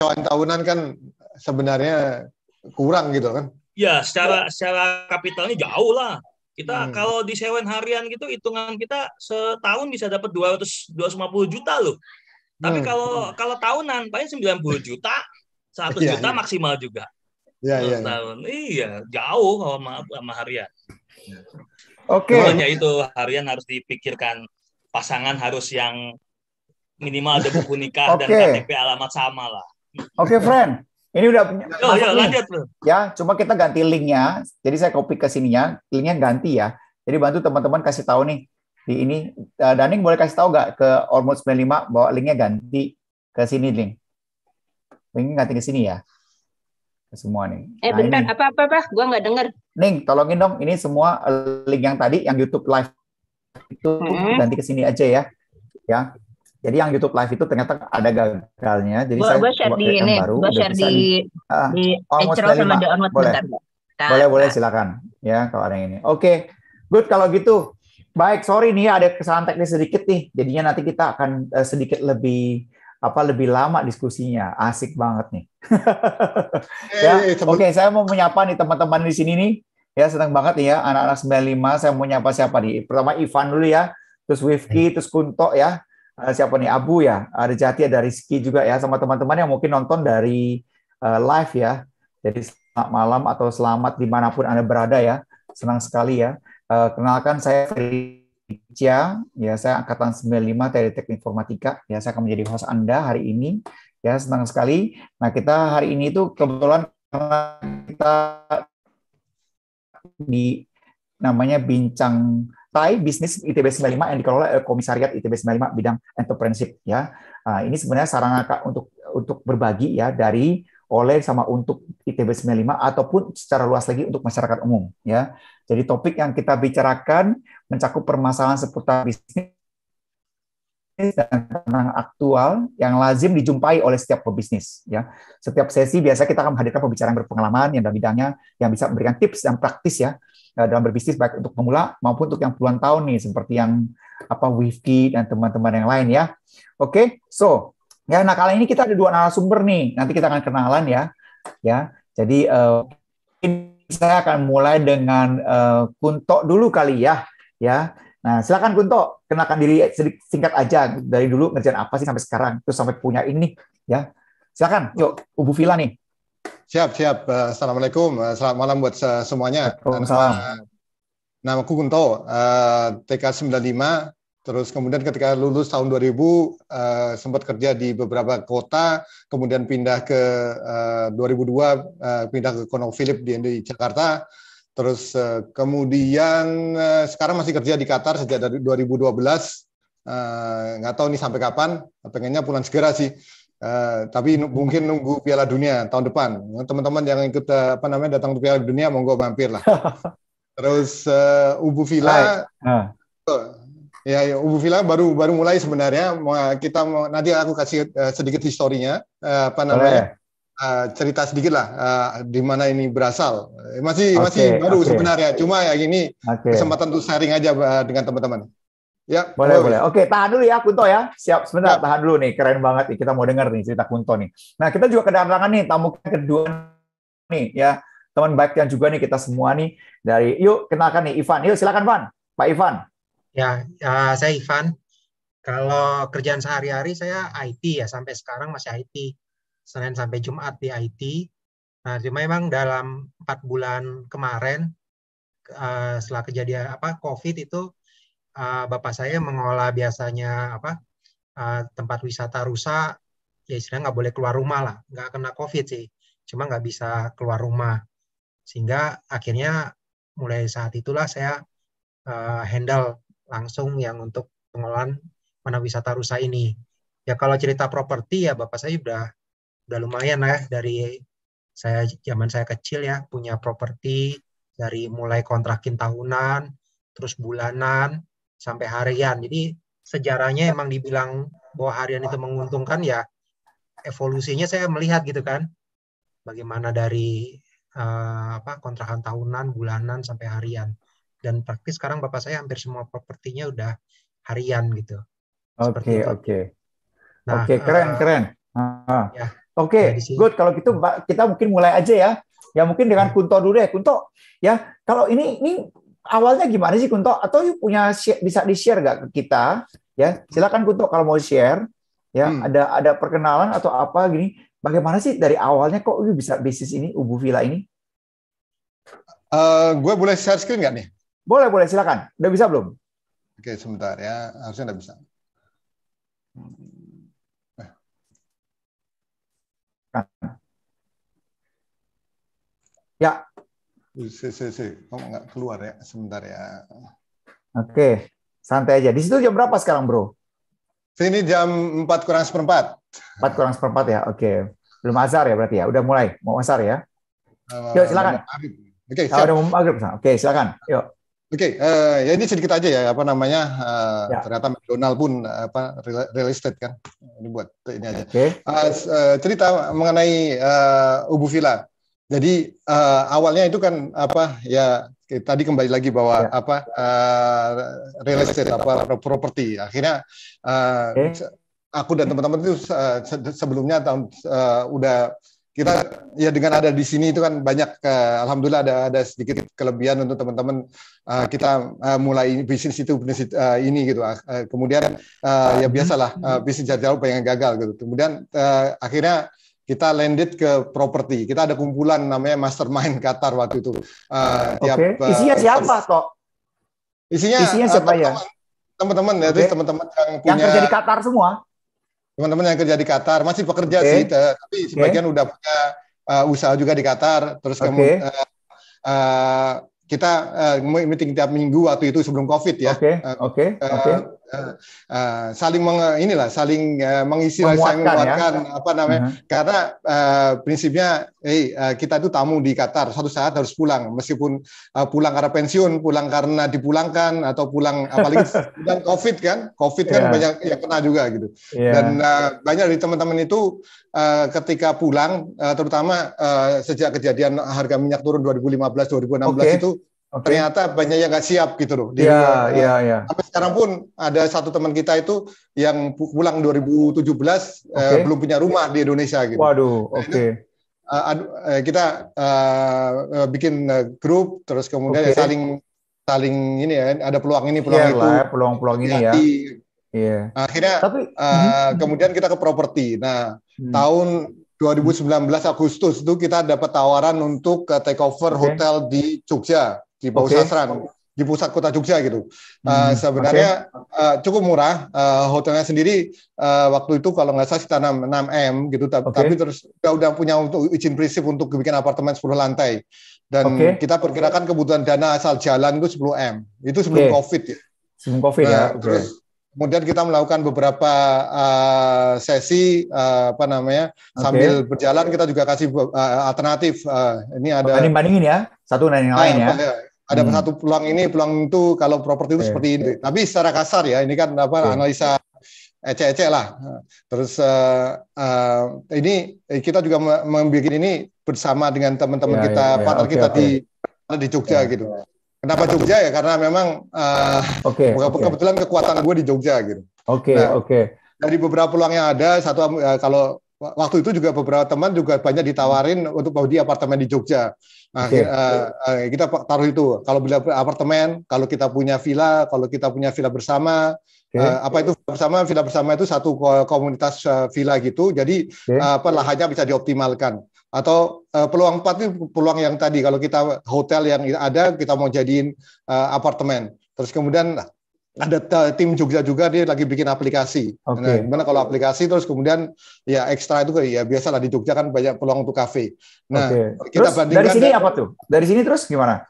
kawan tahunan kan sebenarnya kurang gitu kan? Ya, secara ya. secara kapitalnya jauh lah. Kita hmm. kalau di sewen harian gitu hitungan kita setahun bisa dapat 200 250 juta loh. Tapi hmm. kalau kalau tahunan paling 90 juta, 100 ya, juta ya. maksimal juga. Iya, iya. Tahun. Iya, jauh kalau sama, sama harian. Oke. Okay. Makanya itu harian harus dipikirkan pasangan harus yang minimal ada buku nikah okay. dan KTP alamat sama lah. Oke, okay, friend. Ini udah punya. Yo, yo, lanjut, bro. Ya, cuma kita ganti linknya. Jadi saya copy ke sininya, linknya ganti ya. Jadi bantu teman-teman kasih tahu nih di ini. Uh, Daning boleh kasih tahu nggak ke Ormod 95 bahwa linknya ganti ke sini link. Linknya ganti ke sini ya. Ke semua nih. Eh, nah, bentar. Ini. Apa apa apa? Gua nggak dengar. Ning, tolongin dong. Ini semua link yang tadi yang YouTube live itu -hmm. ganti ke sini aja ya. Ya jadi yang YouTube Live itu ternyata ada gagalnya. Jadi boleh, saya gua share di ini, baru, gua share di, uh, di ah, Ecro oh, sama di Onward boleh. Nah, boleh, boleh silakan. Ya, kalau ada yang ini. Oke, okay. good kalau gitu. Baik, sorry nih ada kesalahan teknis sedikit nih. Jadinya nanti kita akan uh, sedikit lebih apa lebih lama diskusinya. Asik banget nih. ya. Oke, okay, saya mau menyapa nih teman-teman di sini nih. Ya, senang banget nih ya anak-anak 95. Saya mau menyapa siapa nih? Pertama Ivan dulu ya, terus Wifki, terus Kunto ya Eh, siapa nih Abu ya, ada Jati ada Rizky juga ya sama teman-teman yang mungkin nonton dari uh, live ya. Jadi selamat malam atau selamat dimanapun anda berada ya. Senang sekali ya. Uh, kenalkan saya Ferry ya saya angkatan 95 dari Teknik Informatika. Ya saya akan menjadi host anda hari ini. Ya senang sekali. Nah kita hari ini itu kebetulan kita di namanya bincang TAI Bisnis ITB 95 yang dikelola oleh Komisariat ITB 95 bidang entrepreneurship ya. Uh, ini sebenarnya sarana untuk untuk berbagi ya dari oleh sama untuk ITB 95 ataupun secara luas lagi untuk masyarakat umum ya. Jadi topik yang kita bicarakan mencakup permasalahan seputar bisnis dan tantangan aktual yang lazim dijumpai oleh setiap pebisnis. Ya, setiap sesi biasa kita akan menghadirkan pembicara berpengalaman yang dalam bidangnya yang bisa memberikan tips yang praktis ya eh, dalam berbisnis baik untuk pemula maupun untuk yang puluhan tahun nih seperti yang apa Wifki dan teman-teman yang lain ya. Oke, okay, so ya nah kali ini kita ada dua narasumber nih. Nanti kita akan kenalan ya. Ya. Jadi uh, saya akan mulai dengan uh, Kunto dulu kali ya. Ya. Nah, silakan Kunto, kenalkan diri singkat aja dari dulu ngerjain apa sih sampai sekarang, terus sampai punya ini ya. Silakan, yuk Ubu Vila nih. Siap, siap. Eh, assalamualaikum, eh, selamat malam buat semuanya. Waalaikumsalam. Nama eh, aku Kunto, TK 95, terus kemudian ketika lulus tahun 2000 sempat kerja di beberapa kota, kemudian pindah ke 2002 pindah ke Kono Philip di Jakarta Terus eh, kemudian eh, sekarang masih kerja di Qatar sejak dari 2012. Eh, nggak tahu nih sampai kapan. Pengennya pulang segera sih. Uh, tapi mungkin nunggu Piala Dunia tahun depan. Teman-teman yang ikut uh, apa namanya datang ke Piala Dunia monggo mampir lah. Terus uh, Ubu Villa, uh. ya, ya Ubu Villa baru baru mulai sebenarnya. Kita mau, nanti aku kasih uh, sedikit historinya uh, apa namanya. Uh uh, cerita sedikit lah uh, eh, di mana ini berasal. Eh, masih okay, masih baru okay. sebenarnya, cuma ya ini okay. kesempatan untuk sharing aja uh, dengan teman-teman. Ya, boleh boleh. boleh. Oke, tahan dulu ya Kunto ya. Siap sebentar, ya. tahan dulu nih. Keren banget nih. Kita mau dengar nih cerita Kunto nih. Nah, kita juga kedatangan nih tamu kedua nih ya. Teman baik yang juga nih kita semua nih dari yuk kenalkan nih Ivan. Yuk silakan Van. Pak Ivan. Ya, ya saya Ivan. Kalau kerjaan sehari-hari saya IT ya sampai sekarang masih IT. Senin sampai Jumat di IT. Nah, cuma memang dalam empat bulan kemarin uh, setelah kejadian apa COVID itu uh, bapak saya mengelola biasanya apa uh, tempat wisata rusak, ya istilahnya nggak boleh keluar rumah lah, nggak kena COVID sih, cuma nggak bisa keluar rumah. Sehingga akhirnya mulai saat itulah saya uh, handle langsung yang untuk pengelolaan mana wisata rusa ini. Ya kalau cerita properti ya Bapak saya sudah udah lumayan lah ya, dari saya zaman saya kecil ya punya properti dari mulai kontrakin tahunan terus bulanan sampai harian jadi sejarahnya emang dibilang bahwa harian itu menguntungkan ya evolusinya saya melihat gitu kan bagaimana dari uh, apa kontrakan tahunan bulanan sampai harian dan praktis sekarang bapak saya hampir semua propertinya udah harian gitu oke oke nah, oke keren uh, keren uh, ya Oke, okay, iya good. Kalau gitu kita mungkin mulai aja ya. Ya mungkin dengan iya. Kunto dulu deh. Kunto, ya kalau ini ini awalnya gimana sih Kunto? Atau you punya bisa di share nggak ke kita? Ya silakan Kunto kalau mau share. Ya hmm. ada ada perkenalan atau apa gini. Bagaimana sih dari awalnya kok you bisa bisnis ini Ubu Villa ini? Uh, gue boleh share screen nggak nih? Boleh boleh silakan. Udah bisa belum? Oke okay, sebentar ya harusnya udah bisa. Ya. Si, si, si. Kamu nggak keluar ya, sebentar ya. Oke, santai aja. Di situ jam berapa sekarang, bro? Sini jam 4 kurang seperempat. 4 kurang seperempat ya, oke. Belum azar ya berarti ya? Udah mulai, mau azar ya? Eh, Yuk, silakan. Oke, okay, oh, maghrib, oke, ah, silakan. Oke, okay, uh, eh, ya ini sedikit aja ya, apa namanya, uh, ya. ternyata Donald pun apa real estate kan ini buat ini aja okay. uh, eh, cerita mengenai uh, Ubu Villa jadi uh, awalnya itu kan apa ya tadi kembali lagi bahwa ya. apa uh, real estate apa properti akhirnya uh, okay. aku dan teman-teman itu uh, sebelumnya tahun uh, udah kita ya dengan ada di sini itu kan banyak uh, alhamdulillah ada ada sedikit kelebihan untuk teman-teman uh, kita uh, mulai bisnis itu bisnis uh, ini gitu uh, kemudian uh, ya biasalah uh, bisnis jauh-jauh pengen gagal gitu kemudian uh, akhirnya kita landed ke properti kita ada kumpulan namanya mastermind Qatar waktu itu uh, okay. tiap, isinya siapa toh isinya isinya siapa uh, teman -teman, ya teman-teman ya teman-teman yang punya yang kerja di Qatar semua teman-teman yang kerja di Qatar masih pekerja okay. sih tapi sebagian okay. udah punya uh, usaha juga di Qatar terus okay. kamu uh, uh, kita uh, meeting tiap minggu waktu itu sebelum COVID ya. Oke. Okay. Oke. Okay. Uh, okay uh, saling meng, inilah saling uh, mengisi saling menguatkan ya? apa namanya uh-huh. karena uh, prinsipnya hey, uh, kita itu tamu di Qatar satu saat harus pulang meskipun uh, pulang karena pensiun pulang karena dipulangkan atau pulang apalagi dan covid kan covid kan iya. banyak yang kena juga gitu yeah. dan uh, banyak dari teman-teman itu uh, ketika pulang uh, terutama uh, sejak kejadian harga minyak turun 2015 2016 okay. itu okay. ternyata banyak yang nggak siap gitu loh. Iya, iya, iya. Sampai sekarang pun ada satu teman kita itu yang pulang 2017 okay. eh, belum punya rumah di Indonesia gitu. Waduh, oke. Okay. Nah, eh, eh, kita eh, eh bikin eh, grup terus kemudian okay. saling saling ini ya ada peluang ini peluang Yalah, itu lah, peluang peluang ini ya. Iya. Akhirnya Tapi, uh, hmm kemudian kita ke properti. Nah, hmm. tahun 2019 Agustus itu kita dapat tawaran untuk ke takeover okay. hotel di Jogja di bawah Okay di pusat kota Jogja gitu. Hmm, uh, sebenarnya okay. uh, eh, cukup murah uh, hotelnya sendiri uh, waktu itu kalau nggak salah sekitar 6, m gitu tapi, okay. tapi terus kita udah punya untuk izin prinsip untuk bikin apartemen 10 lantai dan okay. kita perkirakan kebutuhan dana asal jalan itu 10 m itu sebelum okay. covid ya. Sebelum covid uh, ya. ya okay. Terus kemudian kita melakukan beberapa uh, sesi uh, apa namanya okay. sambil berjalan kita juga kasih uh, alternatif uh, ini ada banding bandingin ya satu dan yang lain nah, ya. ya ada hmm. satu peluang ini, peluang itu kalau properti itu okay. seperti ini. Tapi secara kasar ya, ini kan apa okay. analisa ecek-ecek lah. Terus uh, uh, ini kita juga membuat ini bersama dengan teman-teman yeah, kita, yeah, yeah. Ya. okay, kita okay. di di Jogja yeah. gitu. Kenapa Jogja ya? Karena memang uh, eh, okay, okay. kebetulan kekuatan gue di Jogja gitu. Oke, okay, nah, oke. Okay. Dari beberapa peluang yang ada, satu uh, kalau waktu itu juga beberapa teman juga banyak ditawarin untuk mau di apartemen di Jogja. Nah, okay. Eh, eh, kita taruh itu. Kalau beli apartemen, kalau kita punya villa, kalau kita punya villa bersama, okay. Eh, apa itu villa bersama? Villa bersama itu satu komunitas villa gitu. Jadi okay. uh, apa lahannya bisa dioptimalkan. Atau peluang empat itu peluang yang tadi. Kalau kita hotel yang ada, kita mau jadiin apartemen. Terus kemudian ada tim Jogja juga dia lagi bikin aplikasi. Okay. Nah, gimana kalau aplikasi terus kemudian ya ekstra itu ya lah di Jogja kan banyak peluang untuk kafe. Nah, okay. kita terus, bandingkan dari sini apa tuh? Dari sini terus gimana?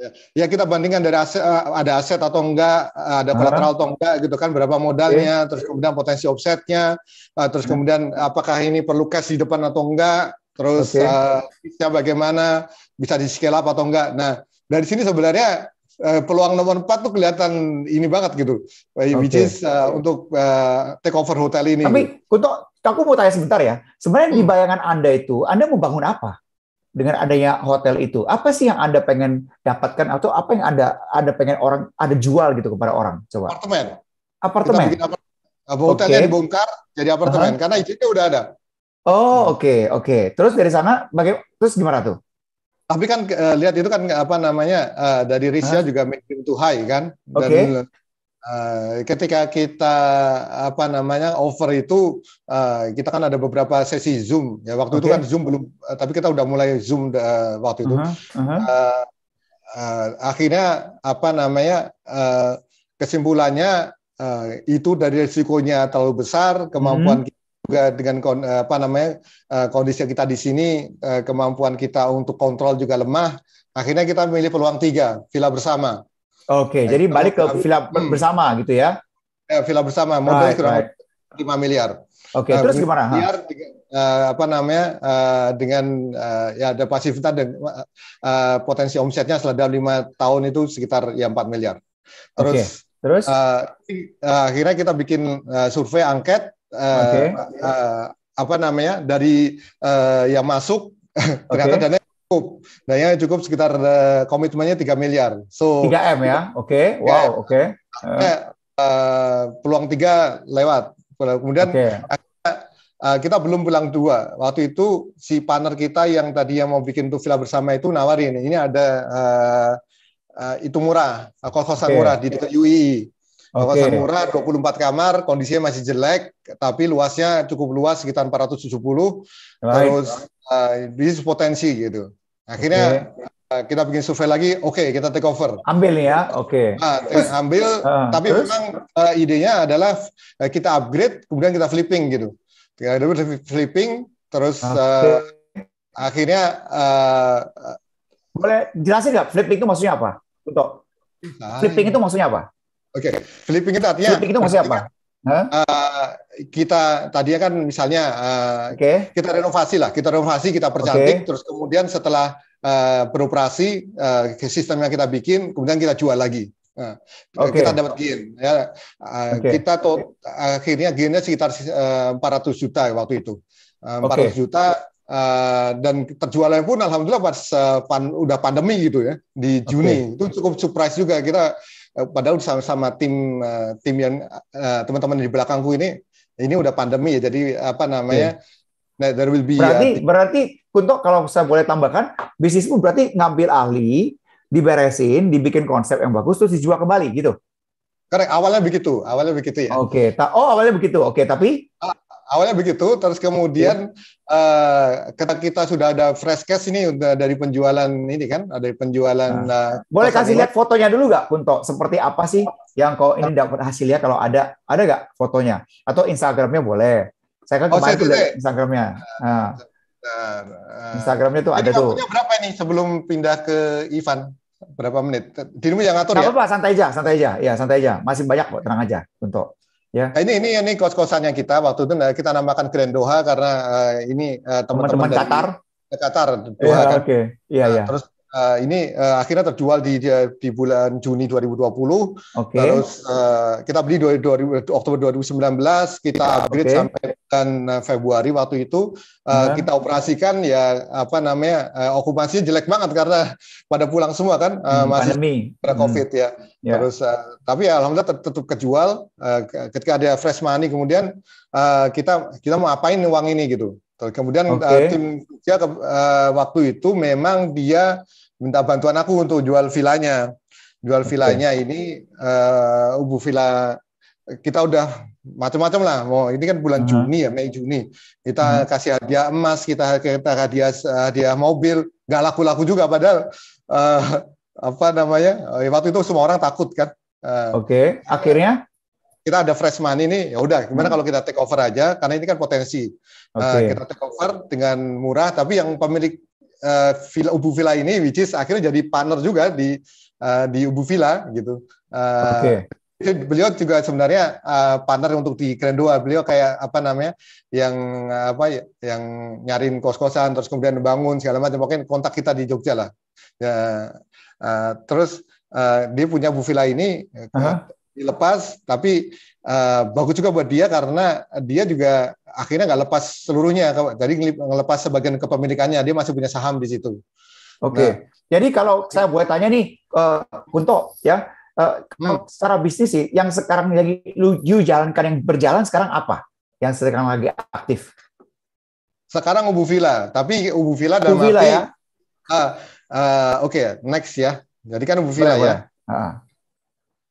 Ya, ya kita bandingkan dari aset, eh, ada aset atau enggak, ada kolateral atau enggak gitu kan berapa modalnya, okay. terus kemudian potensi offsetnya, eh, terus kemudian apakah ini perlu cash di depan atau enggak, terus okay. uh, eh, bagaimana, bisa di scale up atau enggak. Nah dari sini sebenarnya uh, peluang nomor empat tuh kelihatan ini banget gitu. Okay. Eh, which is uh, untuk uh, take over hotel ini. Tapi gitu. Kunto, aku mau tanya sebentar ya. Sebenarnya di hmm. bayangan Anda itu, Anda mau bangun apa? Dengan adanya hotel itu, apa sih yang Anda pengen dapatkan atau apa yang Anda Anda pengen orang ada jual gitu kepada orang? Coba. Apartemen. Apartemen. Kita bikin apartemen. Nah, Hotelnya okay. dibongkar jadi apartemen uh -huh. karena izinnya udah ada. Oh, oke, okay, oke. Okay. Terus dari sana bagaimana? terus gimana tuh? Tapi kan uh, lihat itu kan apa namanya uh, dari Rizal huh? juga make him high kan. Dan okay. uh, eh, ketika kita apa namanya over itu uh, kita kan ada beberapa sesi zoom ya waktu okay. itu kan zoom belum uh, tapi kita udah mulai zoom uh, waktu itu. Uh -huh. Uh -huh. Uh, uh, akhirnya apa namanya uh, kesimpulannya uh, itu dari risikonya terlalu besar kemampuan hmm. kita dengan apa namanya eh, kondisi kita di sini eh, kemampuan kita untuk kontrol juga lemah akhirnya kita memilih peluang tiga villa bersama oke okay, nah, jadi balik ke villa hmm, bersama gitu ya? ya villa bersama modal right, kurang right. 5 miliar oke okay, uh, eh, terus gimana miliar, uh, apa namanya uh, dengan uh, ya ada pasifitas dan uh, potensi omsetnya selama lima tahun itu sekitar ya empat miliar terus okay. Terus uh, akhirnya kita bikin uh, survei angket okay. uh, eh, eh, apa namanya dari uh, yang masuk okay. ternyata dana cukup dananya cukup sekitar uh, komitmennya 3 miliar so 3 m ya oke okay. wow oke okay. uh. uh, peluang tiga lewat kemudian okay. Uh, kita belum pulang dua. Waktu itu si partner kita yang tadi yang mau bikin tuh villa bersama itu nawarin, ini ada uh, uh, itu murah, kos-kosan okay. murah di dekat UI. Kawasan okay. murah 24 kamar, kondisinya masih jelek, tapi luasnya cukup luas sekitar 470. Right. Terus uh, eh, bisnis potensi gitu. Akhirnya okay eh, kita bikin survei lagi, oke okay, kita take over. Ambil ya, oke. Okay. Uh, ambil, uh, tapi terus? memang uh, idenya adalah uh, kita upgrade, kemudian kita flipping gitu. Kita flipping, terus okay. uh, akhirnya. Uh, Boleh jelasin nggak flipping itu maksudnya apa? Untuk nah, flipping itu maksudnya apa? Oke, okay. flipping itu artinya flipping itu maksudnya apa? Huh? Uh, eh, kita tadi kan misalnya uh, eh, okay. kita renovasi lah, kita renovasi, kita percantik, okay. terus kemudian setelah uh, beroperasi uh, sistem yang kita bikin, kemudian kita jual lagi. Uh, nah, okay. Kita dapat gain, ya. Uh, okay. Kita to akhirnya gainnya sekitar uh, 400 juta ya waktu itu, uh, 400 okay. juta Uh, dan terjualnya pun alhamdulillah pas uh, pan, udah pandemi gitu ya di Juni okay. itu cukup surprise juga kita Eh, padahal sama-sama tim uh, tim yang teman eh, teman-teman di belakangku ini ini udah pandemi ya jadi apa namanya yeah. nah, there will be berarti uh, berarti untuk kalau saya boleh tambahkan bisnismu berarti ngambil ahli diberesin dibikin konsep yang bagus terus dijual kembali gitu Karena awalnya begitu, awalnya begitu ya. Oke, okay. oh awalnya begitu. Oke, okay, tapi ah, awalnya begitu terus kemudian yeah. Eh, uh, kita sudah ada fresh cash ini udah dari penjualan ini kan dari penjualan nah. uh, boleh kasih lihat fotonya dulu nggak Kunto seperti apa sih yang kau ini dapat hasilnya kalau ada ada nggak fotonya atau Instagramnya boleh saya kan oh, kemarin tuh ya? Instagramnya nah. Ah. Eh. Instagramnya tuh ada tuh. berapa nih sebelum pindah ke Ivan? Berapa menit? Dirimu yang ngatur Gak ya? apa santai aja, santai aja. Ya, santai aja. Masih banyak kok, tenang aja. Untuk Ya. Nah, ini ini ini kos-kosannya kita waktu itu nah, kita namakan Grand Doha karena uh, ini teman eh, teman-teman Qatar. Qatar Doha ya, kan. Okay. Ya, nah, ya. Terus uh, ini uh, akhirnya terjual di, di di bulan Juni 2020. Okay. Terus uh, kita beli 20, 20, Oktober 2019, kita upgrade okay. sampai bulan Februari waktu itu uh, uh kita operasikan ya apa namanya uh, okupansi jelek banget karena pada pulang semua kan uh, hmm, masih pandemi. pada hmm. Covid hmm. ya. Yeah. Terus uh, tapi ya alhamdulillah tetap kejual uh, ketika ada fresh money kemudian uh, kita kita mau apain uang ini gitu. Kemudian eh, okay. uh, tim Jogja uh, eh, waktu itu memang dia minta bantuan aku untuk jual vilanya. Jual okay. vilanya ini uh, Ubu Villa kita udah macam-macam lah. Mau ini kan bulan uh-huh. Juni ya, Mei Juni. Kita uh-huh. kasih hadiah emas, kita kita hadiah hadiah mobil, nggak laku-laku juga padahal uh, apa namanya? Waktu itu semua orang takut kan. Uh, Oke, okay. akhirnya kita ada freshman ini ya udah gimana hmm. kalau kita take over aja karena ini kan potensi nah, okay. uh, kita take over dengan murah tapi yang pemilik uh, villa Ubu Villa ini which is akhirnya jadi partner juga di uh, di Ubu Villa gitu uh, eh, okay beliau juga sebenarnya uh, partner untuk di Grandua. Beliau kayak apa namanya yang apa yang nyariin kos-kosan terus kemudian bangun segala macam. Mungkin kontak kita di Jogja lah. Ya, uh, terus uh, dia punya Bu Villa ini uh -huh dilepas tapi uh, bagus juga buat dia karena dia juga akhirnya nggak lepas seluruhnya jadi ngelepas sebagian kepemilikannya dia masih punya saham di situ. Oke. Okay. Nah, Jadi kalau saya boleh tanya nih uh, Kunto ya uh, hmm. secara bisnis sih yang sekarang lagi lu, you jalankan yang berjalan sekarang apa? Yang sekarang lagi aktif? Sekarang Ubu Villa, tapi Ubu Villa dan Ubu Villa, ya? uh, uh, oke okay, next ya. Jadi kan Ubu Villa ya. ya. Uh.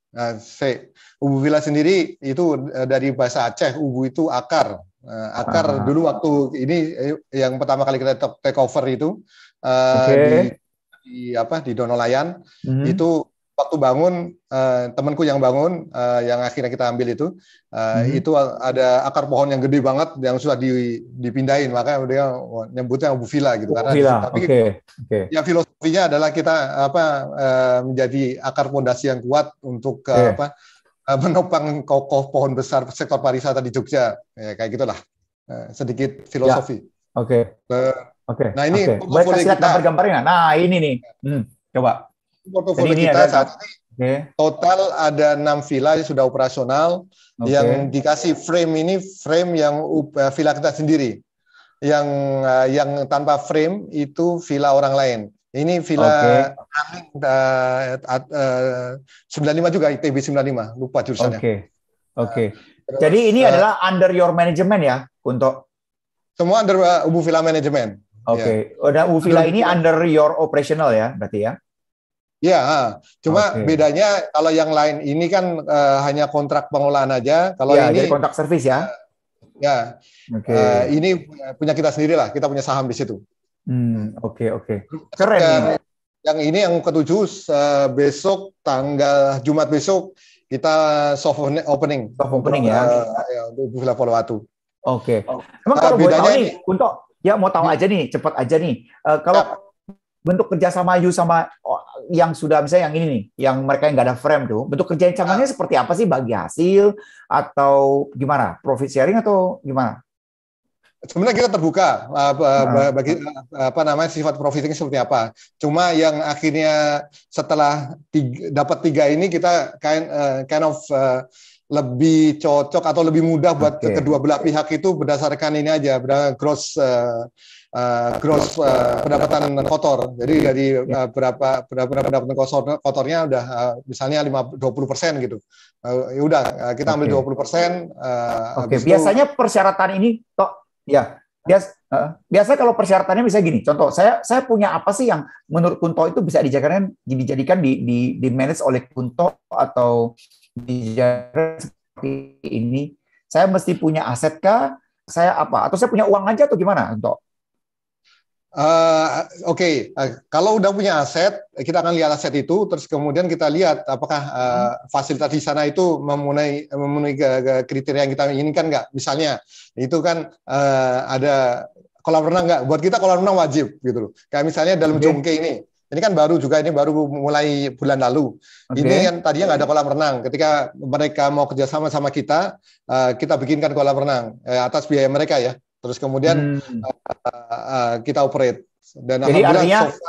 Nah, C. Ubu Villa sendiri itu eh, dari bahasa Aceh, Ubu itu akar. Eh, akar ah. dulu waktu ini eh, yang pertama kali kita take over itu okay. di, di apa di Donolayan mm -hmm. itu waktu bangun uh, temanku yang bangun uh, yang akhirnya kita ambil itu uh, hmm. itu ada akar pohon yang gede banget yang sudah di, dipindahin makanya dia nyebutnya Abu Villa gitu karena Villa. tapi okay. Okay. ya filosofinya adalah kita apa uh, menjadi akar pondasi yang kuat untuk uh, apa uh, menopang kokoh pohon besar sektor pariwisata di Jogja ya, kayak gitulah uh, sedikit filosofi. ya. Oke. Okay. Uh, Oke. Okay. Nah ini okay. boleh kita gambar-gambarnya. Nah ini nih. Hmm, coba portofolio kita ada, saat ini okay. total ada enam villa yang sudah operasional okay. yang dikasih frame ini frame yang uh, villa kita sendiri yang uh, yang tanpa frame itu villa orang lain. Ini villa okay. uh, uh, 95 juga ITB 95, lupa jurusannya. Oke. Okay. Oke. Okay. Uh, eh, Jadi ini uh, adalah under your management ya, untuk semua under uh, Ubu Villa Management. Oke. Okay. Ya. Oh, Ubu Villa ini under your operational ya, berarti ya? Ya, cuma okay. bedanya kalau yang lain ini kan uh, hanya kontrak pengolahan aja. Kalau ya, ini kontrak servis ya. Uh, ya, okay. uh, eh, ini punya kita sendiri lah. Kita punya saham di situ. Hmm, oke okay, oke. Okay. Keren. Uh, ya. Yang ini yang ketujuh uh, besok tanggal Jumat besok kita soft opening. Soft opening untuk, ya. Uh, ya untuk Villa Oke. Okay. Oh. Emang kalau bedanya ini, untuk ya mau tahu hmm. aja nih, cepat aja nih. Uh, kalau ya bentuk kerjasama you sama oh, yang sudah misalnya yang ini nih, yang mereka yang nggak ada frame tuh, bentuk kerja kerjasamanya uh, ah. seperti apa sih bagi hasil atau gimana? Profit sharing atau gimana? Sebenarnya kita terbuka uh, nah. bagi uh, apa namanya sifat profiting seperti apa. Cuma yang akhirnya setelah tiga, dapat tiga ini kita kind, uh, eh, kind of uh, lebih cocok atau lebih mudah buat okay. kedua belah pihak itu berdasarkan ini aja, berdasarkan cross uh, uh, gross uh, pendapatan kotor. Jadi iya. dari uh, berapa berapa pendapatan kotor, kotornya udah uh, misalnya 20 persen gitu. Uh, ya udah uh, kita ambil okay. 20 persen. Oke. Okay. Biasanya persyaratan ini toh ya bias uh, biasa kalau persyaratannya bisa gini. Contoh saya saya punya apa sih yang menurut Kunto itu bisa dijadikan dijadikan di di, di manage oleh Kunto atau dijadikan seperti ini. Saya mesti punya aset kah? Saya apa? Atau saya punya uang aja atau gimana, Untuk Uh, Oke, okay. uh, eh, kalau udah punya aset, kita akan lihat aset itu, terus kemudian kita lihat apakah uh, fasilitas di sana itu memenuhi, memenuhi ke, kriteria yang kita inginkan nggak. Misalnya, itu kan uh, ada kolam renang nggak? Buat kita kolam renang wajib gitu loh. Kayak misalnya dalam okay. Jongke ini, ini kan baru juga ini baru mulai bulan lalu. Okay. Ini yang tadinya nggak ada kolam renang. Ketika mereka mau kerjasama sama kita, uh, kita bikinkan kolam renang uh, atas biaya mereka ya Terus kemudian hmm. uh, uh, kita operate. Dan Jadi artinya, so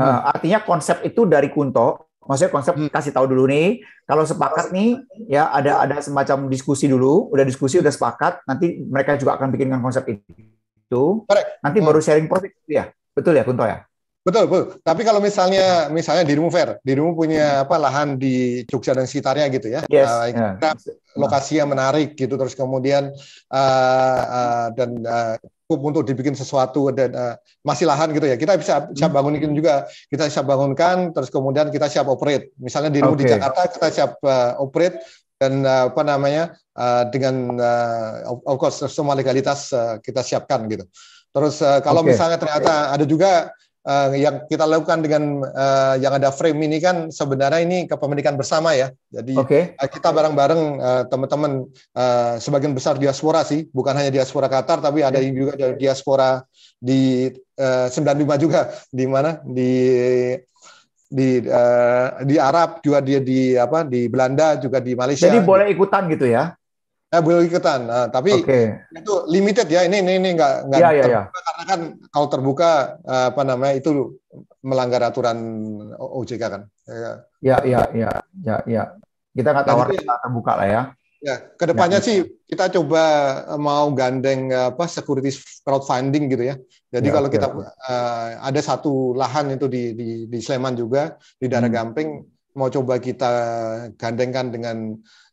uh, artinya konsep itu dari Kunto. Maksudnya konsep hmm. kasih tahu dulu nih, kalau sepakat nih ya ada ada semacam diskusi dulu, udah diskusi udah sepakat, nanti mereka juga akan bikinkan konsep itu. Correct. Nanti hmm. baru sharing profit ya. Betul ya Kunto ya? Betul, betul. Tapi kalau misalnya misalnya dirimu fair, dirimu punya apa lahan di Jogja dan sekitarnya gitu ya. Yes. Uh, yeah. Ya. lokasi yang menarik gitu terus kemudian uh, uh, dan uh, untuk dibikin sesuatu dan uh, masih lahan gitu ya. Kita bisa siap hmm. bangunin juga. Kita siap bangunkan terus kemudian kita siap operate. Misalnya dirimu okay. di Jakarta kita siap uh, operate dan uh, apa namanya uh, dengan uh, of course semua legalitas uh, kita siapkan gitu. Terus uh, kalau okay. misalnya ternyata ada juga uh, yang kita lakukan dengan uh, yang ada frame ini kan sebenarnya ini kepemilikan bersama ya. Jadi okay. uh, eh, kita bareng-bareng uh, teman-teman uh, sebagian besar diaspora sih, bukan hanya diaspora Qatar tapi ada juga dari diaspora di uh, 95 juga di mana di di uh, di Arab juga dia di apa di Belanda juga di Malaysia. Jadi boleh ikutan gitu ya? Eh, belum ikutan. Nah, tapi okay. itu limited ya. Ini ini ini nggak nggak yeah, terbuka yeah. karena kan kalau terbuka apa namanya itu melanggar aturan OJK kan. Ya ya ya ya ya. Kita nggak tahu kita terbuka lah ya. Ya, kedepannya ya, sih kita coba mau gandeng apa securities crowdfunding gitu ya. Jadi ya, kalau kita ya. uh, ada satu lahan itu di di, di Sleman juga di daerah hmm. Gamping mau coba kita gandengkan dengan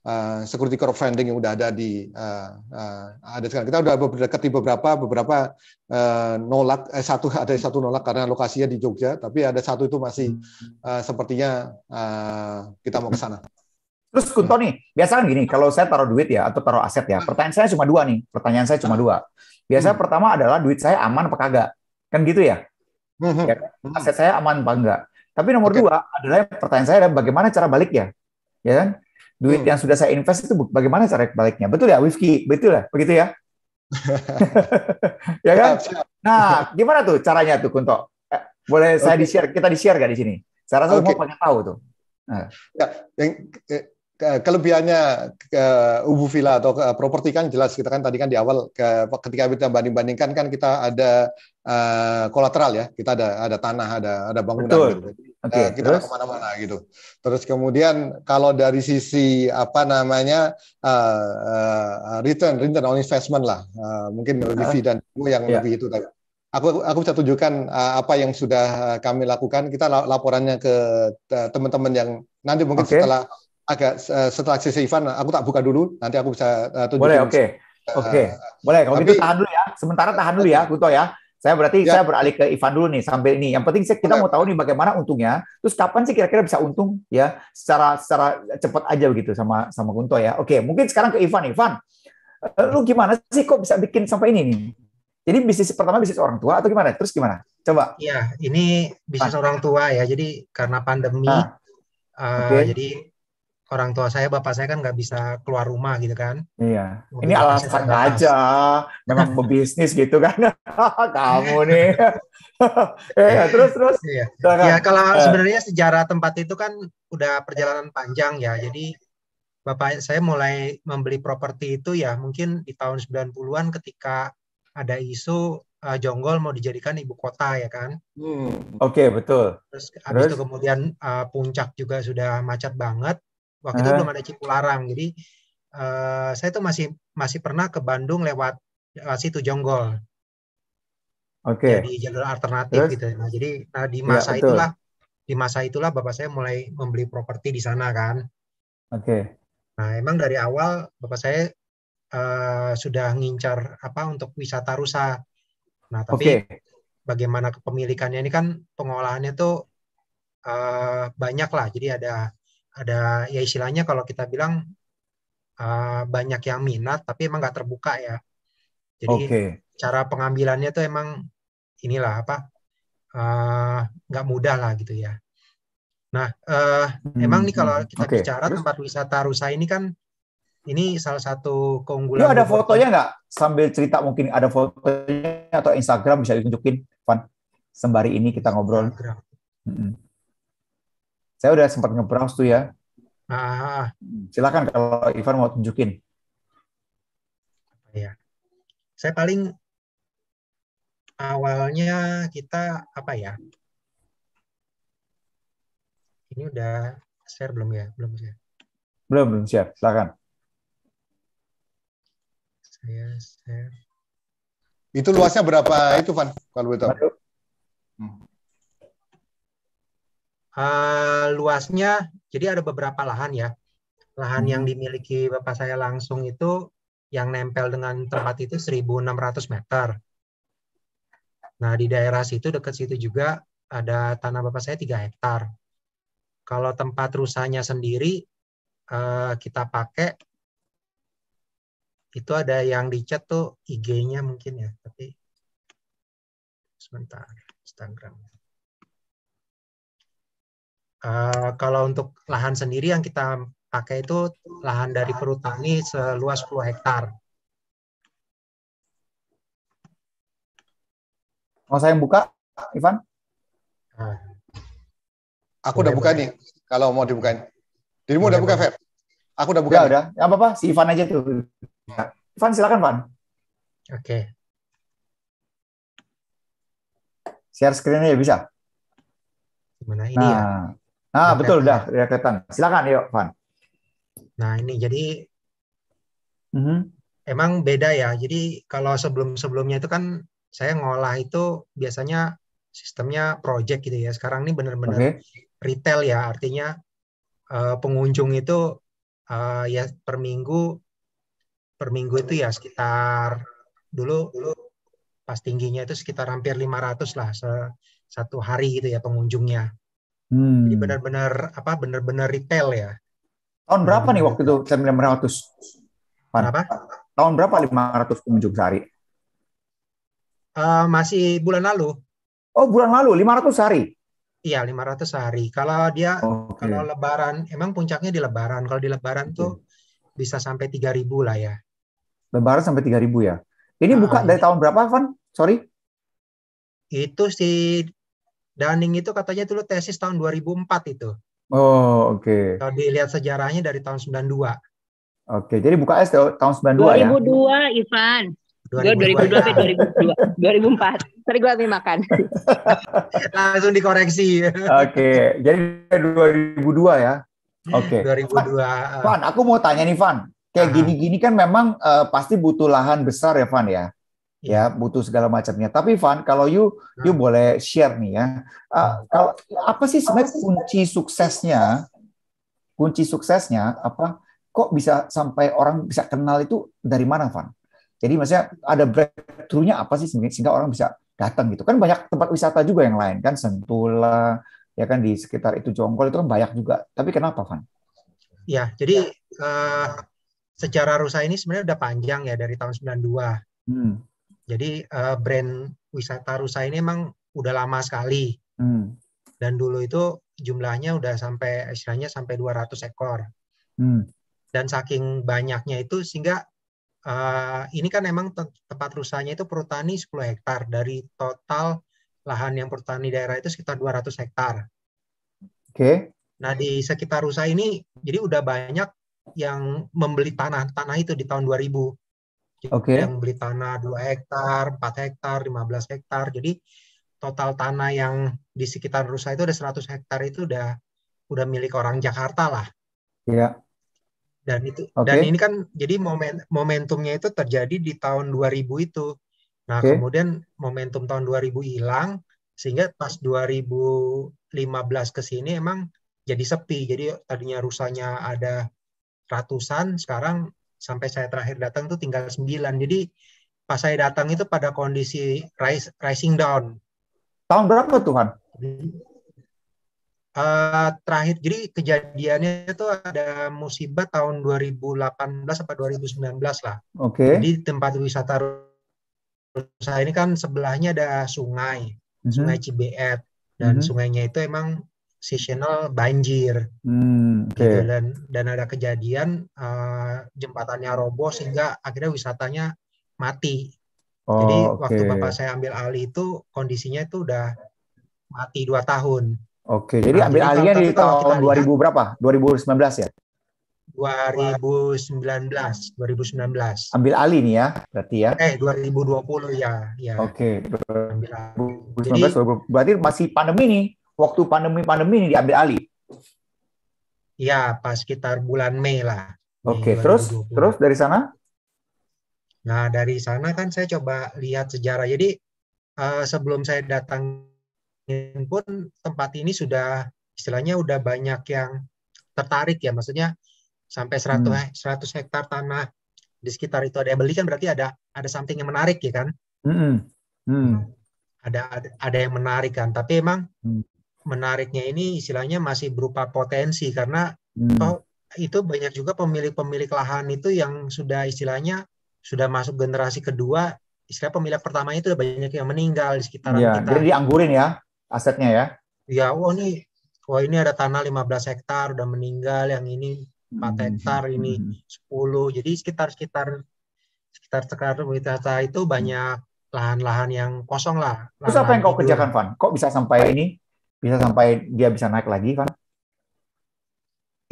uh, security crowdfunding yang sudah ada di uh, uh, ada sekarang. Kita udah berdekati beberapa beberapa uh, nolak eh, satu ada satu nolak karena lokasinya di Jogja, tapi ada satu itu masih uh, sepertinya uh, kita mau ke sana. Terus Kunto nih, biasa kan gini, kalau saya taruh duit ya atau taruh aset ya, hmm. pertanyaan saya cuma dua nih. Pertanyaan saya cuma hmm. dua. Biasanya hmm. pertama adalah duit saya aman apa kagak? Kan gitu ya? Hmm. hmm. Ya kan? Aset saya aman apa enggak? Tapi nomor okay. dua adalah pertanyaan saya adalah bagaimana cara baliknya? Ya kan? duit hmm. yang sudah saya invest itu bagaimana cara baliknya? Betul ya, Wifki? Betul ya, begitu ya? ya kan? Nah, gimana tuh caranya tuh Kunto? Eh, boleh boleh okay. saya di share? Kita di share gak di sini? Saya rasa okay. semua pengen tahu tuh. Nah. Ya, yang, eh, kelebihannya uh, Ubu Villa atau uh, properti kan jelas kita kan tadi kan di awal ke, ketika kita banding-bandingkan kan kita ada uh, kolateral ya kita ada ada tanah ada ada bangunan Betul. gitu. Eh, okay, uh, kita terus? kemana-mana gitu terus kemudian kalau dari sisi apa namanya uh, uh, return return on investment lah uh, mungkin lebih ah. uh, dan itu yang yeah. lebih itu tadi aku aku bisa tunjukkan uh, apa yang sudah kami lakukan. Kita laporannya ke uh, teman-teman yang nanti mungkin okay. setelah agak eh, setelah sesi Ivan aku tak buka dulu nanti aku bisa uh, eh, tunjukin. Boleh, oke. Okay. Eh, oke. Okay. Boleh, kalau gitu tapi, gitu tahan dulu ya. Sementara tahan dulu ya, Guto ya. Saya berarti ya. saya beralih ke Ivan dulu nih sambil ini. Yang penting kita boleh. mau tahu nih bagaimana untungnya. Terus kapan sih kira-kira bisa untung ya secara secara cepat aja begitu sama sama Kunto ya. Oke, mungkin sekarang ke Ivan. Ivan, lu gimana sih kok bisa bikin sampai ini nih? Jadi bisnis pertama bisnis orang tua atau gimana? Terus gimana? Coba. Iya, ini bisnis orang tua ya. Jadi karena pandemi, nah. uh, okay. jadi orang tua saya, bapak saya kan nggak bisa keluar rumah gitu kan. Iya. Mobil Ini alasan aja, memang pebisnis gitu kan. Kamu nih. ya, terus terus. Iya. Ya kalau uh. sebenarnya sejarah tempat itu kan udah perjalanan panjang ya. Iya. Jadi bapak saya mulai membeli properti itu ya mungkin di tahun 90-an ketika ada isu uh, Jonggol mau dijadikan ibu kota ya kan? Hmm. Oke okay, betul. Terus habis itu kemudian uh, puncak juga sudah macet banget. Waktu uh itu belum ada Cipularang. Jadi uh, saya tuh masih masih pernah ke Bandung lewat, lewat situ Jonggol. Oke. Okay. Jadi jalur alternatif Terus? gitu. Nah, jadi nah di ya, masa ya, itulah di masa itulah bapak saya mulai membeli properti di sana kan. Oke. Okay. Nah, emang dari awal bapak saya uh, sudah ngincar apa untuk wisata rusa. Nah, tapi okay. bagaimana kepemilikannya ini kan pengolahannya tuh uh, eh, banyak lah. Jadi ada ada ya istilahnya kalau kita bilang uh, banyak yang minat tapi emang nggak terbuka ya. Jadi okay. cara pengambilannya tuh emang inilah apa ah, nggak uh, mudah lah gitu ya. Nah uh, hmm. emang nih kalau hmm. kita okay. bicara Terus? tempat wisata Rusa ini kan ini salah satu keunggulan. Ini ada fotonya nggak? Sambil cerita mungkin ada fotonya atau Instagram bisa ditunjukin, Van. Sembari ini kita ngobrol. Instagram. Hmm. Saya udah sempat nge-browse tuh ya. Ah. Silakan kalau Ivan mau tunjukin. Ya. Saya paling awalnya kita apa ya? Ini udah share belum ya? Belum share. Belum, belum share. Silakan. Saya share. Itu luasnya berapa itu, Van? Kalau betul. Uh, luasnya jadi ada beberapa lahan ya. Lahan yang hmm. dimiliki bapak saya langsung itu yang nempel dengan tempat itu 1.600 meter. Nah di daerah situ dekat situ juga ada tanah bapak saya 3 hektar. Kalau tempat rusanya sendiri eh, kita pakai itu ada yang dicat tuh IG-nya mungkin ya, tapi sebentar Instagram. Uh, kalau untuk lahan sendiri yang kita pakai itu lahan dari perhutani seluas 10 hektar. Mau saya buka, Ivan? Nah. Aku udah buka nih, kalau mau dibukain. Dirimu udah buka, Fer? Aku udah buka. Ya, udah, ya, apa-apa, si Ivan aja tuh. Ya. Ivan, silakan, Van. Oke. Okay. Share screen-nya ya bisa? Gimana ini ya? nah. ya? Ah, udah betul, udah, udah kelihatan. Silakan, yuk, Van. Nah, ini jadi mm-hmm. emang beda ya. Jadi kalau sebelum-sebelumnya itu kan saya ngolah itu biasanya sistemnya project gitu ya. Sekarang ini benar-benar okay. retail ya, artinya uh, pengunjung itu uh, ya per minggu per minggu itu ya sekitar dulu dulu pas tingginya itu sekitar hampir 500 lah se, satu hari gitu ya pengunjungnya. Hmm. Jadi benar-benar apa benar-benar retail ya. Tahun berapa nih waktu itu saya 500? Berapa? Tahun berapa 500 pengunjung sehari? Uh, masih bulan lalu. Oh, bulan lalu 500 sehari. Iya, 500 sehari. Kalau dia okay. kalau lebaran emang puncaknya di lebaran. Kalau di lebaran okay. tuh iya. bisa sampai 3000 lah ya. Lebaran sampai 3000 ya. Ini buka ah. dari tahun berapa, Van? Sorry. Itu sih Dunning itu katanya dulu tesis tahun 2004 itu. Oh, oke. Okay. Kalau dilihat sejarahnya dari tahun 92. Oke, okay, jadi buka S tahun 92 2002, ya? 2002, Ivan. 2002, 2002 2002 2004 tadi gue habis makan langsung dikoreksi oke okay. jadi 2002 ya oke okay. 2002 eh. Van aku mau tanya nih Van kayak gini-gini kan memang uh, pasti butuh lahan besar ya Van ya ya butuh segala macamnya. Tapi Van, kalau you you hmm. boleh share nih ya, uh, kalau apa sih sebenarnya kunci suksesnya? Kunci suksesnya apa? Kok bisa sampai orang bisa kenal itu dari mana Van? Jadi maksudnya ada breakthrough-nya apa sih sebenarnya sehingga orang bisa datang gitu? Kan banyak tempat wisata juga yang lain kan Sentula, ya kan di sekitar itu Jonggol itu kan banyak juga. Tapi kenapa Van? Ya, jadi uh, secara Rusa ini sebenarnya udah panjang ya dari tahun 92. Hmm jadi uh, brand wisata Rusa ini emang udah lama sekali. Hmm. Dan dulu itu jumlahnya udah sampai istilahnya sampai 200 ekor. Hmm. Dan saking banyaknya itu sehingga uh, ini kan emang te tempat rusanya itu perhutani 10 hektar dari total lahan yang perhutani daerah itu sekitar 200 hektar. Oke. Okay. Nah, di sekitar rusa ini jadi udah banyak yang membeli tanah-tanah itu di tahun 2000 okay. yang beli tanah 2 hektar, 4 hektar, 15 hektar. Jadi total tanah yang di sekitar rusa itu ada 100 hektar itu udah udah milik orang Jakarta lah. Iya. Dan itu okay. dan ini kan jadi momen, momentumnya itu terjadi di tahun 2000 itu. Nah, okay. kemudian momentum tahun 2000 hilang sehingga pas 2015 ke sini emang jadi sepi. Jadi tadinya rusanya ada ratusan, sekarang sampai saya terakhir datang itu tinggal 9. Jadi pas saya datang itu pada kondisi rise, rising down. Tahun berapa Tuhan? Uh, eh, terakhir jadi kejadiannya itu ada musibah tahun 2018 atau 2019 lah. Oke. Okay. Jadi tempat wisata saya ini kan sebelahnya ada sungai, mm -hmm. Sungai Cibet dan mm -hmm. sungainya itu emang seasonal banjir hmm, okay. gitu, dan dan ada kejadian uh, eh, jembatannya roboh sehingga akhirnya wisatanya mati oh, jadi okay. waktu bapak saya ambil alih itu kondisinya itu udah mati dua tahun oke okay. jadi nah, ambil alihnya di tahun 2000 lihat, berapa 2019 ya 2019 2019 ambil alih nih ya berarti ya eh 2020 ya ya oke okay. 2019 jadi, berarti masih pandemi nih waktu pandemi-pandemi ini diambil alih? Ya, pas sekitar bulan Mei lah. Oke, okay, terus terus dari sana? Nah, dari sana kan saya coba lihat sejarah. Jadi uh, sebelum saya datang pun tempat ini sudah istilahnya udah banyak yang tertarik ya, maksudnya sampai 100 hmm. 100 hektar tanah di sekitar itu ada yang beli kan berarti ada ada something yang menarik ya kan? Hmm. Hmm. Ada, ada ada yang menarik kan, tapi emang hmm menariknya ini istilahnya masih berupa potensi karena hmm. itu banyak juga pemilik-pemilik lahan itu yang sudah istilahnya sudah masuk generasi kedua istilah pemilik pertama itu banyak yang meninggal di sekitaran ya, kita. Jadi dianggurin ya asetnya ya. Ya, wah ini wah ini ada tanah 15 hektar udah meninggal, yang ini 4 hmm. hektar, hmm. ini 10. Jadi sekitar-sekitar sekitar sekitar wisata itu banyak lahan-lahan yang kosong lah. Terus apa yang kau kerjakan, Van? Kok bisa sampai ini bisa sampai dia bisa naik lagi kan?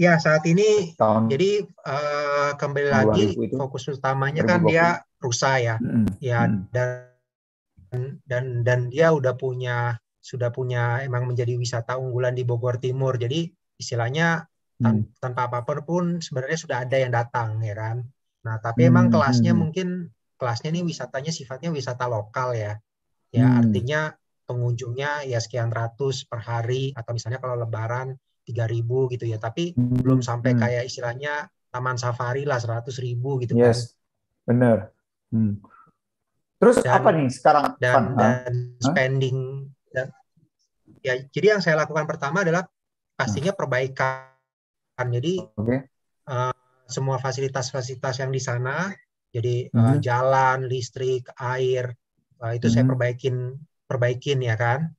Ya saat ini tahun jadi uh, kembali lagi itu, fokus utamanya 2020. kan dia rusa ya, mm -hmm. ya mm. dan dan dan dia udah punya sudah punya emang menjadi wisata unggulan di Bogor Timur. Jadi istilahnya mm. tan mm. tanpa apa pun sebenarnya sudah ada yang datang ya kan. Nah tapi mm. emang kelasnya mungkin kelasnya ini wisatanya sifatnya wisata lokal ya, ya mm. artinya pengunjungnya ya sekian ratus per hari atau misalnya kalau lebaran 3000 gitu ya tapi hmm. belum sampai hmm. kayak istilahnya taman safari lah seratus ribu gitu kan. yes. benar hmm. terus dan, apa nih sekarang dan, dan huh? Ah? spending dan, ya. ya jadi yang saya lakukan pertama adalah pastinya perbaikan jadi okay. uh, eh, semua fasilitas-fasilitas yang di sana jadi eh, hmm. uh, jalan listrik air uh, itu hmm. saya perbaikin perbaikin ya kan.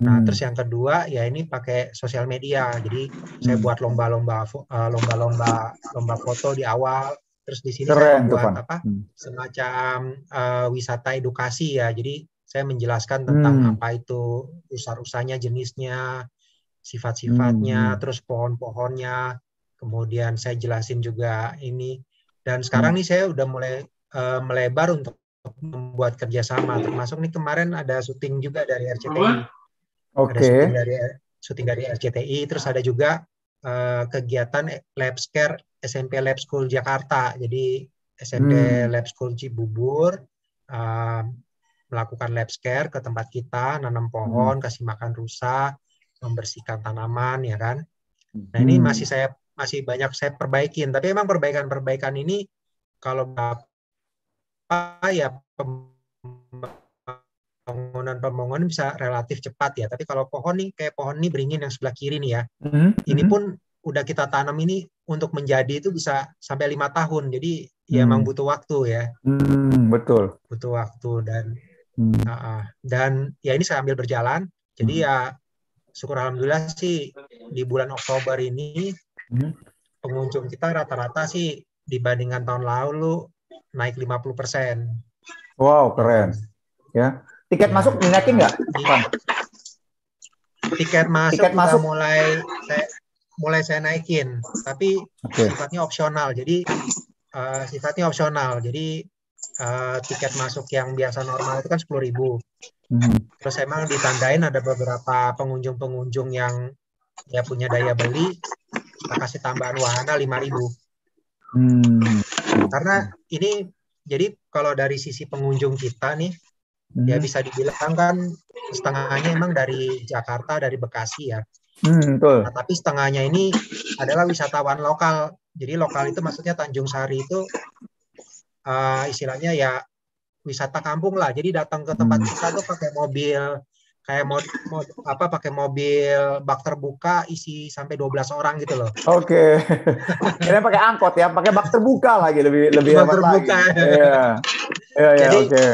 Nah, hmm. terus yang kedua ya ini pakai sosial media. Jadi hmm. saya buat lomba-lomba eh, lomba-lomba lomba foto di awal. Terus di sini Keren, saya buat apa? Hmm. Semacam uh, wisata edukasi ya. Jadi saya menjelaskan tentang hmm. apa itu usar-usanya, jenisnya, sifat-sifatnya, hmm. terus pohon-pohonnya. Kemudian saya jelasin juga ini. Dan sekarang hmm. nih saya udah mulai uh, melebar untuk membuat kerjasama iya. termasuk nih kemarin ada syuting juga dari RCTI okay. ada syuting dari syuting dari RCTI terus ada juga uh, kegiatan lab scare SMP Lab School Jakarta jadi SMP hmm. Lab School Cibubur uh, melakukan lab scare ke tempat kita nanam pohon hmm. kasih makan rusa membersihkan tanaman ya kan nah ini hmm. masih saya masih banyak saya perbaikin tapi emang perbaikan perbaikan ini kalau ya pembangunan-pembangunan bisa relatif cepat ya. Tapi kalau pohon nih kayak pohon nih beringin yang sebelah kiri nih ya. Mm-hmm. Ini hmm. pun udah kita tanam ini untuk menjadi itu bisa sampai lima tahun. Jadi mm ya hmm. emang butuh waktu ya. mm betul. Butuh waktu dan mm uh uh, dan ya ini saya ambil berjalan. Jadi mm ya syukur alhamdulillah sih di bulan Oktober ini mm pengunjung kita rata-rata sih dibandingkan tahun lalu naik 50%. Wow, keren. Ya. Tiket ya. masuk dinaikin nggak? Tiket masuk Tiket masuk mulai saya mulai saya naikin, tapi okay. sifatnya opsional. Jadi uh, sifatnya opsional. Jadi uh, tiket masuk yang biasa normal itu kan 10.000. Hmm. Terus emang ditandain ada beberapa pengunjung-pengunjung yang ya punya daya beli, kita kasih tambahan wahana 5.000. Hmm. Karena ini jadi kalau dari sisi pengunjung kita nih ya hmm. ya bisa dibilang kan setengahnya emang dari Jakarta dari Bekasi ya. Hmm, betul. Nah, tapi setengahnya ini adalah wisatawan lokal. Jadi lokal itu maksudnya Tanjung Sari itu uh, istilahnya ya wisata kampung lah. Jadi datang ke tempat hmm. kita tuh pakai mobil kayak mau mod apa pakai mobil bak terbuka isi sampai 12 orang gitu loh. Oke. Okay. Kira pakai angkot ya, pakai bak terbuka lagi lebih lebih hemat terbuka. Iya. Iya iya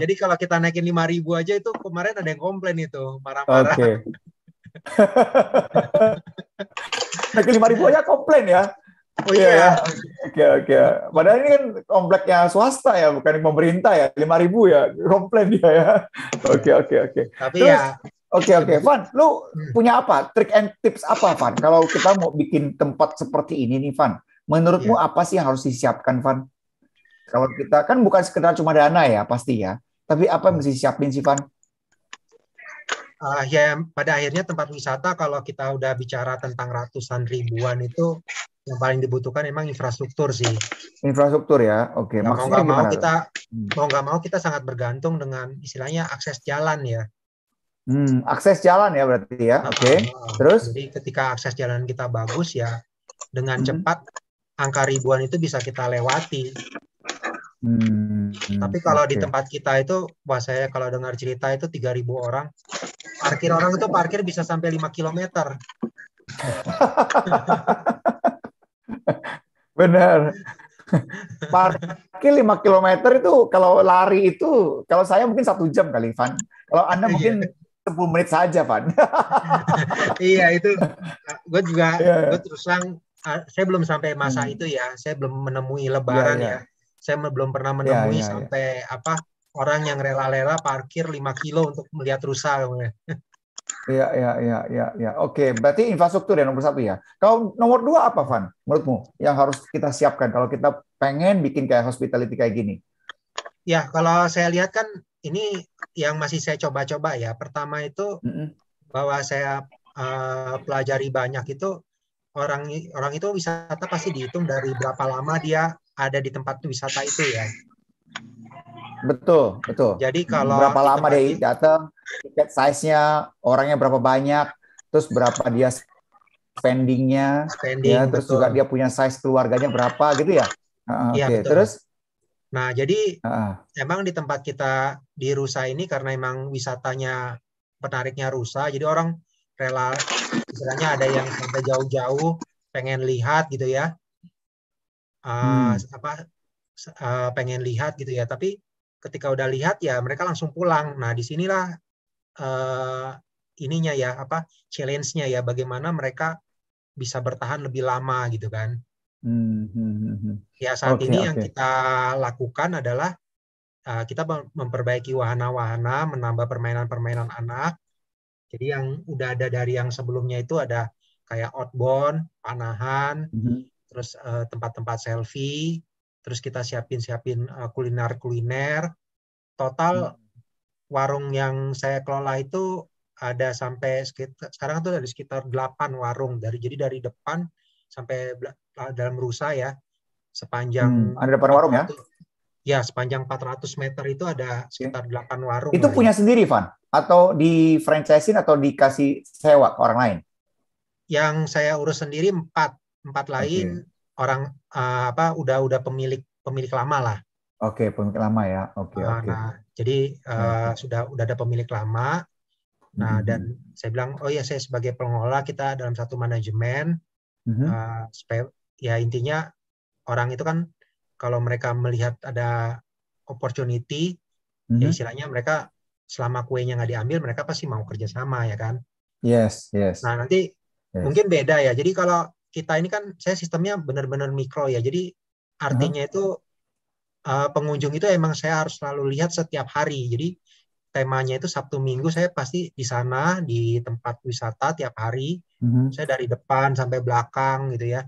Jadi kalau kita naikin 5000 aja itu kemarin ada yang komplain itu, marah-marah. Oke. Okay. naikin 5000 aja komplain ya. Oh iya. iya. Ya. Oke okay, oke. Padahal ini kan kompleknya swasta ya, bukan pemerintah ya. Lima ribu ya, komplain dia ya. Oke oke oke. Tapi Terus, ya. Oke okay, oke, okay. Van, lu punya apa? Trick and tips apa, Van? Kalau kita mau bikin tempat seperti ini nih, Van, menurutmu yeah. apa sih yang harus disiapkan, Van? Kalau kita kan bukan sekedar cuma dana ya, pasti ya. Tapi apa yang mesti siapin sih, Van? uh, ya pada akhirnya tempat wisata kalau kita udah bicara tentang ratusan ribuan itu yang paling dibutuhkan memang infrastruktur sih. Infrastruktur ya, oke. Okay. Nah, mau nggak mau kita hmm. mau nggak mau kita sangat bergantung dengan istilahnya akses jalan ya. Hmm, akses jalan ya berarti ya, ah, oke. Okay. Nah, Terus? Jadi ketika akses jalan kita bagus ya, dengan hmm. cepat angka ribuan itu bisa kita lewati. Hmm. Tapi kalau okay. di tempat kita itu, wah saya kalau dengar cerita itu 3.000 orang, parkir orang itu parkir bisa sampai 5 kilometer. Benar. Parkir 5 km itu kalau lari itu kalau saya mungkin satu jam kali Van. Kalau Anda iya. mungkin 10 menit saja Van. iya itu gue juga yeah. gue terus terang saya belum sampai masa hmm. itu ya. Saya belum menemui iya, lebaran yeah, yeah. ya. Saya belum pernah iya, menemui yeah, yeah, sampai yeah. apa orang yang rela-rela parkir 5 kilo untuk melihat rusa. Iya, iya, iya, iya, ya. Oke, berarti infrastruktur ya nomor satu ya. Kalau nomor dua apa, Van? Menurutmu yang harus kita siapkan kalau kita pengen bikin kayak hospitality kayak gini? Ya, kalau saya lihat kan ini yang masih saya coba-coba ya. Pertama itu mm -hmm. bahwa saya uh, pelajari banyak itu orang orang itu wisata pasti dihitung dari berapa lama dia ada di tempat wisata itu ya. Betul, betul. Jadi kalau berapa lama dia datang, tiket size-nya, orangnya berapa banyak, terus berapa dia spendingnya, spending, ya, terus betul. juga dia punya size keluarganya berapa gitu ya. Uh, Oke, okay. terus. Nah, jadi uh. emang di tempat kita di Rusa ini karena emang wisatanya penariknya Rusa, jadi orang rela misalnya ada yang sampai jauh-jauh pengen lihat gitu ya. Uh, hmm. apa uh, pengen lihat gitu ya, tapi ketika udah lihat ya mereka langsung pulang. Nah, disinilah uh, eh, ininya ya apa challenge-nya ya bagaimana mereka bisa bertahan lebih lama gitu kan. mm hmm, Ya saat okay, ini okay. yang kita lakukan adalah uh, kita memperbaiki wahana-wahana, menambah permainan-permainan anak. Jadi yang udah ada dari yang sebelumnya itu ada kayak outbound, panahan, mm -hmm. terus uh, eh, tempat -tempat selfie, terus kita siapin siapin eh, kuliner kuliner total hmm. warung yang saya kelola itu ada sampai sekitar sekarang itu dari sekitar 8 warung dari jadi dari depan sampai eh, dalam rusa ya sepanjang hmm, ada depan warung ya ya sepanjang 400 meter itu ada sekitar 8 warung itu punya ya. sendiri Van atau di franchising atau dikasih sewa ke orang lain yang saya urus sendiri empat empat lain okay orang uh, apa udah udah pemilik pemilik lama lah. Oke, okay, pemilik lama ya. Oke, okay, uh, okay. Nah, jadi uh, hmm. sudah udah ada pemilik lama. Nah, hmm. dan saya bilang, "Oh iya saya sebagai pengelola kita dalam satu manajemen hmm. uh, ya intinya orang itu kan kalau mereka melihat ada opportunity, hmm. ya mm-hmm. istilahnya mereka selama kuenya nggak diambil mereka pasti mau kerja sama ya kan yes yes nah nanti yes. mungkin beda ya jadi kalau kita ini kan saya sistemnya benar-benar mikro ya. Jadi artinya hmm. itu uh, pengunjung itu emang saya harus selalu lihat setiap hari. Jadi temanya itu Sabtu Minggu saya pasti di sana di tempat wisata tiap hari. Hmm. Saya dari depan sampai belakang gitu ya.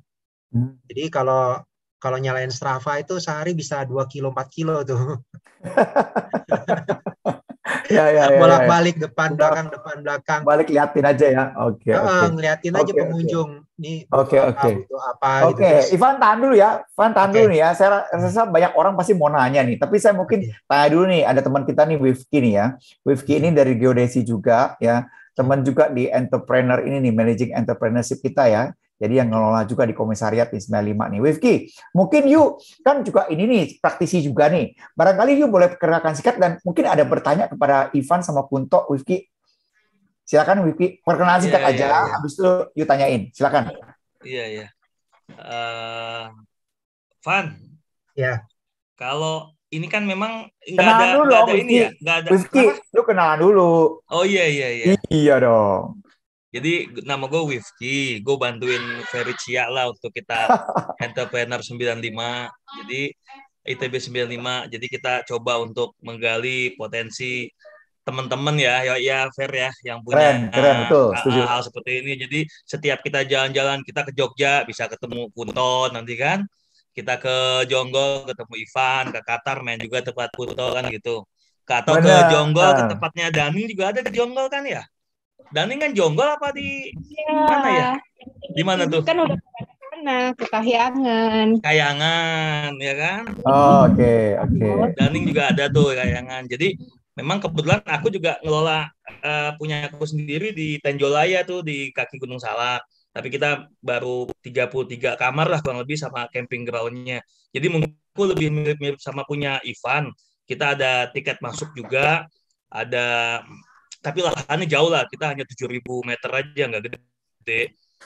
Hmm. Jadi kalau kalau nyalain Strava itu sehari bisa 2 kilo 4 kilo tuh. ya, ya, ya, bolak balik ya, ya. depan belakang depan belakang balik liatin aja ya oke okay, uh, okay. ngeliatin aja okay, pengunjung nih oke oke apa oke gitu Ivan tahan dulu ya Ivan tahan okay. dulu nih ya saya rasa banyak orang pasti mau nanya nih tapi saya mungkin tanya dulu nih ada teman kita nih Wifki nih ya Wifki ini dari geodesi juga ya teman juga di entrepreneur ini nih managing entrepreneurship kita ya jadi yang ngelola juga di komisariat di 95 nih. Wifki, mungkin you kan juga ini nih praktisi juga nih. Barangkali you boleh perkenalkan sikat dan mungkin ada bertanya kepada Ivan sama Punto, Wifki. Silakan Wifki, perkenalkan sikat yeah, iya, aja. Yeah, yeah. Habis itu you tanyain. Silakan. Iya, yeah, iya. Yeah. Uh, Van. Ya. Yeah. Kalau ini kan memang nggak ada, dulu, gak ada ini ya, nggak ada. Wifki, lu kenalan dulu. Oh iya iya iya. Iya dong. Jadi nama gue Wifki, gue bantuin Cia lah untuk kita entrepreneur 95. Jadi ITB 95, jadi kita coba untuk menggali potensi teman-teman ya, ya, ya Fer ya, yang punya keren, keren, ah, betul, hal, ah, hal seperti ini. Jadi setiap kita jalan-jalan, kita ke Jogja bisa ketemu Kunto nanti kan, kita ke Jonggol ketemu Ivan, ke Qatar main juga tempat Kunto kan gitu. Atau ke Jonggol, ke tempatnya Dani juga ada di Jonggol kan ya? Dani kan jonggol apa di ya. mana ya? Di mana tuh? Kan udah sana ke Kayangan. Kayangan ya kan? Oh, oke, okay, oke. Okay. Daning juga ada tuh Kayangan. Jadi memang kebetulan aku juga ngelola uh, punya aku sendiri di Tenjolaya tuh di kaki Gunung Salak. Tapi kita baru 33 kamar lah kurang lebih sama camping groundnya. Jadi mungkin aku lebih mirip-mirip sama punya Ivan. Kita ada tiket masuk juga, ada tapi lahannya jauh lah kita hanya tujuh ribu meter aja nggak gede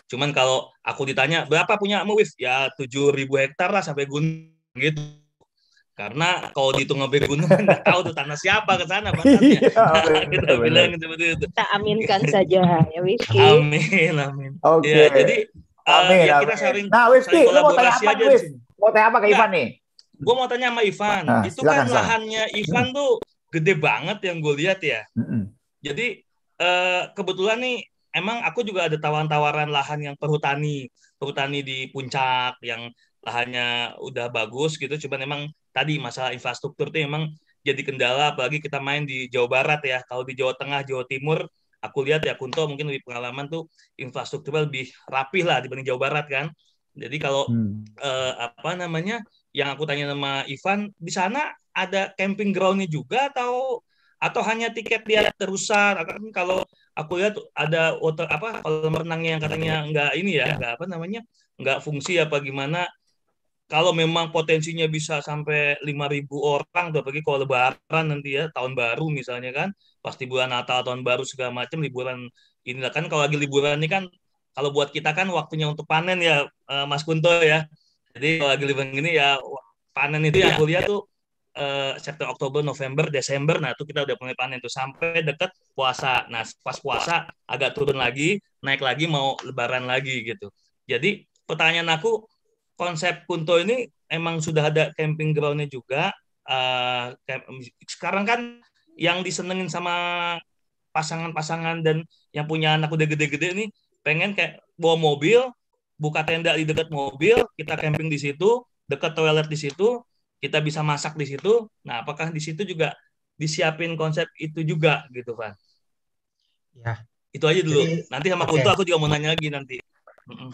cuman kalau aku ditanya berapa punya mu ya tujuh ribu hektar lah sampai gunung gitu karena kalau dihitung sampai gunung nggak tahu tuh tanah siapa ke sana iya, kita bener. bilang gitu itu. Kita aminkan saja ya Wifki. Amin, amin. Oke. Okay. Ya, jadi eh, amin, ya kita amin. Nah, Wifki, lu mau tanya apa aja. Mau tanya apa ke Ivan nih? Gue mau tanya sama Ivan. Nah, itu silakan, kan lahannya Ivan tuh gede banget yang gue lihat ya. Mm -mm. Jadi eh, kebetulan nih emang aku juga ada tawaran-tawaran lahan yang perhutani, perhutani di puncak yang lahannya udah bagus gitu, Cuma emang tadi masalah infrastruktur tuh emang jadi kendala apalagi kita main di Jawa Barat ya. Kalau di Jawa Tengah, Jawa Timur aku lihat ya Kunto mungkin lebih pengalaman tuh infrastrukturnya lebih rapih lah dibanding Jawa Barat kan. Jadi kalau hmm. eh, apa namanya yang aku tanya sama Ivan di sana ada camping groundnya juga atau atau hanya tiket dia terusar, kan kalau aku lihat ada water apa kolam renangnya yang katanya nggak ini ya iya. nggak apa namanya nggak fungsi apa gimana kalau memang potensinya bisa sampai 5.000 orang tuh apalagi kalau lebaran nanti ya tahun baru misalnya kan pasti bulan Natal tahun baru segala macam liburan ini kan kalau lagi liburan ini kan kalau buat kita kan waktunya untuk panen ya eh, Mas Kunto ya jadi kalau lagi liburan ini ya panen itu yang kuliah lihat tuh eh, September, Oktober, November, Desember. Nah, itu kita udah mulai panen tuh sampai deket puasa. Nah, pas puasa agak turun lagi, naik lagi mau lebaran lagi gitu. Jadi, pertanyaan aku konsep Kunto ini emang sudah ada camping groundnya juga. Uh, sekarang kan yang disenengin sama pasangan-pasangan dan yang punya anak udah gede-gede nih pengen kayak bawa mobil, buka tenda di dekat mobil, kita camping di situ, dekat toilet di situ, kita bisa masak di situ. Nah, apakah di situ juga disiapin konsep itu juga gitu, Van? Ya. Itu aja dulu. Jadi, nanti sama okay. Kutu aku juga mau nanya lagi nanti.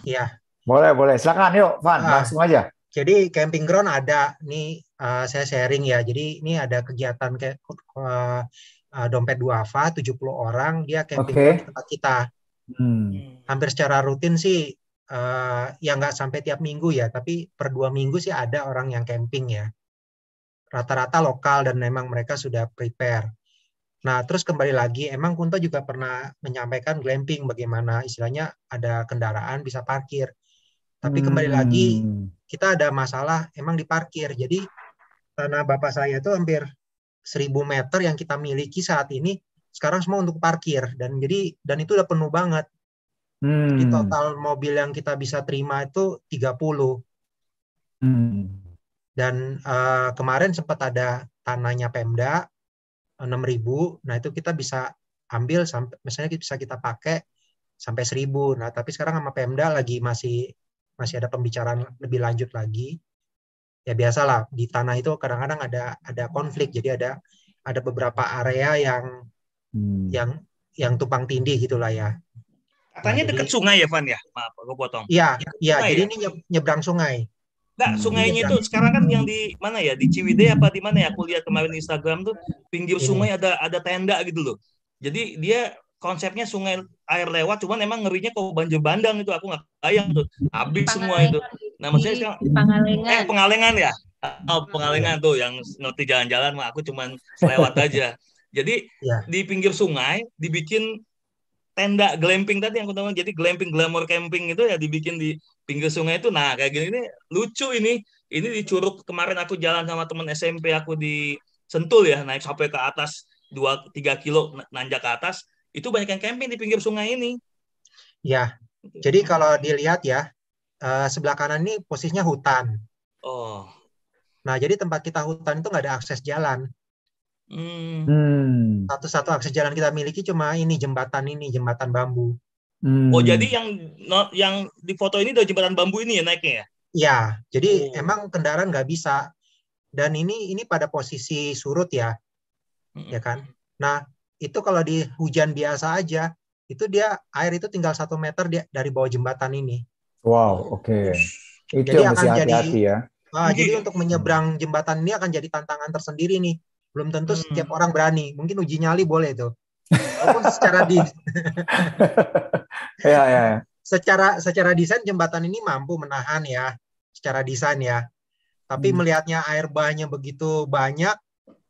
Iya. Boleh, boleh. Silakan yuk, Van, nah, langsung aja. Jadi camping ground ada nih eh, uh, saya sharing ya. Jadi ini ada kegiatan kayak uh, uh, dompet duafa 70 orang dia camping okay. ground di tempat kita. Hmm. hmm. Hampir secara rutin sih uh, ya nggak sampai tiap minggu ya, tapi per dua minggu sih ada orang yang camping ya rata-rata lokal dan memang mereka sudah prepare. Nah, terus kembali lagi, emang Kunto juga pernah menyampaikan glamping bagaimana istilahnya ada kendaraan bisa parkir. Tapi kembali hmm. lagi, kita ada masalah emang di parkir. Jadi tanah bapak saya itu hampir 1000 meter yang kita miliki saat ini sekarang semua untuk parkir dan jadi dan itu udah penuh banget. Hmm. Di total mobil yang kita bisa terima itu 30. Hmm. Dan uh, kemarin sempat ada tanahnya Pemda 6.000. Eh, nah, itu kita bisa ambil sampai misalnya bisa kita pakai sampai 1.000. Nah, tapi sekarang sama Pemda lagi masih masih ada pembicaraan lebih lanjut lagi. Ya biasalah di tanah itu kadang-kadang ada ada konflik. Jadi ada ada beberapa area yang hmm. yang yang tumpang tindih gitulah ya. Katanya nah, dekat sungai ya, Van ya? Maaf, aku potong. Iya, iya. Jadi ya? ini nyebrang sungai. Nah, sungainya iya itu kan? sekarang kan yang di mana ya? Di Ciwidey apa di mana ya? Aku lihat kemarin Instagram tuh pinggir iya. sungai ada ada tenda gitu loh. Jadi dia konsepnya sungai air lewat cuman emang ngerinya kok banjir bandang itu aku nggak bayang tuh. Habis semua itu. Nah, maksudnya sekarang pengalengan. Eh, Pengalengan ya? Oh, Pengalengan iya. tuh yang ngerti jalan-jalan mah aku cuman lewat aja. Jadi ya. di pinggir sungai dibikin tenda glamping tadi yang aku tahu. Jadi glamping glamour camping itu ya dibikin di pinggir sungai itu nah kayak gini ini lucu ini ini dicuruk kemarin aku jalan sama teman SMP aku di Sentul ya naik sampai ke atas dua tiga kilo nanjak ke atas itu banyak yang camping di pinggir sungai ini ya jadi kalau dilihat ya eh, sebelah kanan ini posisinya hutan oh nah jadi tempat kita hutan itu nggak ada akses jalan Hmm. hmm. Satu-satu akses jalan kita miliki cuma ini jembatan ini jembatan bambu. Hmm. Oh jadi yang yang di foto ini dari jembatan bambu ini ya naiknya ya? Iya, jadi oh. emang kendaraan nggak bisa dan ini ini pada posisi surut ya, hmm. ya kan? Nah itu kalau di hujan biasa aja itu dia air itu tinggal satu meter dia, dari bawah jembatan ini. Wow, oke. Okay. Itu jadi yang akan hati -hati jadi ya. Ah, jadi untuk menyeberang jembatan ini akan jadi tantangan tersendiri nih. Belum tentu hmm. setiap orang berani. Mungkin uji nyali boleh tuh. Walaupun secara di ya, ya, ya, Secara secara desain jembatan ini mampu menahan ya secara desain ya. Tapi hmm. melihatnya air bahnya begitu banyak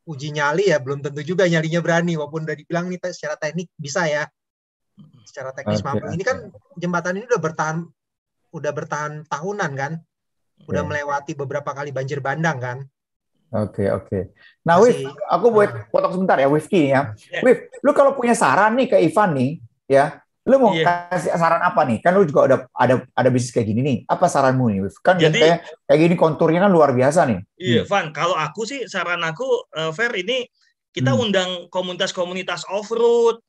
uji nyali ya belum tentu juga nyalinya berani walaupun udah dibilang nih secara teknik bisa ya. Secara teknis okay. mampu. Ini kan jembatan ini udah bertahan udah bertahan tahunan kan. Udah yeah. melewati beberapa kali banjir bandang kan. Oke okay, oke. Okay. Nah, Wif, aku buat ah. potong sebentar ya, Wifki ya. Yeah. Wif, lu kalau punya saran nih ke Ivan nih, ya, lu mau yeah. kasih saran apa nih? Kan lu juga ada ada ada bisnis kayak gini nih. Apa saranmu nih, Wif? Kan Jadi, kayak kayak gini konturnya kan luar biasa nih. Iya, yeah, Kalau aku sih saran aku, uh, eh, Fair ini kita hmm. undang komunitas-komunitas off road.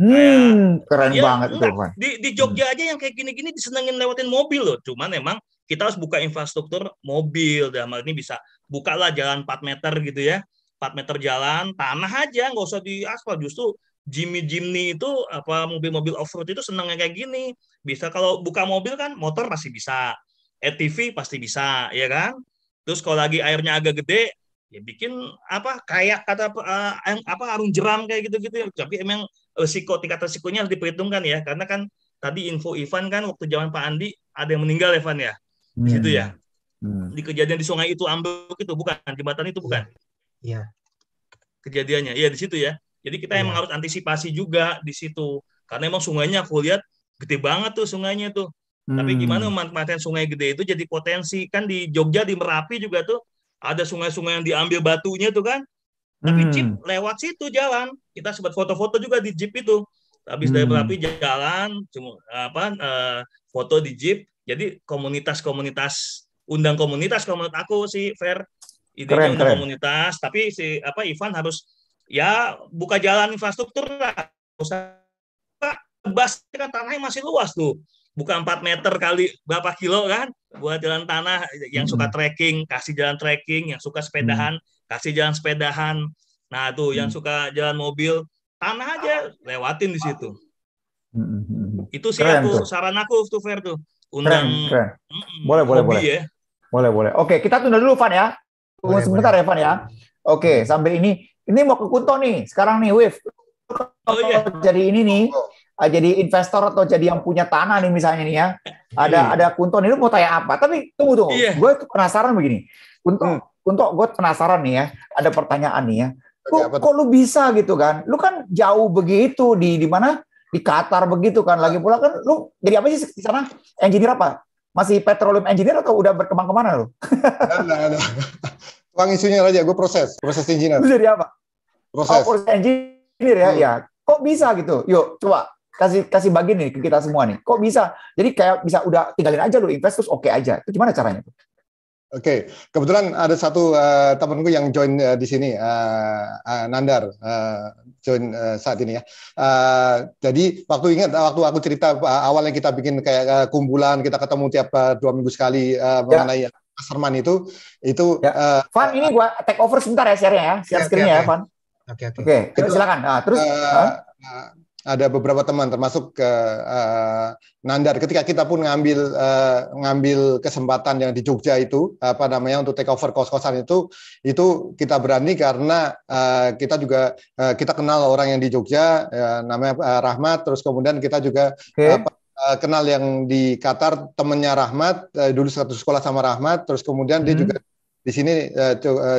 Hmm, kayak, keren ya, banget enggak, Di, di Jogja hmm. aja yang kayak gini-gini disenengin lewatin mobil loh. Cuman emang kita harus buka infrastruktur mobil dalam hal ini bisa bukalah jalan 4 meter gitu ya 4 meter jalan tanah aja nggak usah di aspal justru Jimmy Jimny itu apa mobil-mobil off road itu senangnya kayak gini bisa kalau buka mobil kan motor pasti bisa ATV pasti bisa ya kan terus kalau lagi airnya agak gede ya bikin apa kayak kata uh, apa arung jeram kayak gitu-gitu tapi emang risiko tingkat resikonya harus diperhitungkan ya karena kan tadi info Ivan kan waktu zaman Pak Andi ada yang meninggal Evan ya, hmm, ya. Gitu ya. Hmm. di kejadian di sungai itu ambruk itu bukan jembatan itu bukan iya kejadiannya iya di situ ya jadi kita ya. emang iya. harus antisipasi juga di situ karena emang sungainya aku lihat gede banget tuh sungainya tuh hmm. tapi gimana memanfaatkan sungai gede itu jadi potensi kan di Jogja di Merapi juga tuh ada sungai-sungai yang diambil batunya tuh kan tapi hmm. jeep lewat situ jalan kita sempat foto-foto juga di jeep itu habis hmm. dari Merapi jalan cuma apa uh, foto di jeep jadi komunitas-komunitas undang komunitas kalau menurut aku sih fair ide keren, undang keren. komunitas tapi si apa Ivan harus ya buka jalan infrastruktur lah usah bebas kan tanahnya masih luas tuh buka 4 meter kali berapa kilo kan buat jalan tanah yang suka hmm. trekking kasih jalan trekking yang suka sepedahan hmm. kasih jalan sepedahan nah tuh yang hmm. suka jalan mobil tanah aja lewatin di situ itu sih keren aku saran aku tuh fair tuh undang keren, keren. boleh boleh boleh ya boleh, boleh. Oke, kita tunda dulu Van ya. Tunggu sebentar boleh. ya Van ya. Oke, sambil ini ini mau ke Kunto nih. Sekarang nih Wif. Oh, iya. Jadi ini nih ah, jadi investor atau jadi yang punya tanah nih misalnya nih ya. Ada hmm. ada Kunto nih lu mau tanya apa? Tapi tunggu tunggu. Iya. Gue penasaran begini. Kunto, hmm. Kunto gue penasaran nih ya. Ada pertanyaan nih ya. Kok, kok lu bisa gitu kan? Lu kan jauh begitu di di mana? Di Qatar begitu kan. Lagi pula kan lu jadi apa sih di sana? Engineer apa? masih petroleum engineer atau udah berkembang kemana lo? Enggak, isunya aja, gue proses, proses engineer. Lu jadi apa? Proses. Oh, proses engineer ya, hmm. ya. Kok bisa gitu? Yuk, coba kasih kasih bagi nih ke kita semua nih. Kok bisa? Jadi kayak bisa udah tinggalin aja lu invest terus oke okay aja. Itu gimana caranya tuh? Oke, okay. kebetulan ada satu uh, temanku yang join uh, di sini, uh, uh, Nandar, uh, join uh, saat ini ya. Uh, jadi waktu ingat waktu aku cerita uh, awalnya kita bikin kayak uh, kumpulan, kita ketemu tiap uh, dua minggu sekali uh, mengenai Mas Herman itu, itu. Ya. Uh, ini gua take over sebentar ya share ya, share okay, screen-nya ya, ya Van. Oke, oke. Okay. Oke, silakan. Nah, terus. Uh, uh, ada beberapa teman termasuk ke uh, Nandar ketika kita pun ngambil uh, ngambil kesempatan yang di Jogja itu apa namanya untuk take over kos-kosan itu itu kita berani karena uh, kita juga uh, kita kenal orang yang di Jogja uh, namanya uh, Rahmat terus kemudian kita juga okay. apa, kenal yang di Qatar temennya Rahmat dulu satu sekolah sama Rahmat terus kemudian hmm. dia juga di sini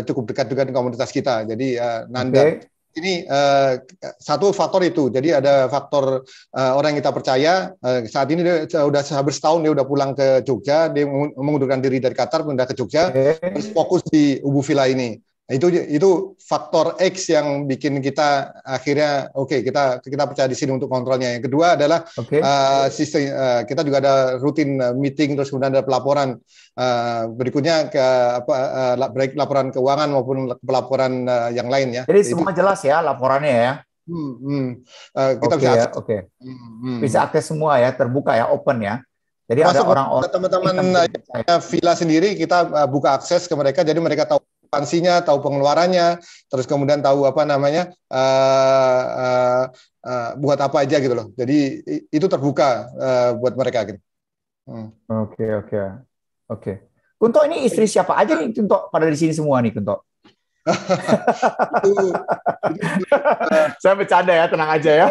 cukup dekat juga dengan komunitas kita jadi Nanda okay ini uh, satu faktor itu. Jadi ada faktor uh, orang yang kita percaya. Uh, saat ini dia sudah sehabis setahun dia sudah pulang ke Jogja, dia mengundurkan diri dari Qatar pindah ke Jogja, okay. terus fokus di Ubu Villa ini. Nah, itu itu faktor X yang bikin kita akhirnya oke okay, kita kita percaya di sini untuk kontrolnya. Yang kedua adalah okay. uh, eh, sistem uh, kita juga ada rutin eh, meeting terus kemudian ada pelaporan uh, berikutnya ke apa uh, baik laporan keuangan maupun pelaporan uh, yang lain ya. Jadi itu. semua jelas ya laporannya ya. Hmm, hmm. Uh, kita okay, bisa ya, akses. oke. okay. Hmm, hmm. bisa akses semua ya terbuka ya open ya. Jadi Masuk ada orang-orang teman-teman Villa sendiri kita buka akses ke mereka jadi mereka tahu ekspansinya, tahu pengeluarannya, terus kemudian tahu apa namanya uh, uh, uh, buat apa aja gitu loh. Jadi itu terbuka uh, buat mereka gitu. Hmm. Oke oke oke. Kunto ini istri siapa aja nih Kunto pada di sini semua nih Kunto. Saya bercanda ya, tenang aja ya.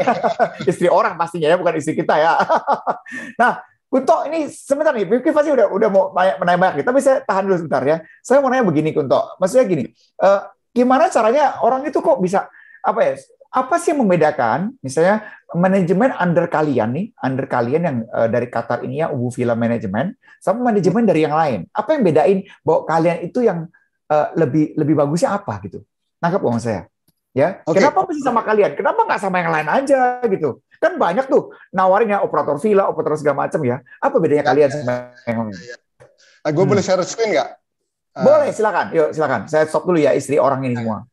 istri orang pastinya ya, bukan istri kita ya. nah, Kunto, ini sebentar nih, Rifki pasti udah udah mau banyak menanya banyak gitu. tapi saya tahan dulu sebentar ya. Saya mau nanya begini Kunto, maksudnya gini, uh, gimana caranya orang itu kok bisa apa ya? Apa sih yang membedakan misalnya manajemen under kalian nih, under kalian yang uh, dari Qatar ini ya Ubu Villa Management sama manajemen hmm. dari yang lain? Apa yang bedain bahwa kalian itu yang uh, lebih lebih bagusnya apa gitu? Nangkap omong saya. Ya, okay. kenapa mesti sama kalian? Kenapa nggak sama yang lain aja gitu? Kan banyak tuh nawarin ya operator villa, operator segala macam ya. Apa bedanya ya, kalian ya, sama yang ya. Ah, gue hmm. boleh share screen nggak? Ah. boleh, silakan. Yuk, silakan. Saya stop dulu ya istri orang ini iya, semua. Ya.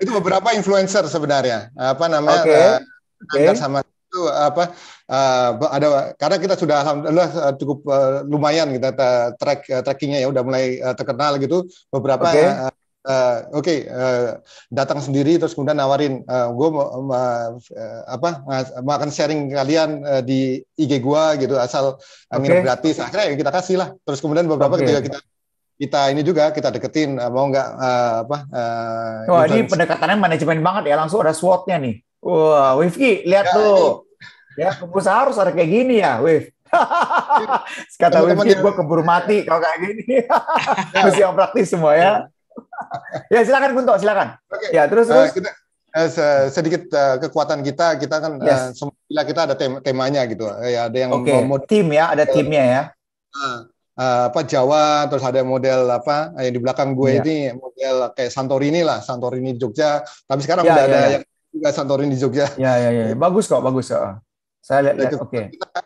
itu beberapa influencer sebenarnya. Apa namanya? Oke. Okay. Uh, eh, okay. sama itu apa uh, ada karena kita sudah alhamdulillah eh, cukup uh, lumayan kita track uh, trackingnya ya udah mulai uh, terkenal gitu beberapa okay. uh, Eh, oke, okay, uh, eh, datang sendiri terus kemudian nawarin, uh, eh, gue mau uh, apa akan sharing kalian uh, di IG gue gitu asal okay. berarti, gratis. Akhirnya ya kita kasih lah. Terus kemudian beberapa okay. ketika kita kita ini juga kita deketin uh, mau nggak uh, apa? Uh, Wah ini pendekatannya manajemen banget ya langsung ada swotnya nih. Wah, wow, Wifki lihat ya, tuh. Ya, pengusaha harus ada kayak gini ya, Wif. Kata Wifki, gue keburu mati kalau kayak gini. Harus yang praktis semua ya. ya. ya silakan Kunto, silakan. Okay. Ya terus uh, Kita, uh, sedikit uh, kekuatan kita, kita kan yes. uh, semua kita ada tem temanya gitu. Ya ada yang okay. mau tim ya, ada timnya ya. Uh, uh, apa Jawa, terus ada model apa yang di belakang gue yeah. ini model kayak Santorini lah, Santorini Jogja. Tapi sekarang yeah, udah yeah, ada yeah. yang juga Santorini Jogja. Ya, ya, ya, ya. Bagus kok, bagus. Uh. Saya lihat, nah, lihat oke. Okay.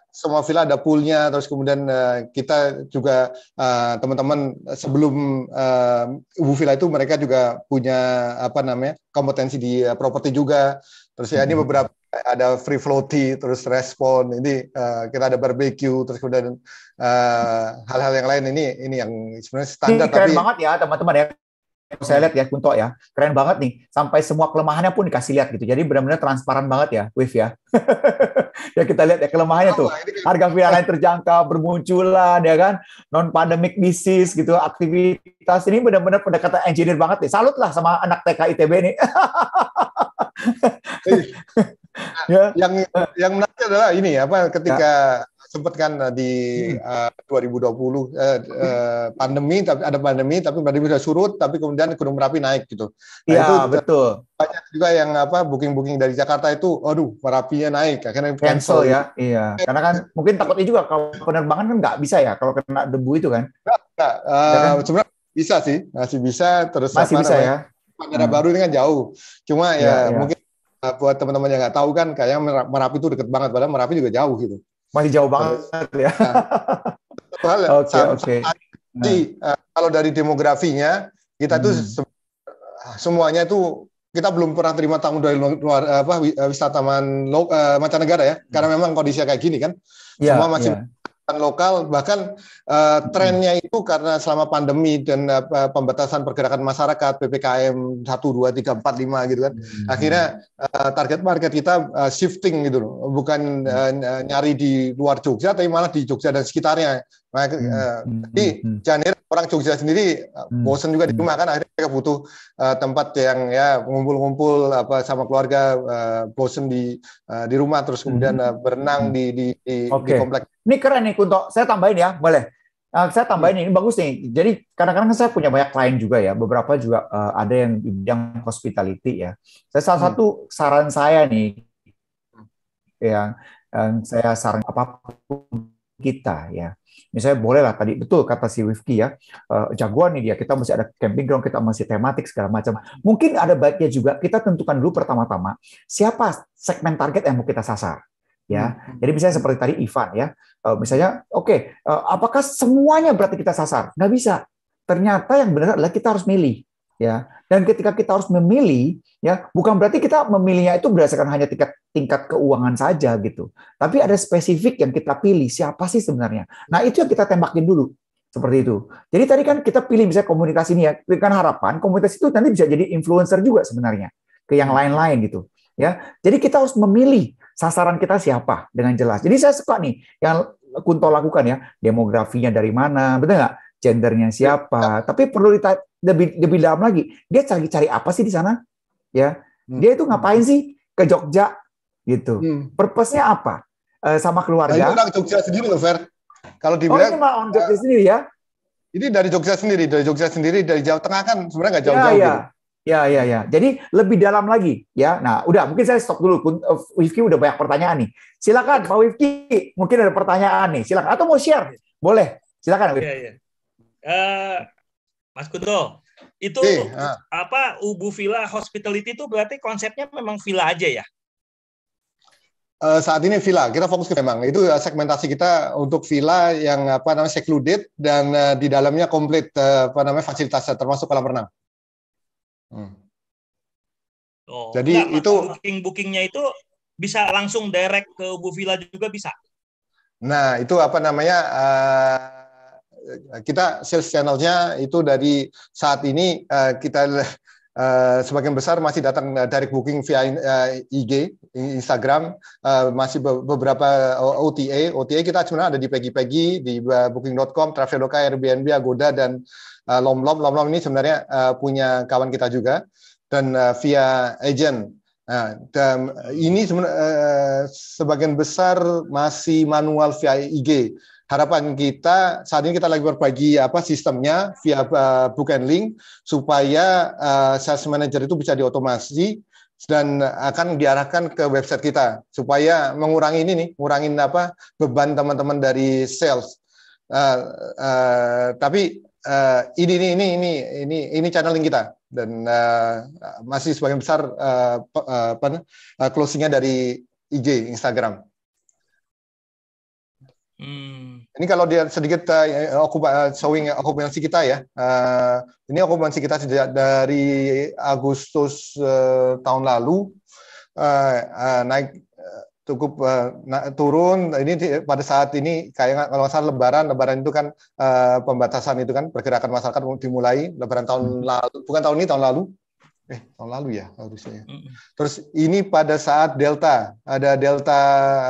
semua villa ada poolnya, terus kemudian uh, kita juga uh, teman-teman sebelum uh, eh, Ubu Villa itu mereka juga punya apa namanya kompetensi di uh, properti juga. Terus ya hmm. ini beberapa ada free floaty, terus respon, ini uh, kita ada barbecue, terus kemudian hal-hal yang lain ini ini yang sebenarnya standar. Ini keren tapi, banget ya teman-teman ya. Saya lihat ya Kunto ya, keren banget nih. Sampai semua kelemahannya pun dikasih lihat gitu. Jadi benar-benar transparan banget ya, Wave ya. ya kita lihat ya kelemahannya tuh. Kan Harga viral yang terjangkau, bermunculan ya kan, non pandemic disease gitu, aktivitas ini benar-benar pendekatan engineer banget nih. Salut lah sama anak TK ITB nih. Iya. ya. Yang yang menarik adalah ini apa ketika ya sempat kan nah, di uh, 2020 uh, uh, pandemi tapi ada pandemi tapi pandemi sudah surut tapi kemudian Gunung Merapi naik gitu. Nah, ya, itu betul. Banyak juga yang apa booking-booking dari Jakarta itu aduh Merapinya naik akhirnya cancel, cancel ya. Gitu. Iya. Karena kan mungkin takutnya juga kalau penerbangan kan nggak bisa ya kalau kena debu itu kan. Nggak, Uh, ya kan? Eh, sebenarnya bisa sih, masih bisa terus masih bisa ya. Bandara hmm. baru ini kan jauh. Cuma ya, ya, ya. mungkin eh, buat teman-teman yang nggak tahu kan kayak Merapi itu deket banget padahal Merapi juga jauh gitu. Masih jauh banget ya. Oke, oke. Okay, okay. Jadi uh, eh, kalau dari demografinya kita hmm. Ah, tuh semuanya itu kita belum pernah terima tamu dari luar apa eh, wisatawan uh, mancanegara ya karena hmm. memang kondisinya kayak gini kan Yeah, semua masih yeah lokal bahkan uh, trennya itu karena selama pandemi dan uh, pembatasan pergerakan masyarakat PPKM satu dua tiga empat lima gitu kan. Hmm. Akhirnya uh, target market kita uh, shifting gitu loh. Bukan uh, nyari di luar Jogja tapi malah di Jogja dan sekitarnya Nah, hmm. uh, eh, jadi hmm, hmm, hmm. jangan janir orang Jogja sendiri eh, hmm. bosen juga di rumah kan akhirnya mereka butuh uh, tempat yang ya ngumpul-ngumpul apa sama keluarga uh, bosen di uh, di rumah terus kemudian uh, berenang di di di, okay. di komplek. Ini keren nih Kunto, saya tambahin ya, boleh. Uh, saya tambahin ini bagus nih. Jadi kadang-kadang kan saya punya banyak klien juga ya. Beberapa juga uh, ada yang di bidang hospitality ya. Saya salah hmm. satu saran saya nih yang, yang saya saran apapun kita ya misalnya bolehlah tadi betul kata si Rifki ya eh, jagoan nih dia kita masih ada camping ground kita masih tematik segala macam mungkin ada baiknya juga kita tentukan dulu pertama-tama siapa segmen target yang mau kita sasar ya hmm. jadi misalnya seperti tadi Ivan ya eh, misalnya oke okay, eh, apakah semuanya berarti kita sasar nggak bisa ternyata yang benar adalah kita harus milih ya dan ketika kita harus memilih, ya bukan berarti kita memilihnya itu berdasarkan hanya tingkat tingkat keuangan saja gitu. Tapi ada spesifik yang kita pilih siapa sih sebenarnya. Nah itu yang kita tembakin dulu seperti itu. Jadi tadi kan kita pilih misalnya komunitas ini ya dengan harapan komunitas itu nanti bisa jadi influencer juga sebenarnya ke yang lain-lain gitu. Ya, jadi kita harus memilih sasaran kita siapa dengan jelas. Jadi saya suka nih yang Kunto lakukan ya demografinya dari mana, betul nggak? Gendernya siapa? Tapi perlu lebih lebih dalam lagi dia cari cari apa sih di sana ya hmm. dia itu ngapain sih ke Jogja gitu hmm. purpose-nya apa eh, sama keluarga nah, itu ke Jogja sendiri loh Fer kalau oh, dibilang oh, ini on Jogja uh, sendiri ya ini dari Jogja sendiri dari Jogja sendiri dari Jawa Tengah kan sebenarnya nggak ya, jauh-jauh ya, gitu. ya. Ya, ya, Jadi lebih dalam lagi, ya. Nah, udah mungkin saya stop dulu. Eh, Wifki udah banyak pertanyaan nih. Silakan, Pak Wifki. Mungkin ada pertanyaan nih. Silakan. Atau mau share? Boleh. Silakan. Ya, ya. Uh, Mas Kudo, itu si, ah. apa Ubu Villa Hospitality itu berarti konsepnya memang villa aja ya? Uh, saat ini villa kita fokus ke memang itu eh, segmentasi kita untuk villa yang apa namanya secluded dan uh, di dalamnya komplit uh, apa namanya fasilitasnya termasuk kolam renang. Hmm. Oh, Jadi enggak, itu booking bookingnya itu bisa langsung direct ke ubu Villa juga bisa. Nah itu apa namanya uh, kita sales channelnya itu dari saat ini uh, kita Uh, eh, sebagian besar masih datang eh, dari booking via uh, IG, Instagram, uh, masih be beberapa OTA. OTA kita sebenarnya ada di pagi-pagi di booking.com, Traveloka, Airbnb, Agoda, dan uh, Lomlom. lom ini sebenarnya uh, punya kawan kita juga, dan uh, via agent. Nah, dan ini uh, sebagian besar masih manual via IG harapan kita saat ini kita lagi berbagi apa sistemnya via uh, book and link supaya uh, sales manager itu bisa diotomasi dan akan diarahkan ke website kita supaya mengurangi ini nih, ngurangin apa beban teman-teman dari sales. Uh, uh, tapi uh, ini ini ini ini ini ini channeling kita dan uh, masih sebagian besar uh, apa, uh, closingnya dari IG Instagram. Hmm, ini kalau dia sedikit uh, okupa, uh, showing okupansi kita ya. Uh, ini okupansi kita sejak dari Agustus uh, tahun lalu uh, uh, naik cukup uh, na turun ini di, pada saat ini kayak kalau masalah lebaran lebaran itu kan uh, pembatasan itu kan pergerakan masyarakat dimulai lebaran tahun hmm. lalu bukan tahun ini tahun lalu eh tahun lalu ya harusnya. Mm. Terus ini pada saat delta ada delta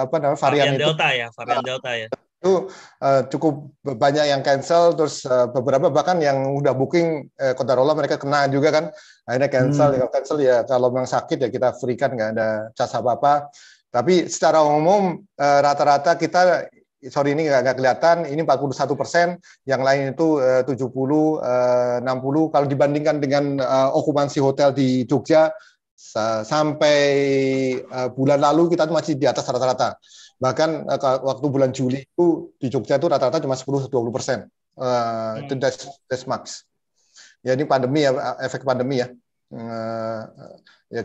apa namanya varian, varian itu. delta ya varian delta ya itu uh, cukup banyak yang cancel terus uh, beberapa bahkan yang udah booking eh, kota rola mereka kena juga kan akhirnya cancel hmm. ya cancel ya kalau memang sakit ya kita free kan nggak ada cas apa apa tapi secara umum rata eh, rata-rata kita sorry ini nggak kelihatan ini 41 persen yang lain itu uh, 70 uh, 60 kalau dibandingkan dengan uh, okupansi hotel di Jogja sampai bulan lalu kita masih di atas rata-rata bahkan eh, waktu bulan Juli itu di Jogja itu rata-rata cuma 10-20 persen uh, hmm. itu max. Ya ini pandemi ya eh, efek pandemi ya. Uh, ya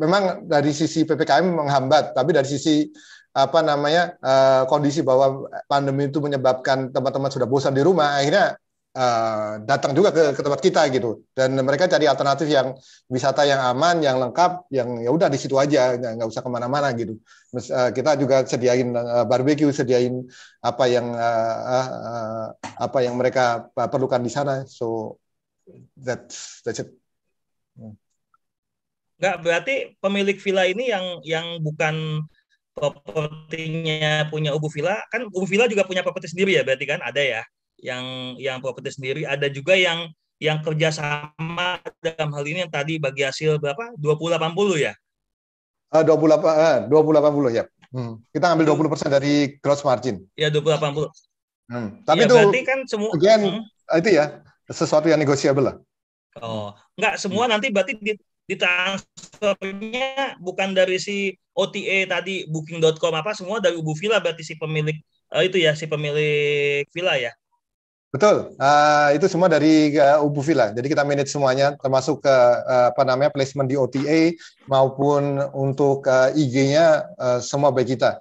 memang dari sisi ppkm menghambat, tapi dari sisi apa namanya uh, kondisi bahwa pandemi itu menyebabkan teman-teman sudah bosan di rumah, akhirnya uh, datang juga ke, ke tempat kita gitu dan mereka cari alternatif yang wisata yang aman yang lengkap yang ya udah di situ aja nggak usah kemana-mana gitu Mes, uh, kita juga sediain uh, eh, barbeque sediain apa yang uh, uh, apa yang mereka perlukan di sana so that's that's it hmm. nggak berarti pemilik villa ini yang yang bukan propertinya punya Ubu Villa kan Ubu Villa juga punya properti sendiri ya berarti kan ada ya yang yang properti sendiri ada juga yang yang kerjasama dalam hal ini yang tadi bagi hasil berapa dua puluh delapan puluh ya eh, eh, dua puluh delapan puluh ya hmm. kita ngambil hmm. puluh persen dari gross margin ya dua puluh 2080 hmm. tapi ya, itu berarti kan semua again, hmm. itu ya sesuatu yang negosiable lah oh nggak semua hmm. nanti berarti di, ditransfernya bukan dari si OTA tadi booking.com apa semua dari Ubu Villa berarti si pemilik uh, itu ya si pemilik villa ya. Betul, uh, itu semua dari uh, Ubu Villa. Jadi kita manage semuanya, termasuk ke uh, apa namanya placement di OTA maupun untuk uh, eh, IG-nya uh, semua baik kita.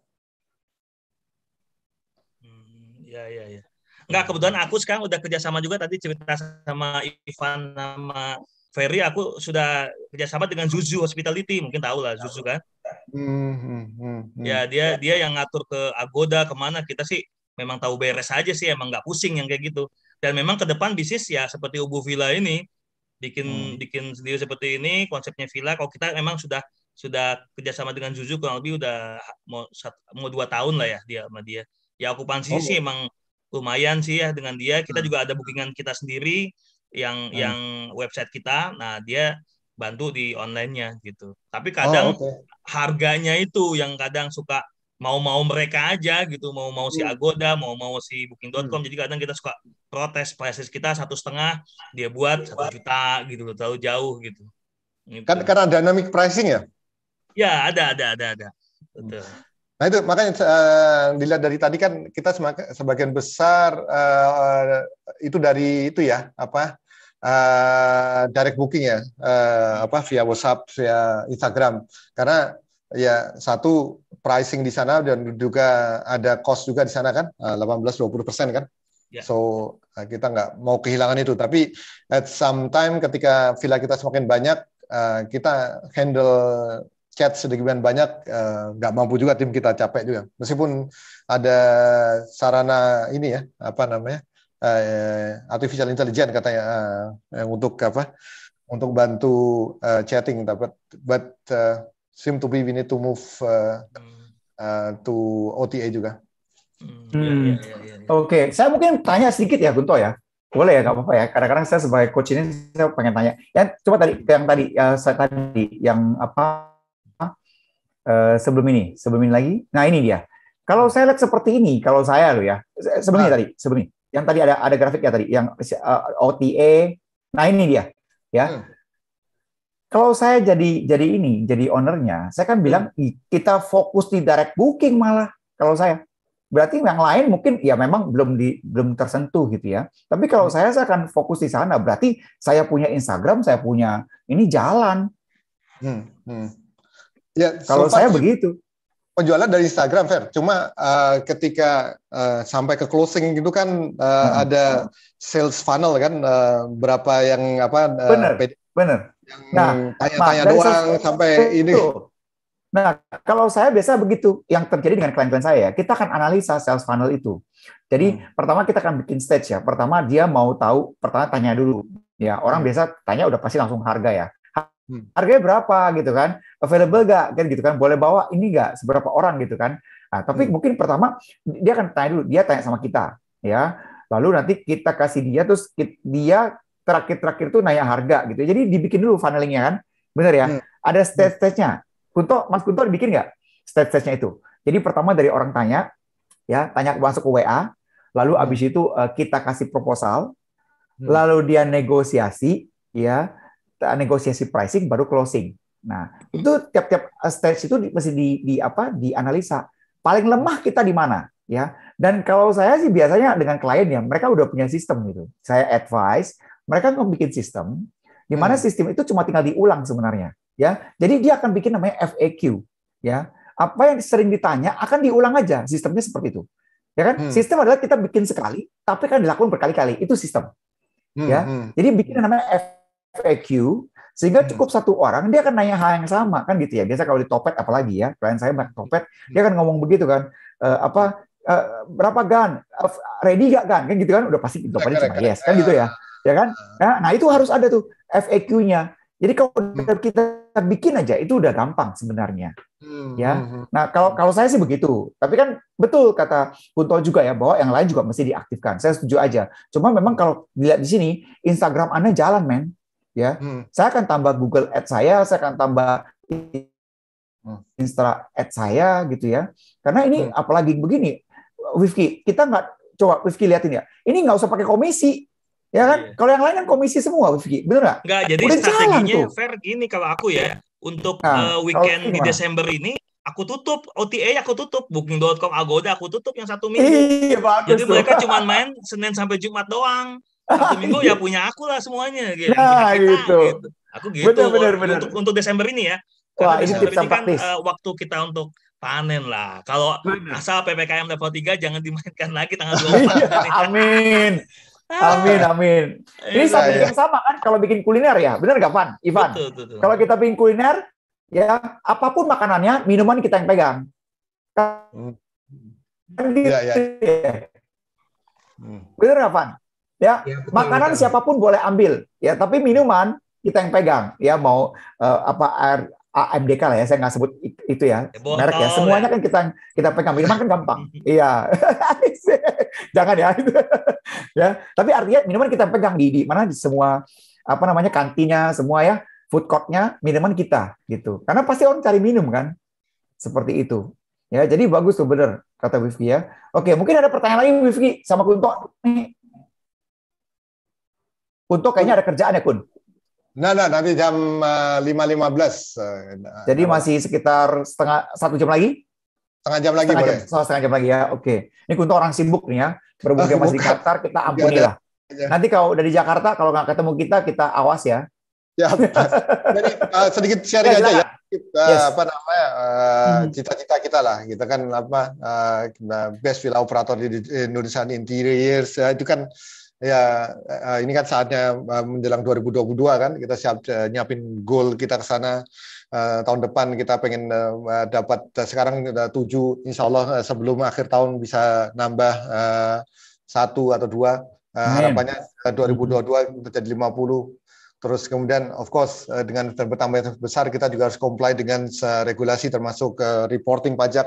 Hmm, ya ya ya. Enggak kebetulan aku sekarang udah kerjasama juga tadi cerita sama Ivan sama Ferry. Aku sudah kerjasama dengan Zuzu Hospitality, mungkin tahu lah Zuzu kan. Hmm, hmm, hmm, hmm. Ya dia dia yang ngatur ke Agoda kemana kita sih memang tahu beres aja sih emang nggak pusing yang kayak gitu dan memang ke depan bisnis ya seperti Ubu Villa ini bikin hmm. bikin sendiri seperti ini konsepnya Villa kalau kita memang sudah sudah kerjasama dengan Zuzu kurang lebih udah mau satu, mau dua tahun lah ya dia sama dia ya okupansi oh. sih emang lumayan sih ya dengan dia kita hmm. juga ada bookingan kita sendiri yang hmm. yang website kita nah dia bantu di onlinenya gitu tapi oh, kadang oh, okay. harganya itu yang kadang suka mau-mau mereka aja gitu, mau-mau si hmm. Agoda, mau-mau si Booking.com. Hmm. Jadi kadang kita suka protes prices kita satu setengah, dia buat satu juta gitu terlalu jauh gitu. gitu. Kan karena dynamic pricing ya? Ya ada ada ada ada. Hmm. Betul. Nah itu makanya uh, dilihat dari tadi kan kita sebagian besar uh, itu dari itu ya apa uh, direct booking ya uh, apa via WhatsApp via Instagram karena ya satu pricing di sana dan juga ada cost juga di sana kan 18-20 eh, persen kan yeah. so eh, kita nggak mau kehilangan itu tapi at some time ketika villa kita semakin banyak eh, kita handle chat sedemikian banyak nggak mampu juga tim kita capek juga meskipun ada sarana ini ya apa namanya artificial intelligence katanya yang untuk apa untuk bantu chatting tapi but uh, seem to be we need to move uh, hmm. uh, to OTA juga. Hmm. Ya, hmm. Ya, ya, ya, Oke, okay. saya mungkin tanya sedikit ya Gunto ya. Boleh ya, nggak apa-apa ya. Kadang-kadang saya sebagai coach ini saya pengen tanya. Ya, coba tadi yang tadi ya, saya tadi yang apa uh, sebelum ini, sebelum ini lagi. Nah ini dia. Kalau saya lihat seperti ini, kalau saya loh ya, sebelumnya nah. tadi, sebelumnya yang tadi ada ada grafik ya tadi, yang uh, eh, OTA. Nah ini dia, ya. Hmm kalau saya jadi jadi ini, jadi ownernya, saya kan bilang hmm. kita fokus di direct booking malah kalau saya. Berarti yang lain mungkin ya memang belum di belum tersentuh gitu ya. Tapi kalau hmm. saya saya akan fokus di sana. Berarti saya punya Instagram, saya punya ini jalan. Hmm, hmm. Ya, kalau saya begitu penjualan dari Instagram Fer. Cuma uh, ketika uh, sampai ke closing gitu kan uh, hmm. ada sales funnel kan uh, berapa yang apa uh, Benar yang nah, tanya-tanya nah, doang sampai itu. ini. Nah, kalau saya biasa begitu yang terjadi dengan klien-klien saya, kita akan analisa sales funnel itu. Jadi hmm. pertama kita akan bikin stage ya. Pertama dia mau tahu, pertama tanya dulu. Ya, orang hmm. biasa tanya udah pasti langsung harga ya. Hmm. Harganya berapa gitu kan? Available gak? Kan gitu kan? Boleh bawa ini gak? Seberapa orang gitu kan? Nah, tapi hmm. mungkin pertama dia akan tanya dulu, dia tanya sama kita ya. Lalu nanti kita kasih dia terus dia terakhir-terakhir tuh naik harga gitu. Jadi dibikin dulu funnelingnya kan, bener ya? Hmm. Ada hmm. stage-stage-nya. Kunto, Mas Kunto dibikin nggak stage-stage-nya itu? Jadi pertama dari orang tanya, ya tanya masuk ke WA, lalu hmm. abis itu uh, kita kasih proposal, hmm. lalu dia negosiasi, ya negosiasi pricing baru closing. Nah itu tiap-tiap eh, stage itu mesti di, di apa dianalisa. Paling lemah kita di mana, ya? Dan kalau saya sih biasanya dengan klien ya mereka udah punya sistem gitu. Saya advice, mereka akan bikin sistem di mana hmm. sistem itu cuma tinggal diulang sebenarnya, ya. Jadi dia akan bikin namanya FAQ, ya. Apa yang sering ditanya akan diulang aja, sistemnya seperti itu. Ya kan? Hmm. Sistem adalah kita bikin sekali, tapi kan dilakukan berkali-kali. Itu sistem. Hmm. Ya. Hmm. Jadi bikin namanya FAQ sehingga hmm. cukup satu orang dia akan nanya hal yang sama kan gitu ya. Biasa kalau di Topet apalagi ya, klien saya banyak Topet, hmm. dia akan ngomong begitu kan. E, apa e, berapa gan? Ready gak gan? Kan gitu kan udah pasti jawabannya cuma yes kan gitu ya. Ah ya kan? Ah. Nah, nah itu harus ada tuh FAQ-nya. Jadi kalau hmm. kita bikin aja itu udah gampang sebenarnya, hmm, ya. Hmm, nah kalau kalau saya sih begitu. Tapi kan betul kata Kunto juga ya bahwa yang lain juga mesti diaktifkan. Saya setuju aja. Cuma memang kalau dilihat di sini Instagram Anda jalan men, ya. Saya akan tambah Google Ads saya, saya akan tambah Insta Ads saya gitu ya. Karena ini apalagi begini, Wifki kita nggak coba Wifki lihatin ya. Ini nggak usah pakai komisi. Ya kan? Iya. Kalau yang lain yang komisi semua, Vicky. Gak, nggak? Nggak, jadi Udah strateginya tuh. fair gini kalau aku ya. Untuk nah, uh, weekend di Desember ini, aku tutup. OTA aku tutup. Booking.com, Agoda aku tutup yang satu minggu. Iya, bagus jadi tuh. mereka cuma main Senin sampai Jumat doang. Satu minggu ya punya aku lah semuanya. Gitu. Nah, kita, gitu. gitu. Aku gitu. Bener, bener, bener. Untuk, untuk Desember ini ya. Karena Wah, Desember ini kan uh, waktu kita untuk panen lah. Kalau asal PPKM level 3 jangan dimainkan lagi tanggal 24. Iya, amin. Amin, amin. Ini iya, satu iya. yang sama kan kalau bikin kuliner ya, benar nggak, Van? Ivan, betul, betul, betul. kalau kita bikin kuliner, ya apapun makanannya, minuman kita yang pegang. Hmm. Kan hmm. gitu, ya, ya. Hmm. Benar nggak, Van? Ya, ya betul, makanan betul. siapapun boleh ambil, ya tapi minuman kita yang pegang, ya mau uh, apa air AMDK lah ya, saya nggak sebut itu ya, Botol, merek ya. ya. Semuanya kan kita kita pegang, minuman kan gampang. iya. Jangan ya. ya, tapi artinya minuman kita pegang di, di mana di semua apa namanya kantinya semua ya, food courtnya minuman kita gitu. Karena pasti orang cari minum kan. Seperti itu. Ya, jadi bagus tuh bener kata Wifki ya. Oke, mungkin ada pertanyaan lagi Wifki sama Kunto. Kunto kayaknya ada kerjaan ya Kun. Nah, nah, nanti jam eh, lima lima belas. Eh, jadi masih sekitar setengah satu jam lagi? Setengah jam lagi setengah boleh. Jam, oh, setengah jam lagi ya, oke. Okay. Ini untuk orang sibuk nih ya. Berbagai masih di Qatar, kita iya, ampuni iya. lah. Nanti kalau udah di Jakarta, kalau nggak ketemu kita, kita awas ya. Ya, jadi uh, sedikit sharing ya, aja ya. Kita, yes. apa namanya hmm. cita-cita uh, kita lah kita kan apa uh, best villa operator di Indonesia interior uh, ya, itu kan ya eh, ini kan saatnya eh, menjelang 2022 kan kita siap eh, nyiapin goal kita ke sana tahun depan kita pengen dapat sekarang udah tujuh insya Allah sebelum akhir tahun bisa nambah satu atau dua harapannya 2022 terjadi 50 Terus kemudian, of course, dengan bertambah besar, kita juga harus comply dengan regulasi termasuk reporting pajak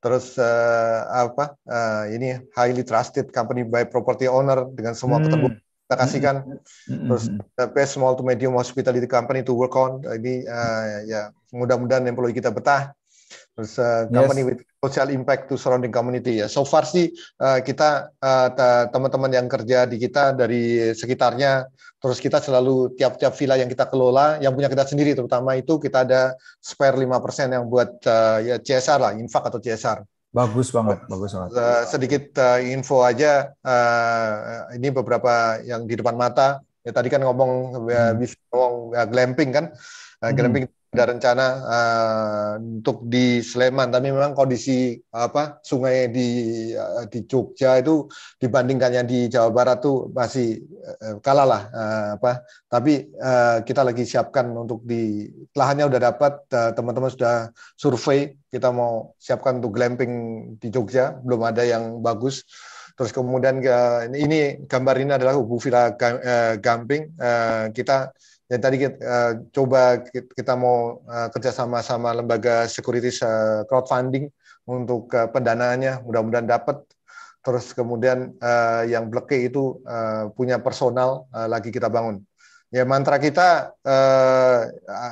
terus uh, apa uh, ini ya, highly trusted company by property owner dengan semua hmm. keterbukaan kita kasihkan hmm, hmm, hmm, terus the eh, best small to medium hospitality company to work on ini uh, ya mudah-mudahan employee kita betah terus uh, company yes. with social impact to surrounding community ya. So far sih uh, kita uh, teman-teman yang kerja di kita dari sekitarnya, terus kita selalu tiap-tiap villa yang kita kelola, yang punya kita sendiri terutama itu kita ada spare lima persen yang buat uh, ya CSR lah, infak atau CSR. Bagus banget, bagus banget. Uh, sedikit uh, info aja, uh, ini beberapa yang di depan mata. Ya tadi kan ngomong uh, hmm. ngomong uh, glamping kan, uh, hmm. glamping hmm ada rencana uh, untuk di Sleman, tapi memang kondisi apa sungai di uh, di Jogja itu dibandingkan yang di Jawa Barat tuh masih uh, kalah lah uh, apa. Tapi uh, kita lagi siapkan untuk di lahannya udah dapat, teman teman-teman sudah survei, kita mau siapkan untuk glamping di Jogja, belum ada yang bagus. Terus kemudian uh, ini gambar ini adalah Ubu Villa Gamping uh, kita yang tadi kita, uh, coba kita mau uh, eh, kerjasama sama lembaga securities uh, crowdfunding untuk uh, pendanaannya mudah-mudahan dapat terus kemudian uh, yang bleke itu uh, punya personal uh, lagi kita bangun ya mantra kita uh,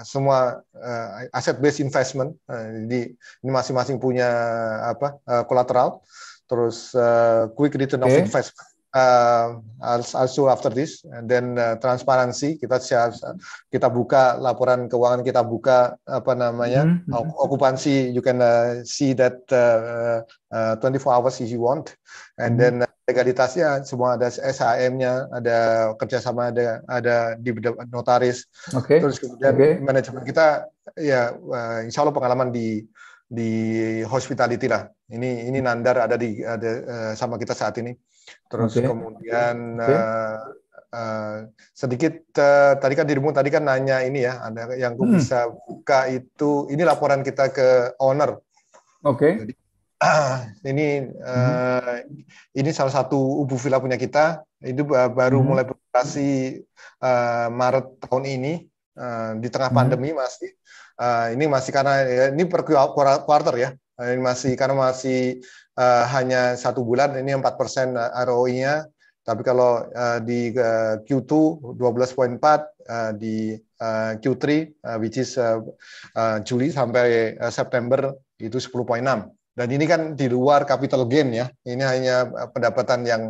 semua uh, aset based investment uh, jadi ini masing-masing punya apa uh, terus uh, quick return okay. of investment uh, also after this and then uh, transparansi kita siap, kita buka laporan keuangan kita buka apa namanya mm -hmm. hmm. okupansi you can uh, see that uh, uh, 24 hours if you want and mm -hmm. then uh, legalitasnya semua ada SHM-nya ada kerjasama ada ada di notaris okay. terus kemudian okay. manajemen kita ya uh, insya Allah pengalaman di di hospitality lah ini ini nandar ada di ada uh, sama kita saat ini Terus okay. kemudian okay. Uh, eh, uh, eh, sedikit uh, tadi kan dirimu tadi kan nanya ini ya, ada yang hmm. bisa buka itu ini laporan kita ke owner. Oke. Okay. Jadi, Ah, ini ini salah satu ubu villa punya kita itu baru hmm. mulai beroperasi uh, Maret tahun ini uh, di tengah hmm. pandemi masih uh, ini masih karena ya, ini per quarter ya ini masih karena masih uh, hanya satu bulan ini 4% eh, ROI-nya, tapi kalau uh, di uh, Q2 12.4 uh, di uh, Q3 uh, which is uh, uh, Juli sampai uh, September itu 10.6. Dan ini kan di luar capital gain ya. Ini hanya pendapatan yang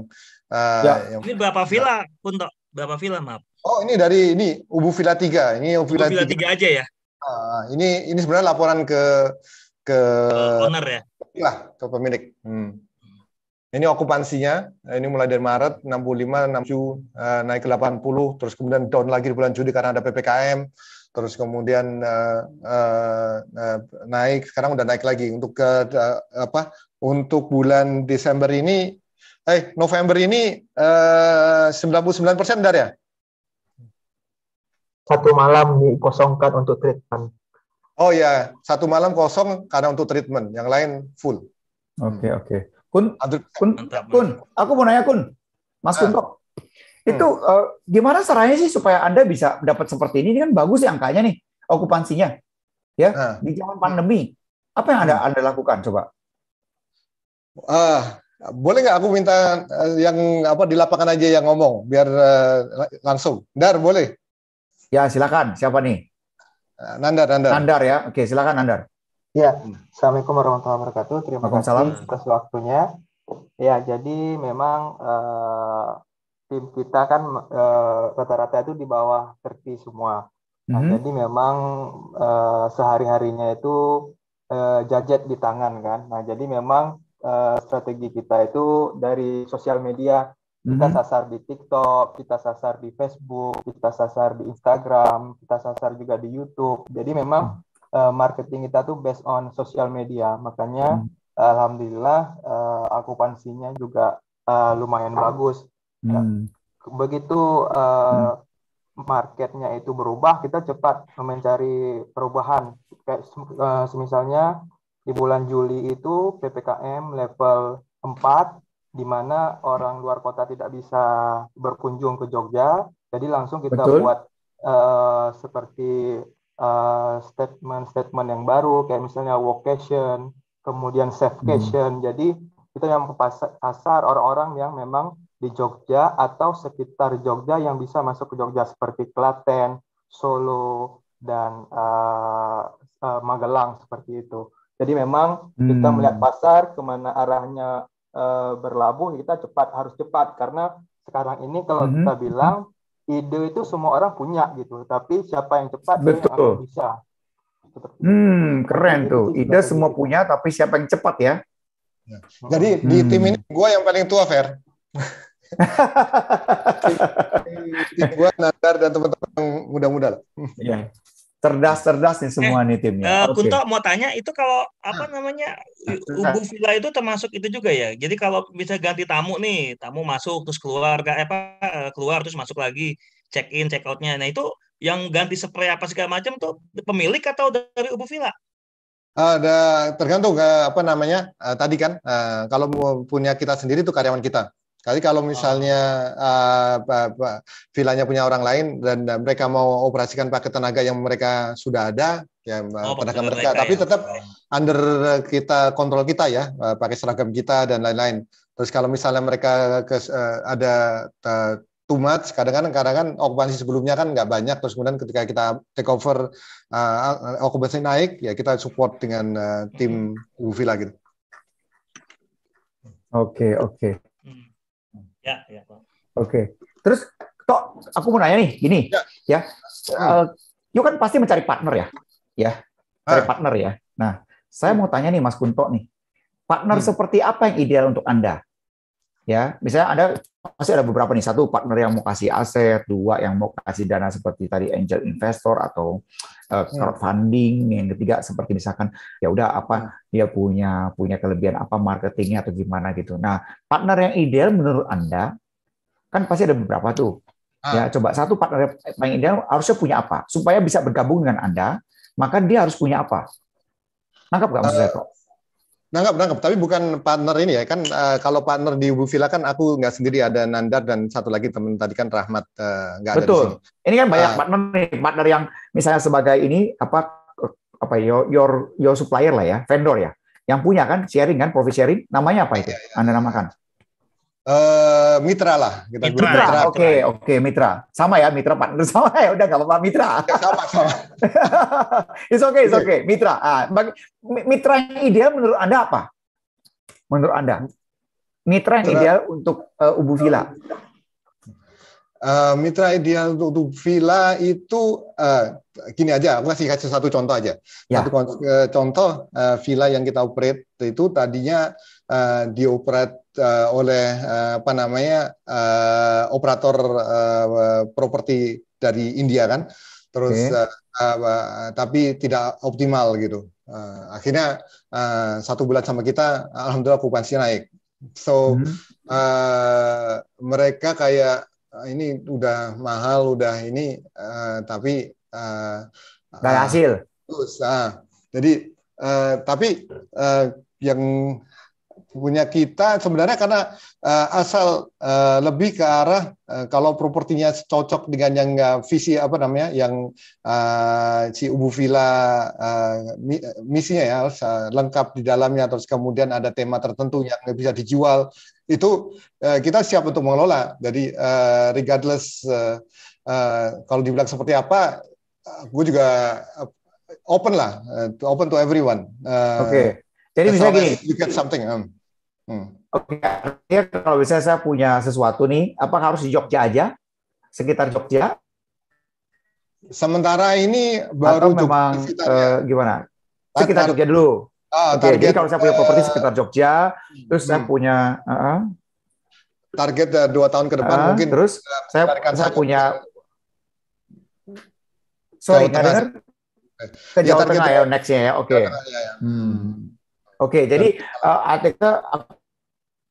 uh, ya. yang Ini berapa villa, untuk Berapa villa, maaf? Oh, ini dari ini Ubu Villa 3. Ini Ubu, Ubu Villa 3. 3 aja ya. Uh, ini ini sebenarnya laporan ke ke uh, owner ya lah ke pemilik. Hmm. Ini okupansinya, ini mulai dari Maret 65, 67, eh, naik ke 80, terus kemudian down lagi di bulan Juli karena ada PPKM, terus kemudian eh, eh, naik, sekarang udah naik lagi untuk ke apa? Untuk bulan Desember ini, eh November ini uh, 99 persen, ya? Satu malam dikosongkan untuk treatment. Oh ya, satu malam kosong karena untuk treatment, yang lain full. Oke okay, oke. Okay. Kun, kun, kun, aku mau nanya kun, Mas nah. Kun Itu hmm. uh, gimana caranya sih supaya anda bisa dapat seperti ini? Ini kan bagus sih ya angkanya nih, okupansinya, ya ah. di zaman pandemi. Apa yang anda hmm. anda lakukan coba? Uh, boleh nggak aku minta eh, yang apa di lapangan aja yang ngomong biar uh, langsung. Dar boleh? Ya silakan. Siapa nih? Eh, Nandar, Nandar. Nandar ya. Oke, silakan Nandar. Ya, Assalamualaikum warahmatullahi wabarakatuh. Terima kasih atas waktunya. Ya, jadi memang uh, tim kita kan uh, rata-rata itu di bawah terti semua. Nah, mm -hmm. Jadi memang uh, sehari-harinya itu uh, jajet di tangan kan. Nah, jadi memang uh, strategi kita itu dari sosial media kita mhm. sasar di TikTok, kita sasar di Facebook, kita sasar di Instagram, kita sasar juga di YouTube. Jadi memang uh, marketing kita tuh based on sosial media. Makanya -hmm. alhamdulillah uh, eh, akupansinya juga uh, lumayan bagus. Mm -hmm. Begitu uh, marketnya itu berubah, kita cepat mencari perubahan. Kayak uh, semisalnya di bulan Juli itu PPKM level 4 di mana orang luar kota tidak bisa berkunjung ke Jogja. Jadi langsung kita Betul. buat uh, seperti eh, statement-statement uh, yang baru, kayak misalnya vocation, kemudian safecation. Hmm. Jadi kita yang pasar orang-orang yang memang di Jogja atau sekitar Jogja yang bisa masuk ke Jogja seperti Klaten, Solo, dan uh, uh, Magelang seperti itu. Jadi memang kita hmm. melihat pasar kemana arahnya Eh, berlabuh ya kita cepat harus cepat karena sekarang ini kalau mm -hmm. kita bilang ide itu semua orang punya gitu, tapi siapa yang cepat Betul. yang bisa. Hmm, keren tuh. Ide semua punya, tapi siapa yang cepat ya? ya. Jadi hmm. di tim ini gue yang paling tua, Fer. tim, tim gue, Nadar, dan teman-teman muda-muda lah. Iya cerdas-cerdas nih semua eh, nih timnya. Uh, eh, okay. Kunto mau tanya itu kalau ah. apa namanya ah, Ubu Villa itu termasuk itu juga ya. Jadi kalau bisa ganti tamu nih, tamu masuk terus keluar gak apa eh, keluar terus masuk lagi check in check outnya. Nah itu yang ganti spray apa segala macam tuh pemilik atau dari Ubu Villa? Ada ah, tergantung apa namanya eh, tadi kan kalau punya kita sendiri itu karyawan kita Kali kalau misalnya oh. Eh, uh, vilanya punya orang lain dan, dan mereka mau operasikan pakai tenaga yang mereka sudah ada, ya oh, eh, tenaga mereka. Tapi ya. tetap under kita kontrol kita ya, uh, pakai seragam kita dan lain-lain. Terus kalau misalnya mereka ke, uh, ada uh, too much, kadang-kadang kadang kan okupansi sebelumnya kan nggak banyak, terus kemudian ketika kita take over uh, okupansi naik, ya kita support dengan uh, tim hmm. Villa gitu. Oke okay, oke. Okay. Ya, ya. Oke. Okay. Terus Tok, aku mau nanya nih, gini, ya. ya. Uh, hmm. eh, you kan pasti mencari partner ya? Ya. Cari ah. partner ya. Nah, saya hmm. mau tanya nih Mas Kunto nih. Partner hmm. seperti apa yang ideal untuk Anda? ya misalnya ada masih ada beberapa nih satu partner yang mau kasih aset dua yang mau kasih dana seperti tadi angel investor atau uh, crowdfunding yang ketiga seperti misalkan ya udah apa ya. dia punya punya kelebihan apa marketingnya atau gimana gitu nah partner yang ideal menurut anda kan pasti ada beberapa tuh ah. ya coba satu partner yang ideal harusnya punya apa supaya bisa bergabung dengan anda maka dia harus punya apa nangkap nggak maksud saya kok eh, Nangkap, nangkap. Tapi bukan partner ini ya. Kan uh, kalau partner di Ubu Villa kan aku nggak sendiri ada Nandar dan satu lagi teman tadi kan Rahmat uh, ada Betul. Ini kan banyak uh, partner nih, partner yang misalnya sebagai ini apa apa ya, your your, your supplier lah ya, vendor ya. Yang punya kan sharing kan profit sharing namanya apa itu? Iya, iya. Anda namakan. Uh, mitra lah kita mitra. Oke, oke okay, oke okay, mitra sama ya mitra partner sama ya udah nggak apa-apa mitra sama sama it's okay it's okay mitra ah, bagi, mitra yang ideal menurut anda apa menurut anda mitra yang mitra, ideal untuk uh, ubu villa uh, mitra ideal untuk, untuk villa itu uh, gini aja aku kasih satu contoh aja ya. satu contoh uh, villa yang kita operate itu tadinya uh, dioperat uh, oleh uh, apa namanya uh, operator uh, properti dari India kan terus okay. uh, uh, uh, tapi tidak optimal gitu uh, akhirnya uh, satu bulan sama kita alhamdulillah okupansi naik so mm -hmm. uh, mereka kayak ini udah mahal udah ini uh, tapi uh, nggak hasil terus uh, jadi uh, tapi uh, yang punya kita sebenarnya karena uh, asal uh, lebih ke arah uh, kalau propertinya cocok dengan yang uh, visi apa namanya yang uh, si Ubu Villa uh, misinya ya uh, lengkap di dalamnya terus kemudian ada tema tertentu yang bisa dijual itu uh, kita siap untuk mengelola. Jadi uh, regardless uh, uh, kalau dibilang seperti apa, uh, gue juga open lah, uh, open to everyone. Uh, Oke. Okay. Jadi bisa gini. You get something. Um. Hmm. Oke, okay. kalau bisa saya punya sesuatu nih, apa harus di Jogja aja? Sekitar Jogja? Sementara ini baru Atau memang Jogja, eh, gimana? Sekitar Jogja dulu. Ah, Oke, okay, jadi kalau saya punya properti sekitar Jogja, hmm. terus saya hmm. punya uh, uh, target uh, dua tahun ke depan uh, mungkin. Terus saya, saya punya. Sorry, dengar? Ke ya, Jawa ya, Tengah ya nextnya ya, oke. Okay. Ya, ya. hmm. Oke, okay, jadi uh, eh, artikel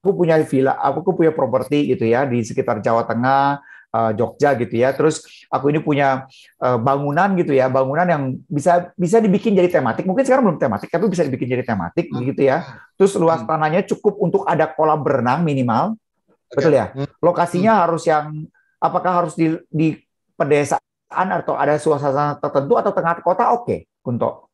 aku punya villa, aku punya properti gitu ya di sekitar Jawa Tengah, uh, Jogja gitu ya. Terus aku ini punya uh, bangunan gitu ya, bangunan yang bisa bisa dibikin jadi tematik. Mungkin sekarang belum tematik, tapi bisa dibikin jadi tematik hmm. gitu ya. Terus luas hmm. tanahnya cukup untuk ada kolam berenang minimal. Okay. Betul ya? Hmm. Lokasinya hmm. harus yang apakah harus di di pedesaan atau ada suasana tertentu atau tengah kota oke, okay, untuk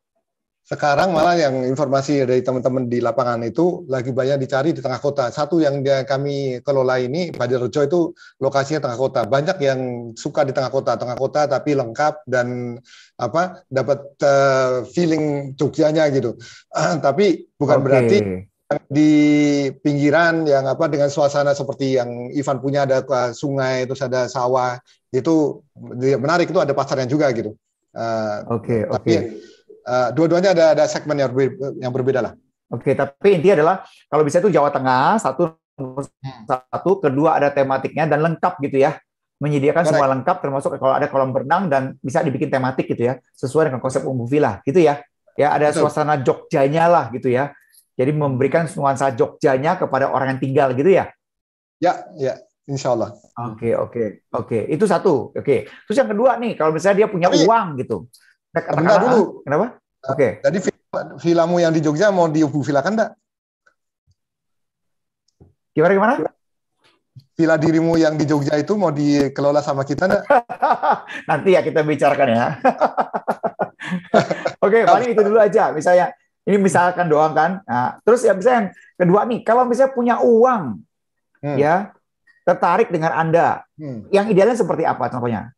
sekarang malah yang informasi dari teman-teman di lapangan itu lagi banyak dicari di tengah kota. Satu yang dia, kami kelola ini, rejo itu lokasinya tengah kota. Banyak yang suka di tengah kota, tengah kota tapi lengkap dan apa dapat uh, feeling Jogjanya gitu. Uh, tapi bukan okay. berarti di pinggiran yang apa dengan suasana seperti yang Ivan punya ada eh, sungai terus ada sawah itu menarik itu ada pasarnya juga gitu. Eh, oke uh, oke. Okay, okay. Eh, dua-duanya ada ada segmen yang berbeda, yang berbeda lah. Oke, tapi intinya adalah kalau bisa itu Jawa Tengah satu hmm. satu, kedua ada tematiknya dan lengkap gitu ya. Menyediakan Correct. semua lengkap termasuk kalau ada kolam berenang dan bisa dibikin tematik gitu ya, sesuai dengan konsep Umbu Villa gitu ya. Ya ada Betul. suasana Jogjanya lah gitu ya. Jadi memberikan nuansa Jogjanya kepada orang yang tinggal gitu ya. Ya, ya. Insya Allah. Oke, okay, oke, okay, oke. Okay. Itu satu. Oke. Terus yang kedua nih, kalau misalnya dia punya Tapi, uang gitu, Bentar dulu. Kenapa? Oke. Okay. Jadi vilamu yang di Jogja mau diubu-vilakan enggak? Gimana gimana? Vila dirimu yang di Jogja itu mau dikelola sama kita enggak? Nanti ya kita bicarakan ya. Oke, okay, paling itu dulu aja. Misalnya ini misalkan doang kan. Nah, terus ya misalnya yang kedua nih, kalau misalnya punya uang hmm. ya tertarik dengan Anda, hmm. yang idealnya seperti apa contohnya?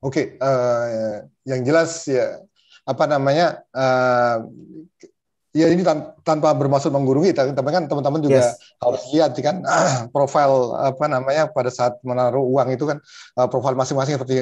Oke, okay, uh, eh, yang jelas ya apa namanya uh, ya ini tan tanpa bermaksud menggurui tapi kan teman-teman juga yes. harus lihat kan uh, profil apa namanya pada saat menaruh uang itu kan uh, profil masing-masing seperti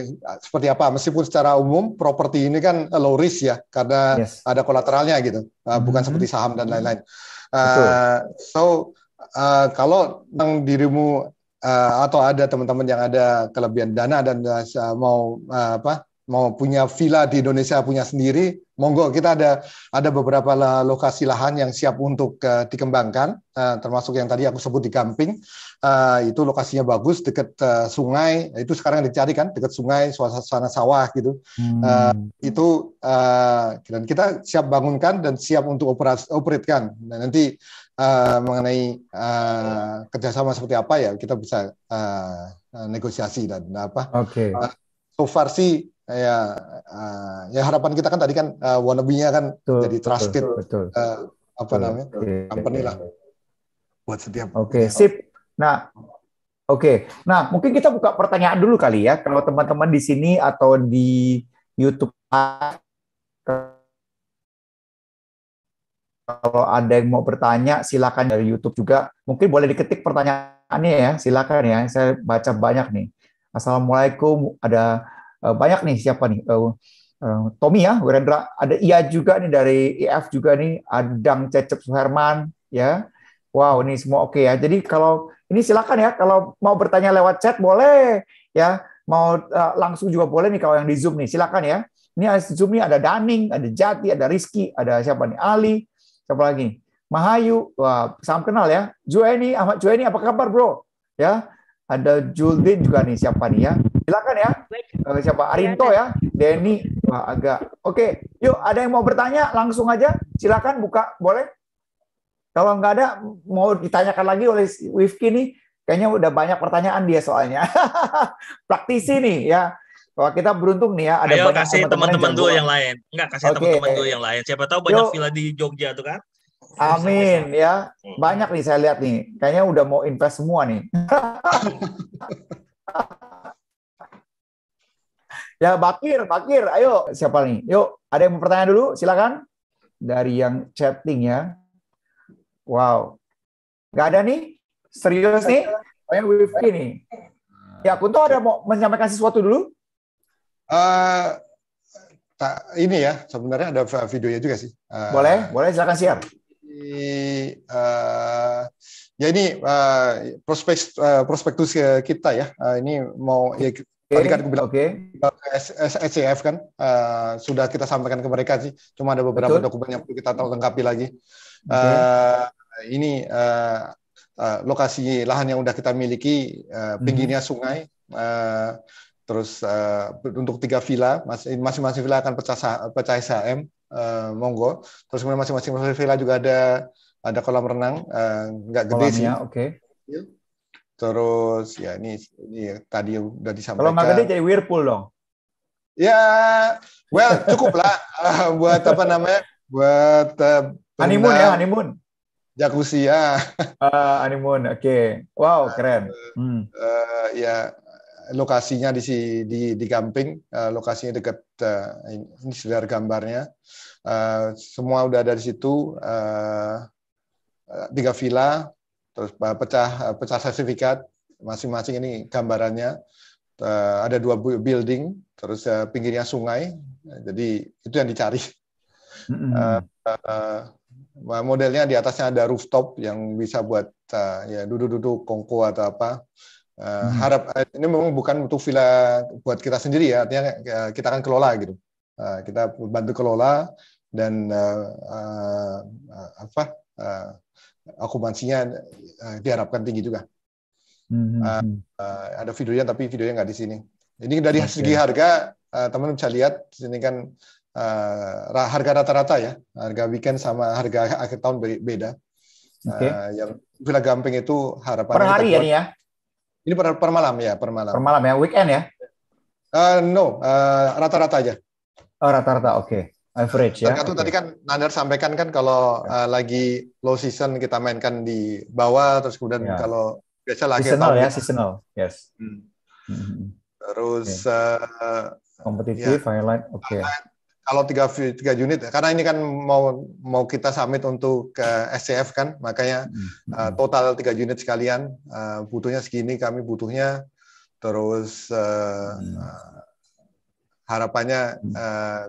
seperti apa meskipun secara umum properti ini kan low risk ya karena yes. ada kolateralnya gitu uh, bukan mm -hmm. seperti saham dan lain-lain uh, so uh, kalau yang dirimu uh, atau ada teman-teman yang ada kelebihan dana dan uh, mau uh, apa mau punya villa di Indonesia punya sendiri, monggo kita ada ada beberapa lokasi lahan yang siap untuk uh, dikembangkan, uh, termasuk yang tadi aku sebut di Gamping, uh, itu lokasinya bagus dekat uh, sungai, itu sekarang dicari kan dekat sungai, suasana sawah gitu, hmm. uh, itu uh, dan kita siap bangunkan dan siap untuk operas, operatkan. Nah, nanti uh, mengenai uh, kerjasama seperti apa ya kita bisa uh, negosiasi dan apa. Oke. Okay. Uh, so far sih ya uh, ya harapan kita kan tadi kan uh, wannabe-nya kan betul, jadi trusted betul, betul, uh, apa betul, namanya okay. company lah buat setiap oke okay, sip nah oke okay. nah mungkin kita buka pertanyaan dulu kali ya kalau teman-teman di sini atau di YouTube kalau ada yang mau bertanya silakan dari YouTube juga mungkin boleh diketik pertanyaannya ya silakan ya saya baca banyak nih Assalamualaikum ada Eh, banyak nih siapa nih eh, eh, Tommy ya Wirendra ada Ia juga nih dari IF juga nih Adang Cecep Suherman ya wow ini semua oke okay ya jadi kalau ini silakan ya kalau mau bertanya lewat chat boleh ya mau uh, langsung juga boleh nih kalau yang di zoom nih silakan ya ini zoom nih ada Daning ada Jati ada Rizky ada siapa nih Ali siapa lagi Mahayu, wah, salam kenal ya. ini Ahmad ini apa kabar bro? Ya, ada Juldin juga nih siapa nih ya? Silakan ya uh, siapa iya, Arinto ya, Denny, wah agak. Oke, yuk ada yang mau bertanya langsung aja, silakan buka boleh. Kalau nggak ada mau ditanyakan lagi oleh Wifki nih, kayaknya udah banyak pertanyaan dia soalnya. Praktisi nih ya. kalau kita beruntung nih ya. Ada Ayo kasih teman-teman dulu yang lain. Enggak kasih okay. teman-teman dulu yang lain. Siapa tahu banyak yuk. villa di Jogja tuh kan. Amin ya. Hmm. Banyak nih saya lihat nih. Kayaknya udah mau invest semua nih. Ya Bakir, Bakir, ayo siapa nih? Yuk, ada yang mau pertanyaan dulu? Silakan dari yang chatting ya. Wow, nggak ada nih? Serius nih? Yang oh, ya, Wifki nih. Ya Kunto ada mau menyampaikan sesuatu dulu? Uh, ini ya sebenarnya ada videonya juga sih. Uh, boleh, boleh silakan share. Uh, ya ini uh, prospek uh, prospektus kita ya uh, ini mau ya, Tadi kan aku bilang okay. SCF kan uh, sudah kita sampaikan ke mereka sih, cuma ada beberapa Betul. dokumen yang perlu kita tahu lengkapi lagi. Okay. Uh, eh, ini uh, uh, lokasi lahan yang sudah kita miliki, uh, pinggirnya hmm. sungai, uh, terus uh, untuk tiga villa, masing-masing villa akan pecah pecah SHM, uh, monggo. Terus kemudian masing-masing villa juga ada ada kolam renang, uh, gede sih. Oke. Okay. Terus ya ini ini tadi udah disampaikan. Kalau nggak jadi Whirlpool dong. Ya, well cukup lah buat apa namanya? Buat uh, honeymoon ya, honeymoon. jakusia ya. uh, honeymoon, oke. Okay. Wow, keren. Eh, hmm. Uh, ya lokasinya di di di camping uh, lokasinya dekat uh, ini sudah gambarnya. Uh, semua udah ada di situ. Uh, tiga villa terus eh, pecah eh, pecah sertifikat masing-masing ini gambarannya eh, ada dua building terus pinggirnya sungai jadi itu yang dicari mm-hmm. modelnya di atasnya ada rooftop yang bisa buat ya duduk-duduk kongko atau apa uh, hmm harap ini memang bukan untuk villa buat kita sendiri ya artinya kita akan kelola gitu uh, kita bantu kelola dan uh, uh, apa uh, akumansinya uh, eh, diharapkan tinggi juga. Mm -hmm. uh, uh, ada videonya tapi videonya nggak di sini. Ini dari okay. segi harga uh, ah, teman bisa lihat di sini kan uh, harga rata-rata ya, harga weekend sama harga akhir tahun beda. Okay. Uh, yang Villa Gamping itu harapan per hari ya ini ya. Ini per, per malam ya, per malam. Per malam ya, weekend ya? Uh, no, rata-rata uh, rata aja. Oh, rata-rata, oke. okay. Average ya. Tergantung okay. tadi kan Nandar sampaikan kan kalau yeah. Ya. uh, lagi low season kita mainkan di bawah terus kemudian yeah. kalau biasa lagi seasonal ya, seasonal. Yes. Hmm. Mm-hmm. Terus okay. uh, eh, kompetitif ya, highlight oke. Okay. Kalau tiga tiga unit karena ini kan mau mau kita summit untuk ke SCF kan makanya mm-hmm. uh, total tiga unit sekalian uh, butuhnya segini kami butuhnya terus uh, mm harapannya hmm. eh,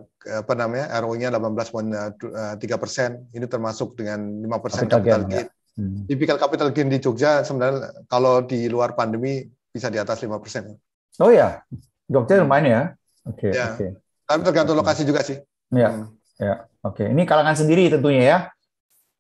apa namanya ROI-nya 18,3 eh, persen ini termasuk dengan 5 persen capital gain. Ya. Hmm. Tipikal capital gain di Jogja sebenarnya kalau di luar pandemi bisa di atas 5 persen. Oh ya, Jogja hmm. lumayan ya. Oke. Okay, ya. Okay. Tapi tergantung lokasi juga sih. Ya, hmm. ya. Oke. Okay. Ini kalangan sendiri tentunya ya.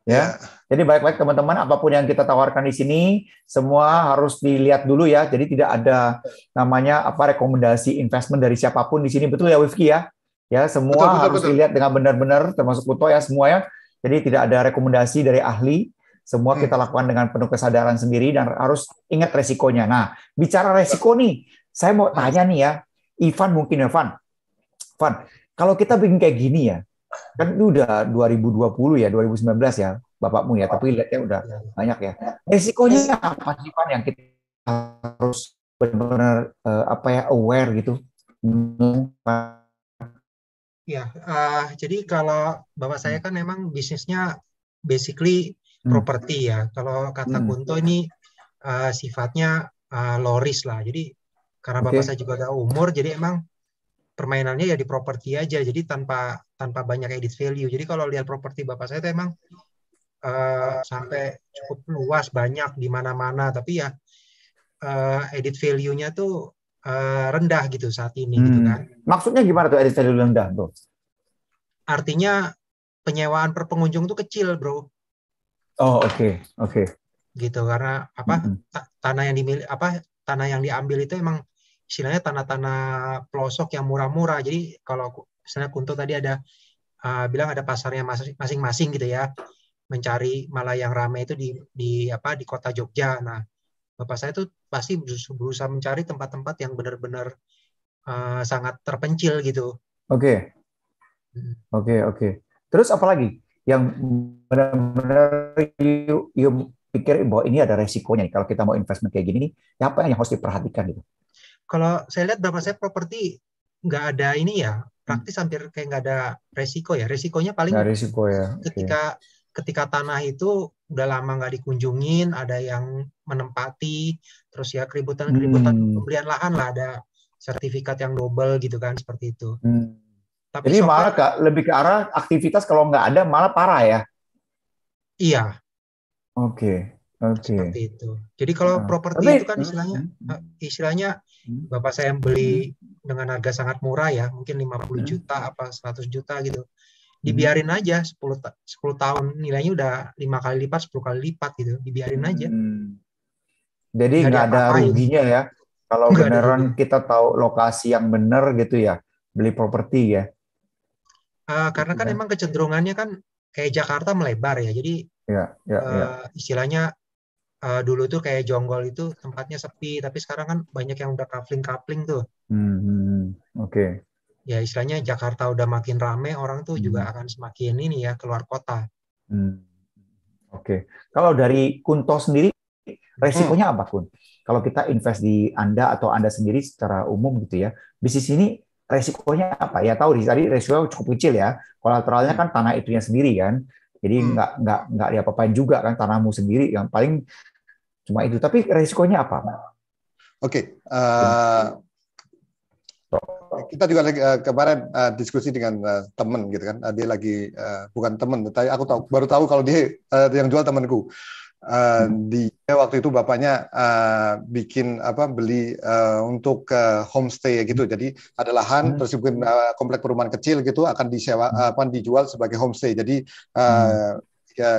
Ya. ya jadi baik-baik teman-teman, apapun yang kita tawarkan di sini, semua harus dilihat dulu ya. Jadi tidak ada namanya apa rekomendasi investment dari siapapun di sini. Betul ya Wifki ya? Ya, semua betul, betul, harus betul. dilihat dengan benar-benar, termasuk Kuto ya semua ya. Jadi tidak ada rekomendasi dari ahli. Semua hmm. kita lakukan dengan penuh kesadaran sendiri dan harus ingat resikonya. Nah, bicara resiko nih, saya mau tanya nih ya, Ivan mungkin Ivan, ya, Ivan, kalau kita bikin kayak gini ya, kan ini udah 2020 ya, 2019 ya, bapakmu ya, tapi lihatnya udah iya. banyak ya. Iya. Resikonya apa sih pak yang kita harus benar-benar uh, apa ya aware gitu? Ya, uh, jadi kalau bapak saya hmm. kan memang bisnisnya basically hmm. properti ya. Kalau kata hmm. Kunto ini uh, sifatnya uh, loris lah. Jadi karena bapak okay. saya juga ada umur, jadi emang permainannya ya di properti aja jadi tanpa tanpa banyak edit value jadi kalau lihat properti bapak saya itu emang Eh, sampai cukup luas banyak di mana-mana tapi ya uh, edit value-nya tuh uh, rendah gitu saat ini gitu hmm. gitu kan. Maksudnya gimana tuh edit value rendah, Bro? Artinya penyewaan per pengunjung tuh kecil, Bro. Oh, oke. Okay. Oke. Okay. Gitu karena apa mm hmm. tanah yang dimiliki apa tanah yang diambil itu emang istilahnya tanah-tanah pelosok yang murah-murah. Jadi kalau misalnya Kunto tadi ada uh, bilang ada pasarnya masing-masing gitu ya mencari malah yang ramai itu di di apa di kota Jogja. Nah, bapak saya itu pasti berusaha mencari tempat-tempat yang benar-benar uh, sangat terpencil gitu. Oke. Okay. Hmm. Oke, okay, oke. Okay. Terus apa lagi yang benar-benar you, you pikir bahwa ini ada resikonya nih kalau kita mau investment kayak gini nih, apa yang harus diperhatikan gitu? Kalau saya lihat bapak saya properti nggak ada ini ya, praktis hampir kayak nggak ada resiko ya. Resikonya paling gak resiko ya. Ketika okay ketika tanah itu udah lama nggak dikunjungin, ada yang menempati, terus ya keributan-keributan hmm. pembelian lahan lah ada sertifikat yang double gitu kan seperti itu. Hmm. Tapi Jadi malah ke, lebih ke arah aktivitas kalau nggak ada malah parah ya. Iya. Oke. Okay. Oke. Okay. Seperti itu. Jadi kalau nah. properti itu kan istilahnya hmm, hmm. Eh, istilahnya hmm. Bapak saya yang beli dengan harga sangat murah ya, mungkin 50 juta apa 100 juta gitu dibiarin hmm. aja 10 10 tahun nilainya udah lima kali lipat 10 kali lipat gitu dibiarin aja hmm. jadi nggak ada apa ruginya ya kalau gak beneran ada. kita tahu lokasi yang bener gitu ya beli properti ya uh, karena kan ya. emang kecenderungannya kan kayak Jakarta melebar ya jadi ya, ya, uh, ya. istilahnya uh, dulu tuh kayak jonggol itu tempatnya sepi tapi sekarang kan banyak yang udah kapling kapling tuh hmm, hmm, hmm. oke okay ya istilahnya Jakarta udah makin rame orang tuh hmm. juga akan semakin ini ya keluar kota. Hmm. Oke, okay. kalau dari Kunto sendiri hmm. resikonya hmm. apa Kun? Kalau kita invest di Anda atau Anda sendiri secara umum gitu ya, bisnis ini resikonya apa? Ya tahu tadi resiko cukup kecil ya. Kolateralnya hmm. kan tanah itunya sendiri kan. Jadi nggak hmm. nggak nggak dia apa juga kan tanahmu sendiri yang paling cuma itu. Tapi resikonya apa? Oke, okay. uh, eh, iya kita juga lagi, uh, kemarin uh, diskusi dengan uh, eh, teman gitu kan. Uh, dia lagi uh, bukan teman, tapi aku tahu baru tahu kalau dia uh, yang jual temanku. Uh, hmm. waktu itu bapaknya uh, bikin apa beli uh, untuk uh, homestay gitu. Jadi ada lahan hmm. terus uh, komplek perumahan kecil gitu akan disewa hmm. apa dijual sebagai homestay. Jadi uh, hmm ya,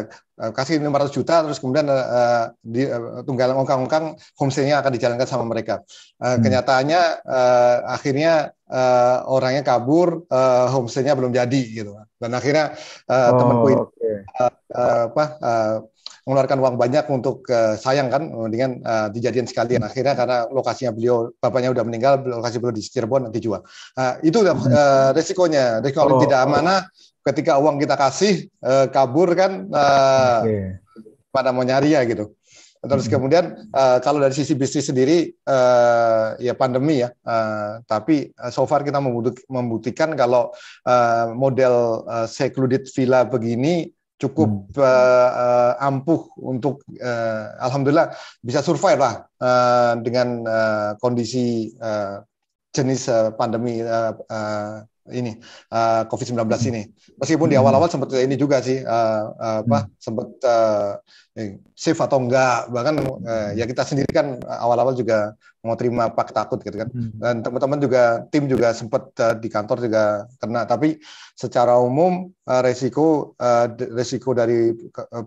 eh, kasih 500 juta terus kemudian uh, di, uh, tunggal ongkang-ongkang homestay-nya akan dijalankan sama mereka. Uh, hmm. Kenyataannya uh, akhirnya uh, orangnya kabur, uh, homestay-nya belum jadi gitu. Dan akhirnya uh, oh, temanku okay. uh, uh, apa uh, mengeluarkan uang banyak untuk uh, sayang kan dengan uh, eh, dijadikan sekalian akhirnya karena lokasinya beliau bapaknya udah meninggal lokasi beliau di Cirebon nanti jual uh, nah, itu uh, resikonya resiko kalau oh. tidak amanah ketika uang kita kasih uh, kabur kan uh, okay. pada mau nyari ya gitu terus hmm. kemudian uh, kalau dari sisi bisnis sendiri uh, ya pandemi ya uh, tapi so far kita membuktikan kalau uh, model uh, secluded villa begini cukup hmm. uh, ampuh untuk uh, alhamdulillah bisa survive lah uh, dengan uh, kondisi uh, jenis uh, pandemi uh, uh, ini uh, eh, COVID-19 ini. Meskipun di awal-awal hmm. sempat ini juga sih uh, uh, apa hmm. sempat uh, eh, safe atau enggak bahkan uh, ya kita sendiri kan awal-awal juga mau terima pak takut gitu kan. Hmm. Dan teman-teman juga tim juga sempat uh, di kantor juga kena tapi secara umum uh, resiko uh, resiko dari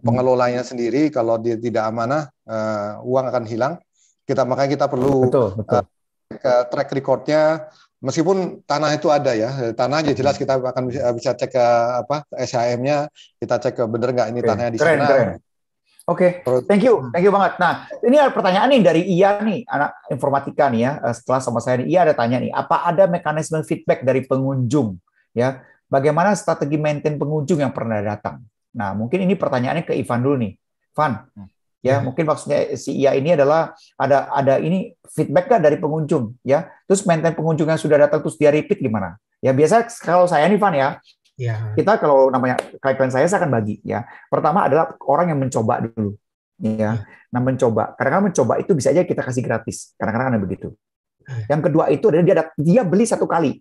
pengelolanya sendiri kalau dia tidak amanah uh, uang akan hilang. Kita makanya kita perlu betul, betul. Uh, track recordnya meskipun tanah itu ada ya tanah aja jelas kita akan bisa, bisa cek ke apa SHM-nya kita cek ke bener nggak ini okay. tanahnya di keren, sana keren. Oke, okay. thank you, thank you banget. Nah, ini ada pertanyaan nih dari Ia nih, anak informatika nih ya. Eh, setelah sama saya nih, Ia ada tanya nih, apa ada mekanisme feedback dari pengunjung ya? Bagaimana strategi maintain pengunjung yang pernah datang? Nah, mungkin ini pertanyaannya ke Ivan dulu nih. Van, hmm ya hmm. mungkin maksudnya si IA ini adalah ada ada ini feedback kan dari pengunjung ya terus maintain pengunjung yang sudah datang terus dia repeat gimana ya biasa kalau saya nih Van ya Ya. Kita kalau namanya klien saya saya akan bagi ya. Pertama adalah orang yang mencoba dulu ya. ya. Nah mencoba, karena mencoba itu bisa aja kita kasih gratis. karena kadang ada begitu. Ah, ya. Yang kedua itu adalah dia dia beli satu kali.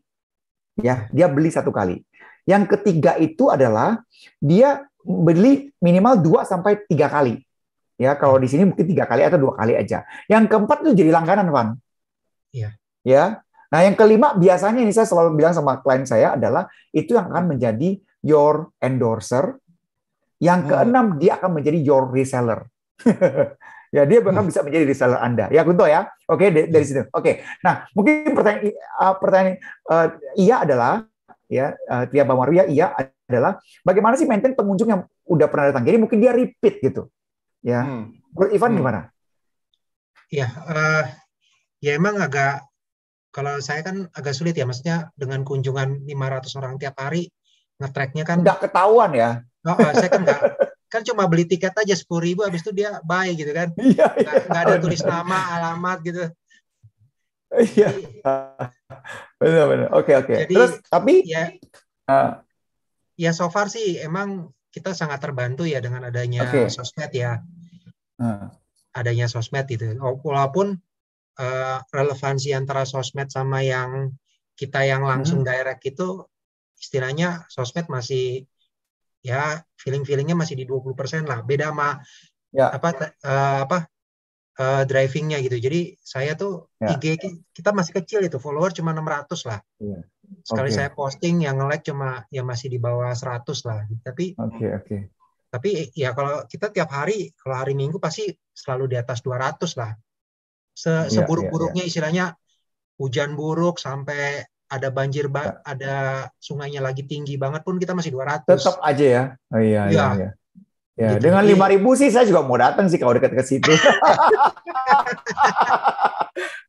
Ya, dia beli satu kali. Yang ketiga itu adalah dia beli minimal 2 sampai tiga kali. Ya, kalau di sini mungkin tiga kali atau dua kali aja. Yang keempat itu jadi langganan, Van. Iya. Ya. Nah, yang kelima biasanya ini saya selalu bilang sama klien saya adalah itu yang akan menjadi your endorser. Yang oh. keenam dia akan menjadi your reseller. ya, dia bahkan hmm. bisa menjadi reseller Anda. Ya, Kunto ya. Oke, dari, hmm. situ. Oke. Nah, mungkin pertanyaan uh, pertanyaan uh, iya adalah ya uh, Tia Bamaria iya adalah bagaimana sih maintain pengunjung yang udah pernah datang. Jadi mungkin dia repeat gitu. Ya, hmm. Ivan hmm. gimana? Ya, uh, ya emang agak kalau saya kan agak sulit ya, maksudnya dengan kunjungan 500 orang tiap hari, ngetracknya kan nggak ketahuan ya. Oh, uh, saya kan nggak, kan cuma beli tiket aja sepuluh ribu, habis itu dia buy gitu kan, iya, iya, nggak, ada bener. tulis nama, alamat gitu. Iya, benar-benar. Oke oke. Jadi, Terus tapi ya, uh, ya so far sih emang kita sangat terbantu ya dengan adanya okay. sosmed ya. Hmm. Adanya sosmed itu. Walaupun uh, relevansi antara sosmed sama yang kita yang langsung hmm. direct itu istilahnya sosmed masih ya feeling-feelingnya masih di 20% lah. Beda sama ya. apa uh, apa uh, drivingnya gitu. Jadi saya tuh ya. IG kita masih kecil itu follower cuma 600 lah. Ya. Sekali okay. saya posting yang nge-like cuma ya masih di bawah 100 lah. Tapi Oke, okay, oke. Okay. Tapi ya kalau kita tiap hari kalau hari Minggu pasti selalu di atas 200 lah. Se iya, Seburuk-buruknya iya, iya. istilahnya hujan buruk sampai ada banjir ba ya. ada sungainya lagi tinggi banget pun kita masih 200. Tetap aja ya. Oh iya iya. Ya. iya. Ya, gitu. dengan lima ribu sih saya juga mau datang sih kalau dekat ke situ.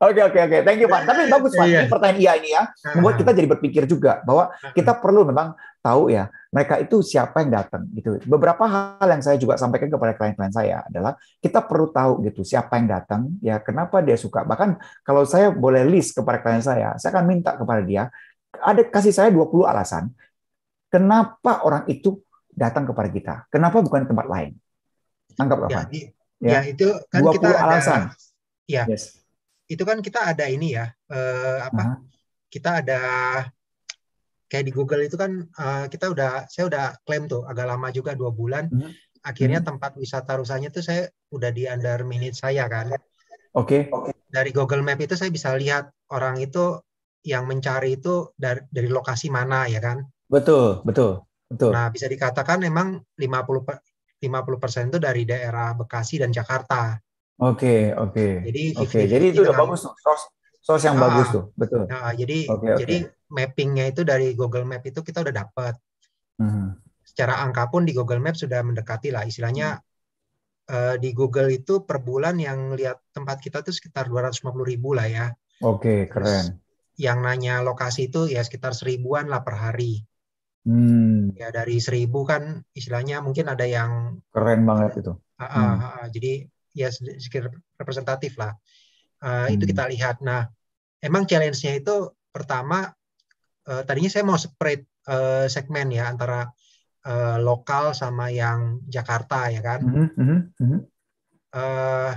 Oke oke oke, thank you Pak. Tapi bagus Pak, iya. ini pertanyaan iya ini ya, membuat kita jadi berpikir juga bahwa iya. kita perlu memang tahu ya mereka itu siapa yang datang gitu. Beberapa hal yang saya juga sampaikan kepada klien-klien saya adalah kita perlu tahu gitu siapa yang datang, ya kenapa dia suka. Bahkan kalau saya boleh list kepada klien saya, saya akan minta kepada dia ada kasih saya 20 alasan kenapa orang itu datang kepada kita. Kenapa bukan tempat lain? Tangkap apa? Ya, ya. ya itu kan 20 kita alasan. Ada, ya. Yes. Itu kan kita ada ini ya, eh, apa? Uh-huh. Kita ada kayak di Google itu kan eh, kita udah saya udah klaim tuh agak lama juga dua bulan. Uh-huh. Akhirnya uh-huh. tempat wisata rusanya tuh saya udah di under minute saya kan. Oke. Okay. okay. Dari Google Map itu saya bisa lihat orang itu yang mencari itu dari dari lokasi mana ya kan? Betul, betul. Betul. Nah, bisa dikatakan memang 50 per, persen itu dari daerah Bekasi dan Jakarta. Oke, okay, oke. Okay. Jadi okay. jadi itu udah bagus tuh. Source, source yang nah, bagus tuh, betul. Nah, jadi okay, jadi mappingnya itu dari Google Map itu kita udah dapat. Hmm. Secara angka pun di Google Map sudah mendekati lah istilahnya Uh, di Google itu per bulan yang lihat tempat kita itu sekitar 250 ribu lah ya. Oke, okay, keren. Terus yang nanya lokasi itu ya sekitar seribuan lah per hari. Hmm. Ya dari seribu kan istilahnya mungkin ada yang keren banget itu. Uh, uh, hmm. jadi ya sekitar representatif lah. Uh, hmm. Itu kita hmm. lihat. Nah, emang challenge-nya itu pertama uh, tadinya saya mau spread uh, segmen ya antara uh, lokal sama yang Jakarta ya kan. Hmm, -hmm. -hmm. Uh,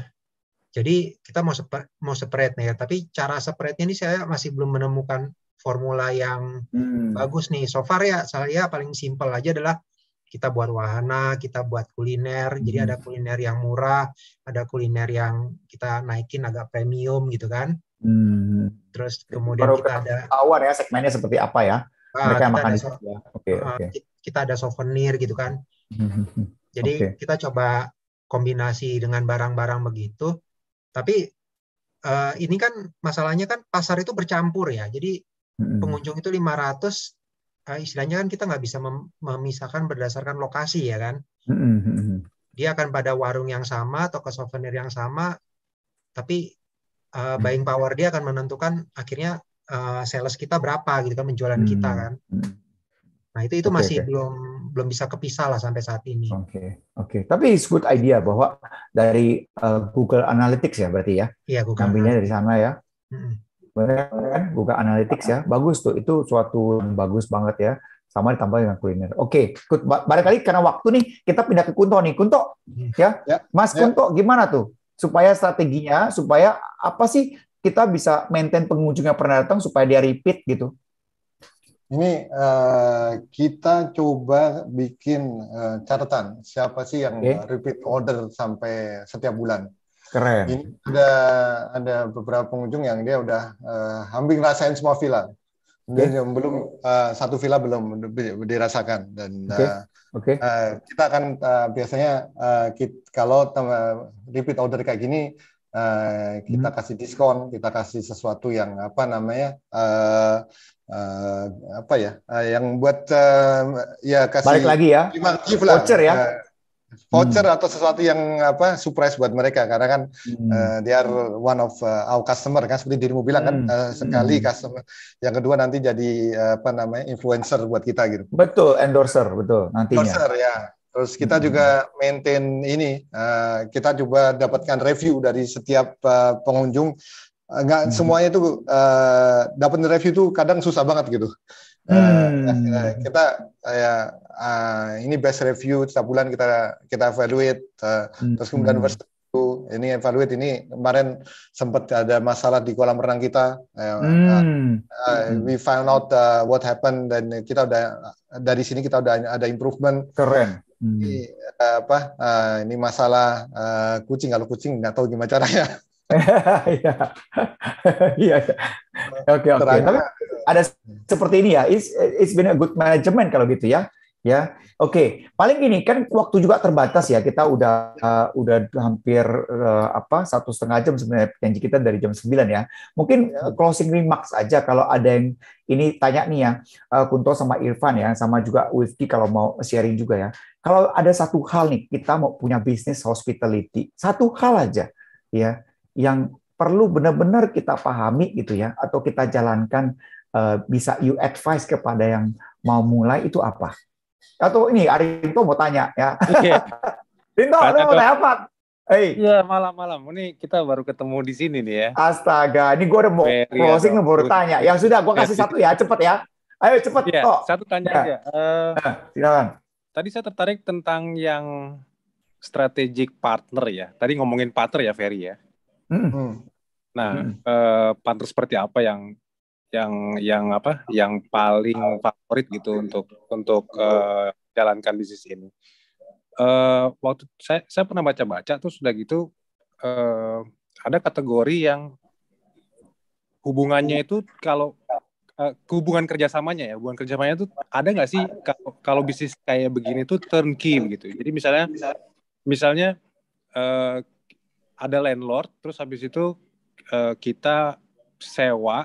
jadi kita mau spread mau spread nih ya, tapi cara spreadnya ini saya masih belum menemukan formula yang hmm. bagus nih. So far ya saya paling simpel aja adalah kita buat wahana, kita buat kuliner. Hmm. Jadi ada kuliner yang murah, ada kuliner yang kita naikin agak premium gitu kan. Hmm. Terus kemudian Baru kita ada awan ya segmennya seperti apa ya? Ah, Mereka kita makan ada so ya. Okay, uh, okay. Kita ada souvenir gitu kan. Jadi okay. kita coba kombinasi dengan barang-barang begitu. Tapi uh, ini kan masalahnya kan pasar itu bercampur ya. Jadi hmm. pengunjung itu 500 eh, istilahnya kan kita nggak bisa memisahkan berdasarkan lokasi ya kan. Mm-hmm. Dia akan pada warung yang sama, toko souvenir yang sama, tapi uh, buying power dia akan menentukan akhirnya uh, sales kita berapa gitu kan penjualan mm-hmm. kita kan. Nah itu itu okay, masih okay. belum belum bisa kepisah lah sampai saat ini. Oke okay, oke. Okay. Tapi it's good idea bahwa dari uh, Google Analytics ya berarti ya. Iya Google. Ambilnya dari sana ya. Mm-hmm kan Google Analytics ya bagus tuh itu suatu yang bagus banget ya sama ditambah dengan kuliner. Oke, okay. barangkali karena waktu nih kita pindah ke Kunto nih. Kunto, hmm. ya, ya Mas ya. Kunto gimana tuh supaya strateginya supaya apa sih kita bisa maintain pengunjung yang pernah datang supaya dia repeat gitu? Ini uh, kita coba bikin uh, catatan siapa sih yang okay. repeat order sampai setiap bulan. Keren. Ini ada ada beberapa pengunjung yang dia udah uh, hampir rasain semua villa. Okay. Dia belum uh, satu villa belum dirasakan dan okay. Uh, eh, okay. Uh, kita akan uh, biasanya uh, kita, kalau uh, repeat order kayak gini uh, kita hmm. kasih diskon, kita kasih sesuatu yang apa namanya uh, uh, apa ya uh, yang buat uh, ya kasih balik lagi ya voucher ya voucher hmm. atau sesuatu yang apa surprise buat mereka karena kan hmm. uh, they are one of uh, our customer kan seperti dirimu bilang kan, hmm. kan uh, sekali hmm. customer yang kedua nanti jadi uh, apa namanya influencer buat kita gitu betul endorser betul nantinya endorser ya terus kita hmm. juga maintain ini uh, kita coba dapatkan review dari setiap uh, pengunjung nggak hmm. semuanya itu uh, dapat review itu kadang susah banget gitu Hmm. Uh, kita kayak uh, ini best review setiap bulan kita kita evaluate uh, hmm. terus kemudian hmm. itu ini evaluate ini kemarin sempat ada masalah di kolam renang kita uh, hmm. uh, uh, we found out uh, what happened dan kita udah dari sini kita udah ada improvement keren hmm. ini apa ini masalah kucing kalau kucing nggak tahu gimana caranya iya. iya, iya. Oke, oke ada seperti ini ya. It's, it's been a good management kalau gitu ya. Ya, oke. Okay. Paling gini kan waktu juga terbatas ya. Kita udah uh, udah hampir uh, apa satu setengah jam sebenarnya janji kita dari jam 9 ya. Mungkin uh, closing remarks aja kalau ada yang ini tanya nih ya uh, Kunto sama Irfan ya, sama juga Wifki kalau mau sharing juga ya. Kalau ada satu hal nih kita mau punya bisnis hospitality, satu hal aja ya yang perlu benar-benar kita pahami gitu ya atau kita jalankan Eh, bisa you advice kepada yang mau mulai itu apa? Atau ini Arinto mau tanya ya. Okay. Rinto, mau tanya apa? Hey. Ya malam-malam ini kita baru ketemu di sini nih ya. Astaga, ini gue udah mau Mary closing ya, baru tanya. Ya sudah, gue kasih iya. satu ya, cepet ya. Ayo cepet. Ya, oh. Satu tanya ya. aja. Uh, silakan. Tadi saya tertarik tentang yang strategic partner ya. Tadi ngomongin partner ya Ferry ya. Mm -hmm. Nah, mm -hmm. uh, partner seperti apa yang yang yang apa yang paling favorit gitu untuk untuk uh, jalankan bisnis ini. Uh, waktu saya saya pernah baca-baca tuh sudah gitu uh, ada kategori yang hubungannya itu kalau uh, hubungan kerjasamanya ya hubungan kerjasamanya itu ada nggak sih kalau, kalau bisnis kayak begini tuh turnkey gitu jadi misalnya misalnya uh, ada landlord terus habis itu uh, kita sewa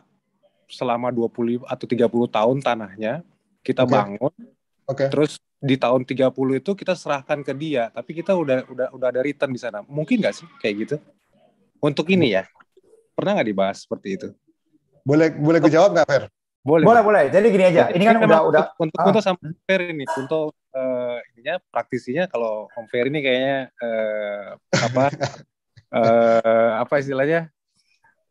selama 20 atau 30 tahun tanahnya, kita okay. bangun. Okay. Terus di tahun 30 itu kita serahkan ke dia, tapi kita udah udah udah ada return di sana. Mungkin nggak sih kayak gitu? Untuk ini ya. Pernah nggak dibahas seperti itu? Boleh boleh gue jawab nggak, Fer? Boleh. Boleh, boleh. Jadi gini aja. Ini kan udah kan udah untuk uh. untuk sama Fer ini, untuk uh, ininya praktisinya kalau Om Fer ini kayaknya uh, apa uh, apa istilahnya?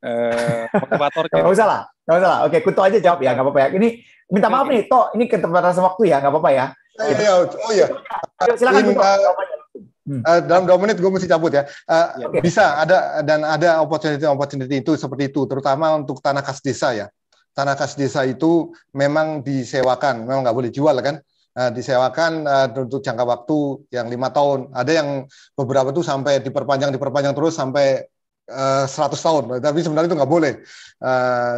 eh, motivator. Gak usah lah, gak usah lah. Oke, Kunto aja jawab ya, nggak apa-apa ya. Ini minta maaf nih, Toh, ini keterbatasan waktu ya, nggak apa-apa ya. Eh, iya. Oh, oh iya. Silakan Kunto. Uh, eh, hmm. eh, dalam dua menit gue mesti cabut ya. Uh, eh, ya, okay. Bisa ada dan ada opportunity-opportunity itu seperti itu, terutama untuk tanah kas desa ya. Tanah kas desa itu memang disewakan, memang nggak boleh jual kan. Uh, disewakan uh, untuk jangka waktu yang lima tahun. Ada yang beberapa tuh sampai diperpanjang diperpanjang terus sampai 100 eh, tahun, tapi sebenarnya itu nggak boleh. Eh,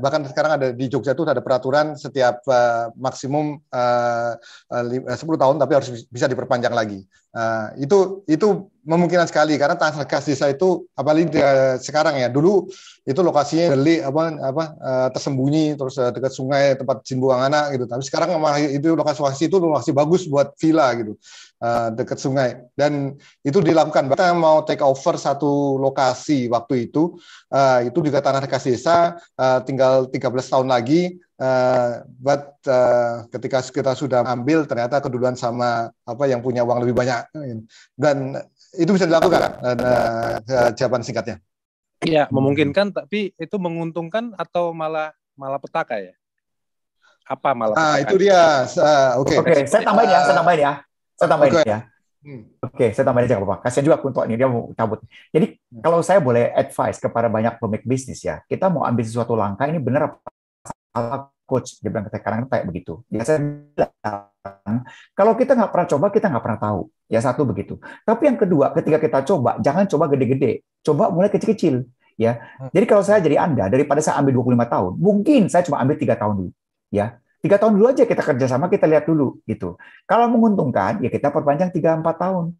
bahkan sekarang ada di Jogja itu ada peraturan setiap eh, maksimum 10 tahun, tapi harus bisa diperpanjang lagi. Itu itu memungkinkan sekali karena tanah kas desa itu apalagi sekarang ya. Dulu itu lokasinya beli apa apa tersembunyi terus dekat sungai tempat simbuang anak gitu. Tapi sekarang itu lokasi lokasi itu lokasi bagus buat villa gitu. Eh, dekat sungai dan itu dilakukan kita mau take over satu lokasi waktu itu uh, itu juga tanah dekat desa uh, tinggal 13 tahun lagi uh, but uh, ketika kita sudah ambil ternyata keduluan sama apa yang punya uang lebih banyak dan itu bisa dilakukan uh, uh, jawaban singkatnya ya memungkinkan tapi itu menguntungkan atau malah malah petaka ya apa malah ah itu dia uh, oke okay. oke okay, saya tambahin ya saya tambahin ya saya tambahin okay. ya. Hmm. Oke, okay, saya tambahin aja nggak apa-apa. Kasian juga Kunto ini dia mau cabut. Jadi hmm. kalau saya boleh advice kepada banyak pemilik bisnis ya, kita mau ambil sesuatu langkah ini benar apa salah coach dia bilang kita kayak begitu. Ya saya bilang kalau kita nggak pernah coba kita nggak pernah tahu. Ya satu begitu. Tapi yang kedua, ketika kita coba jangan coba gede-gede, coba mulai kecil-kecil ya. Hmm. Jadi kalau saya jadi Anda daripada saya ambil 25 tahun, mungkin saya cuma ambil tiga tahun dulu ya tiga tahun dulu aja kita kerjasama kita lihat dulu gitu. Kalau menguntungkan ya kita perpanjang tiga empat tahun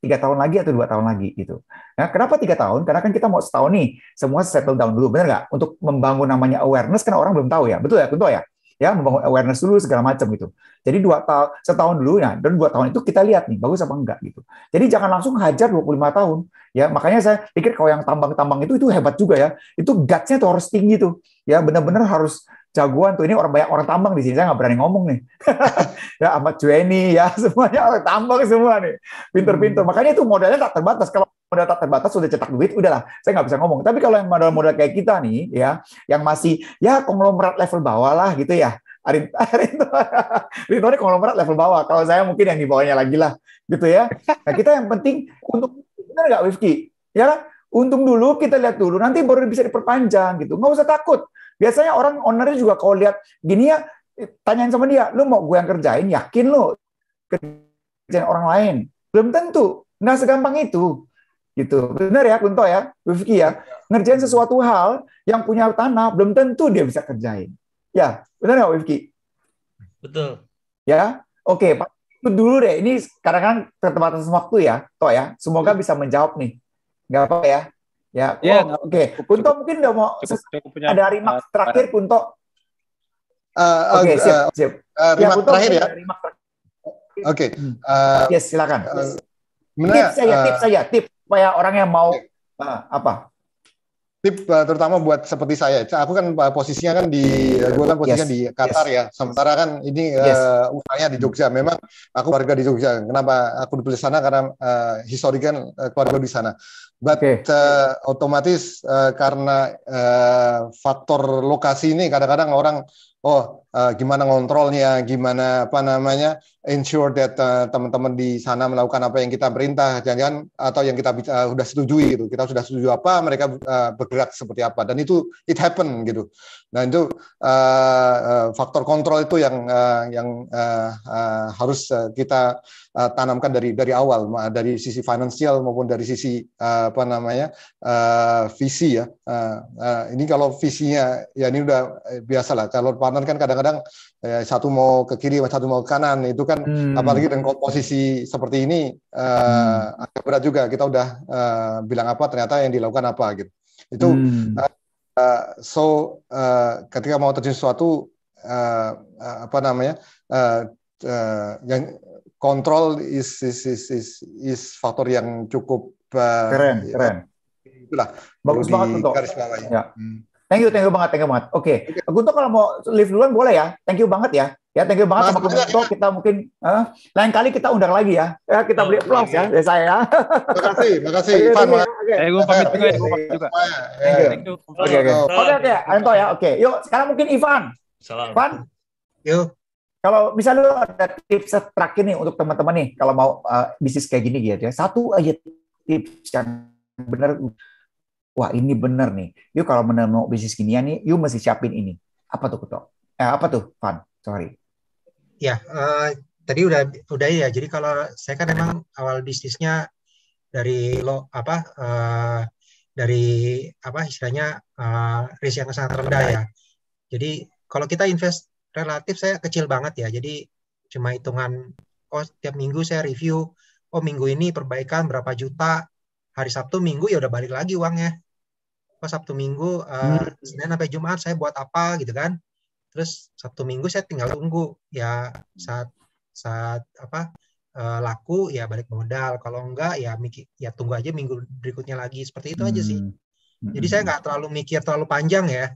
tiga tahun lagi atau dua tahun lagi gitu. Nah, kenapa tiga tahun? Karena kan kita mau setahun nih, semua settle down dulu, benar nggak? Untuk membangun namanya awareness, karena orang belum tahu ya, betul ya, betul ya. Ya, membangun awareness dulu segala macam gitu. Jadi dua tahun, setahun dulu ya, dan dua tahun itu kita lihat nih, bagus apa enggak gitu. Jadi jangan langsung hajar 25 tahun. Ya, makanya saya pikir kalau yang tambang-tambang itu itu hebat juga ya. Itu gatsnya tuh harus tinggi tuh. Ya, benar-benar harus jagoan tuh ini orang banyak orang tambang di sini saya nggak berani ngomong nih ya amat cueni ya semuanya orang tambang semua nih pinter-pinter hmm. makanya itu modalnya tak terbatas kalau modal tak terbatas sudah cetak duit udahlah saya nggak bisa ngomong tapi kalau yang modal-modal kayak kita nih ya yang masih ya konglomerat level bawah lah gitu ya Arin, Rinto, Arin, ini konglomerat level bawah. Kalau saya mungkin yang di bawahnya lagi lah, gitu ya. Nah kita yang penting untuk benar nggak Wifki, ya kan? Untung dulu kita lihat dulu, nanti baru bisa diperpanjang gitu. Nggak usah takut. Biasanya orang ownernya juga kalau lihat gini ya, tanyain sama dia, lu mau gue yang kerjain, yakin lu kerjain orang lain. Belum tentu, nah segampang itu. Gitu. Benar ya, Kunto ya, Rifki ya. Ngerjain sesuatu hal yang punya tanah, belum tentu dia bisa kerjain. Ya, benar ya Rifki? Betul. Ya, oke. Okay. Itu dulu deh, ini sekarang kan terbatas waktu ya, Toh ya. Semoga bisa menjawab nih. Nggak apa ya. Ya, ya oh, oke. Okay. Kunto mungkin udah mau cukup, ada rimak uh, terakhir Kunto. Uh, eh, eh, oke, okay, siap, eh, siap. Uh, rimak ya, Kunto, terakhir ya. Oke. Okay. Hmm. Uh, yes, silakan. Uh, tips saya, uh, tips saya, tips supaya orang yang mau uh, apa? Tip uh, terutama buat seperti saya. Aku kan posisinya kan di, uh, gue kan posisinya yes. di Qatar yes. ya. Sementara kan ini yes. uh, usahanya di Jogja. Memang aku warga di Jogja. Kenapa aku dipilih sana karena uh, historikan uh, keluarga di sana. But okay. uh, otomatis uh, karena uh, faktor lokasi ini kadang-kadang orang oh Eh, gimana ngontrolnya, gimana apa namanya ensure that teman eh, teman-teman di sana melakukan apa yang kita perintah, jangan atau yang kita uh, eh, sudah setujui gitu. Kita sudah setuju apa, mereka uh, bergerak seperti apa dan itu it happen gitu. Nah, itu uh, uh, faktor kontrol itu yang uh, yang uh, uh, harus uh, kita uh, tanamkan dari dari awal dari sisi finansial maupun dari sisi uh, apa namanya uh, visi ya uh, uh, ini kalau visinya ya ini udah biasa lah kalau partner kan kadang kadang-kadang eh, satu mau ke kiri, satu mau ke kanan. Itu kan hmm. apalagi dengan komposisi seperti ini hmm. eh, hmm. agak berat juga. Kita udah eh, bilang apa, ternyata yang dilakukan apa gitu. Itu hmm. uh, so uh, ketika mau terjun sesuatu uh, uh, apa namanya uh, uh, yang kontrol is is is is, is faktor yang cukup uh, keren keren itulah bagus banget untuk ya. Hmm. Thank you, thank you banget, thank you banget. Oke, okay. Gunto kalau mau live duluan boleh ya. Thank you banget ya. Ya, thank you banget sama Gunto. Ya. Kita mungkin uh, lain kali kita undang lagi ya. Ya, kita beli plus ya dari saya ya. Terima kasih, terima kasih. Ivan, Eh, gue pamit juga, gue ya. pamit juga. Thank you. Oke, oke. Oke, oke. Anto ya. Oke, okay. yuk sekarang mungkin Ivan. Salam. Ivan. Yuk. Kalau bisa lu ada tips terakhir nih untuk teman-teman nih kalau mau uh, bisnis kayak gini gitu ya. Satu aja tips yang benar wah ini bener nih. Yuk kalau mau bisnis ya nih, yuk mesti siapin ini. Apa tuh Kuto? Eh, apa tuh Van? Sorry. Ya, uh, tadi udah udah ya. Jadi kalau saya kan memang awal bisnisnya dari lo apa uh, dari apa istilahnya uh, eh, risk yang sangat rendah ya. Jadi kalau kita invest relatif saya kecil banget ya. Jadi cuma hitungan oh tiap minggu saya review oh minggu ini perbaikan berapa juta hari Sabtu minggu ya udah balik lagi uangnya pas Sabtu Minggu uh, hmm. Senin sampai Jumat saya buat apa gitu kan terus Sabtu Minggu saya tinggal tunggu ya saat saat apa uh, laku ya balik modal kalau enggak ya mikir ya tunggu aja minggu berikutnya lagi seperti itu hmm. aja sih hmm. jadi saya nggak terlalu mikir terlalu panjang ya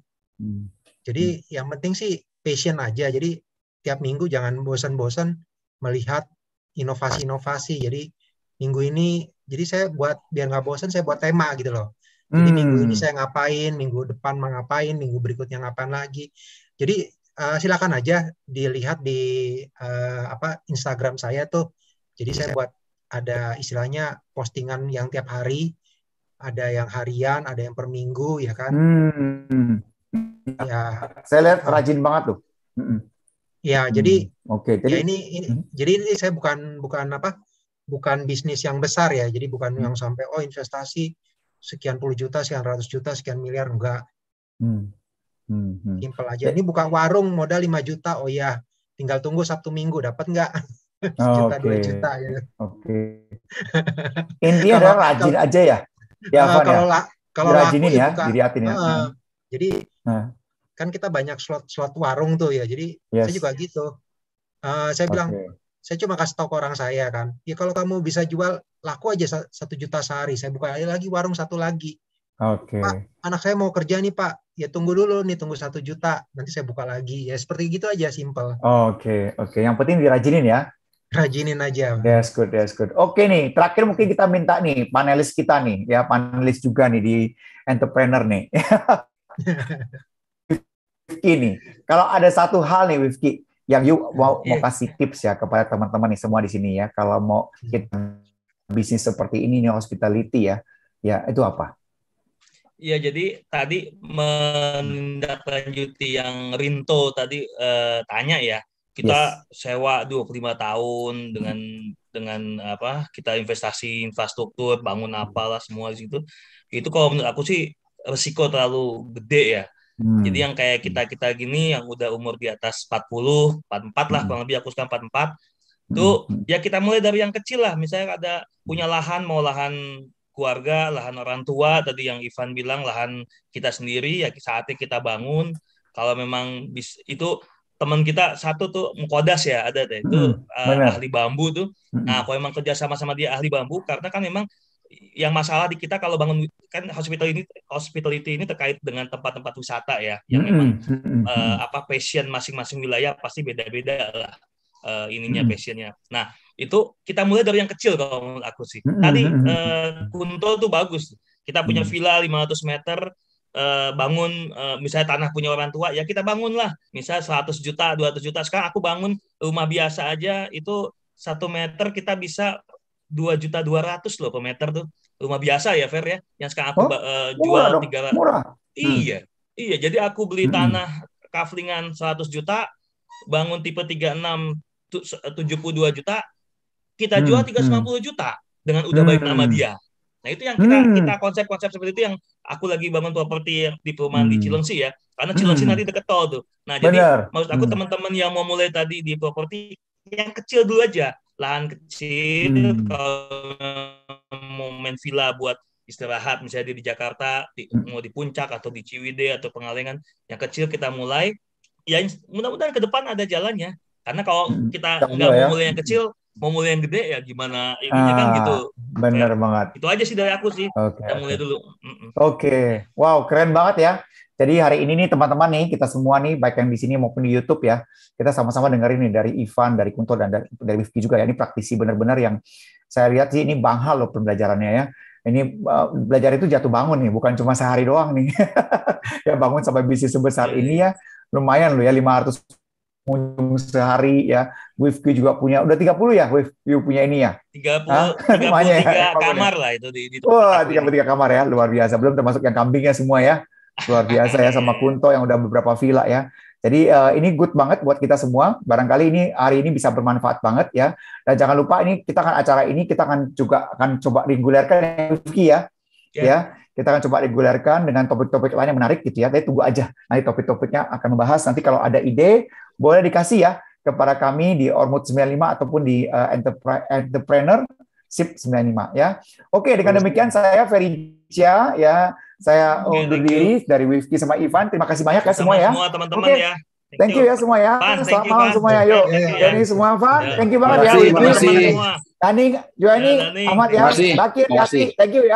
hmm. jadi yang penting sih passion aja jadi tiap minggu jangan bosan-bosan melihat inovasi-inovasi jadi minggu ini jadi saya buat biar nggak bosan saya buat tema gitu loh jadi hmm. minggu ini hmm. saya ngapain, minggu depan mau ngapain, minggu berikutnya ngapain lagi. Jadi uh, silakan aja dilihat di uh, apa Instagram saya tuh. Jadi saya buat ada istilahnya postingan yang tiap hari, ada yang harian, ada yang per minggu ya kan. Hmm. Ya. Saya lihat rajin uh, banget loh. Hmm. Ya, hmm. jadi oke. Okay, jadi ya ini, ini hmm. jadi ini saya bukan bukan apa? bukan bisnis yang besar ya. Jadi bukan hmm. yang sampai oh investasi sekian puluh juta, sekian ratus juta, sekian miliar enggak. Hmm. Hmm, hmm. Simpel aja. Ini buka warung modal 5 juta, oh ya, tinggal tunggu Sabtu Minggu dapat enggak? Sejuta oh, dua okay. juta ya. Oke. ini Intinya adalah rajin kalau, aja ya. Ya, uh, kalau ya? kalau rajin ya, ya. Uh, hmm. Jadi uh. kan kita banyak slot slot warung tuh ya. Jadi yes. saya juga gitu. Uh, saya okay. bilang saya cuma kasih tahu ke orang saya kan ya kalau kamu bisa jual laku aja satu juta sehari saya buka lagi warung satu lagi oke okay. pak anak saya mau kerja nih pak ya tunggu dulu nih tunggu satu juta nanti saya buka lagi ya seperti gitu aja simple oke okay, oke okay. yang penting dirajinin ya rajinin aja that's good that's good oke okay, nih terakhir mungkin kita minta nih panelis kita nih ya panelis juga nih di entrepreneur nih Wifki nih kalau ada satu hal nih Wifki yang you iya. mau, mau kasih tips ya kepada teman-teman nih semua di sini ya kalau mau hmm. kita bisnis seperti ini nih hospitality ya ya itu apa Ya jadi tadi menindaklanjuti yang Rinto tadi eh, tanya ya. Kita yes. sewa 25 tahun dengan dengan apa? Kita investasi infrastruktur, bangun hmm. apalah semua di situ. Itu kalau menurut aku sih resiko terlalu gede ya. Hmm. Jadi yang kayak kita-kita gini yang udah umur di atas 40, 44 lah hmm. kurang lebih aku sekarang 44. Itu hmm. ya kita mulai dari yang kecil lah. Misalnya ada punya lahan mau lahan keluarga, lahan orang tua tadi yang Ivan bilang lahan kita sendiri ya saatnya kita bangun. Kalau memang bis, itu teman kita satu tuh mengkodas ya ada deh itu hmm, uh, ahli bambu tuh. Nah, hmm. Nah, aku emang kerja sama sama dia ahli bambu karena kan memang yang masalah di kita kalau bangun kan hospital ini hospitality ini terkait dengan tempat-tempat wisata ya yang memang mm-hmm. uh, apa passion masing-masing wilayah pasti beda-beda lah uh, ininya mm-hmm. passionnya. Nah itu kita mulai dari yang kecil kalau menurut aku sih. Mm-hmm. Tadi uh, eh, Kunto tuh bagus. Kita punya villa 500 meter. Uh, bangun uh, misalnya tanah punya orang tua ya kita bangun lah. misalnya 100 juta 200 juta sekarang aku bangun rumah biasa aja itu satu meter kita bisa dua juta dua ratus loh per meter tuh rumah biasa ya Fer ya yang sekarang aku oh, uh, jual tiga ratus iya hmm. iya jadi aku beli hmm. tanah kaflingan 100 juta bangun tipe 36 72 juta kita hmm, jual 350 hmm. juta dengan udah baik nama hmm. dia nah itu yang kita hmm. kita konsep-konsep seperti itu yang aku lagi bangun properti yang di perumahan di Cilengsi ya karena Cilengsi nanti deket tol tuh nah jadi maksud aku teman-teman yang mau mulai tadi di properti yang kecil dulu aja lahan kecil hmm. kalau mau main villa buat istirahat misalnya di Jakarta di, mau di Puncak atau di Ciwide atau Pengalengan yang kecil kita mulai ya mudah-mudahan ke depan ada jalannya karena kalau hmm, kita nggak ya. mau mulai yang kecil, mau mulai yang gede ya gimana ininya kan ah, kan gitu. Bener Kayak, banget. Itu aja sih dari aku sih. Okay, kita mulai dulu. Oke, okay. wow keren banget ya. Jadi hari ini nih teman-teman nih kita semua nih baik yang di sini maupun di YouTube ya kita sama-sama dengerin nih dari Ivan, dari Kunto dan dari, dari Rifki juga ya ini praktisi benar-benar yang saya lihat sih ini banghal loh pembelajarannya ya ini uh, belajar itu jatuh bangun nih, bukan cuma sehari doang nih. ya bangun sampai bisnis sebesar iya, iya, ini iya. ya lumayan loh ya 500 pengunjung sehari ya. Wifki juga punya udah 30 ya Wifki punya ini ya. 30 Hah? 33 ya, kamar lah itu di, di Wah, oh, ya. 33 kamar ya, luar biasa. Belum termasuk yang kambingnya semua ya. Luar biasa ya sama Kunto yang udah beberapa villa ya. Jadi uh, ini good banget buat kita semua. Barangkali ini hari ini bisa bermanfaat banget ya. Dan jangan lupa ini kita akan acara ini kita akan juga akan coba regulerkan Wifki ya. Yeah. Ya. ya. Kita akan coba regulerkan dengan topik-topik lain yang menarik gitu ya. Tapi tunggu aja nanti topik-topiknya akan membahas. Nanti kalau ada ide, boleh dikasih ya kepada kami di Ormut 95 ataupun di uh, eh, Enterpre Entrepreneur SIP 95 ya. Oke, dengan demikian saya Ferincia ya. Saya undur diri dari Wifki sama Ivan. Terima kasih banyak ya semua ya. Semua teman-teman ya. Thank, you. ya semua ya. Selamat malam semua ya. Yuk. Ini semua Van. Ya. Thank you banget ya. Terima kasih. Dani, Joani, ya, Ahmad ya. Terima kasih. Thank you ya.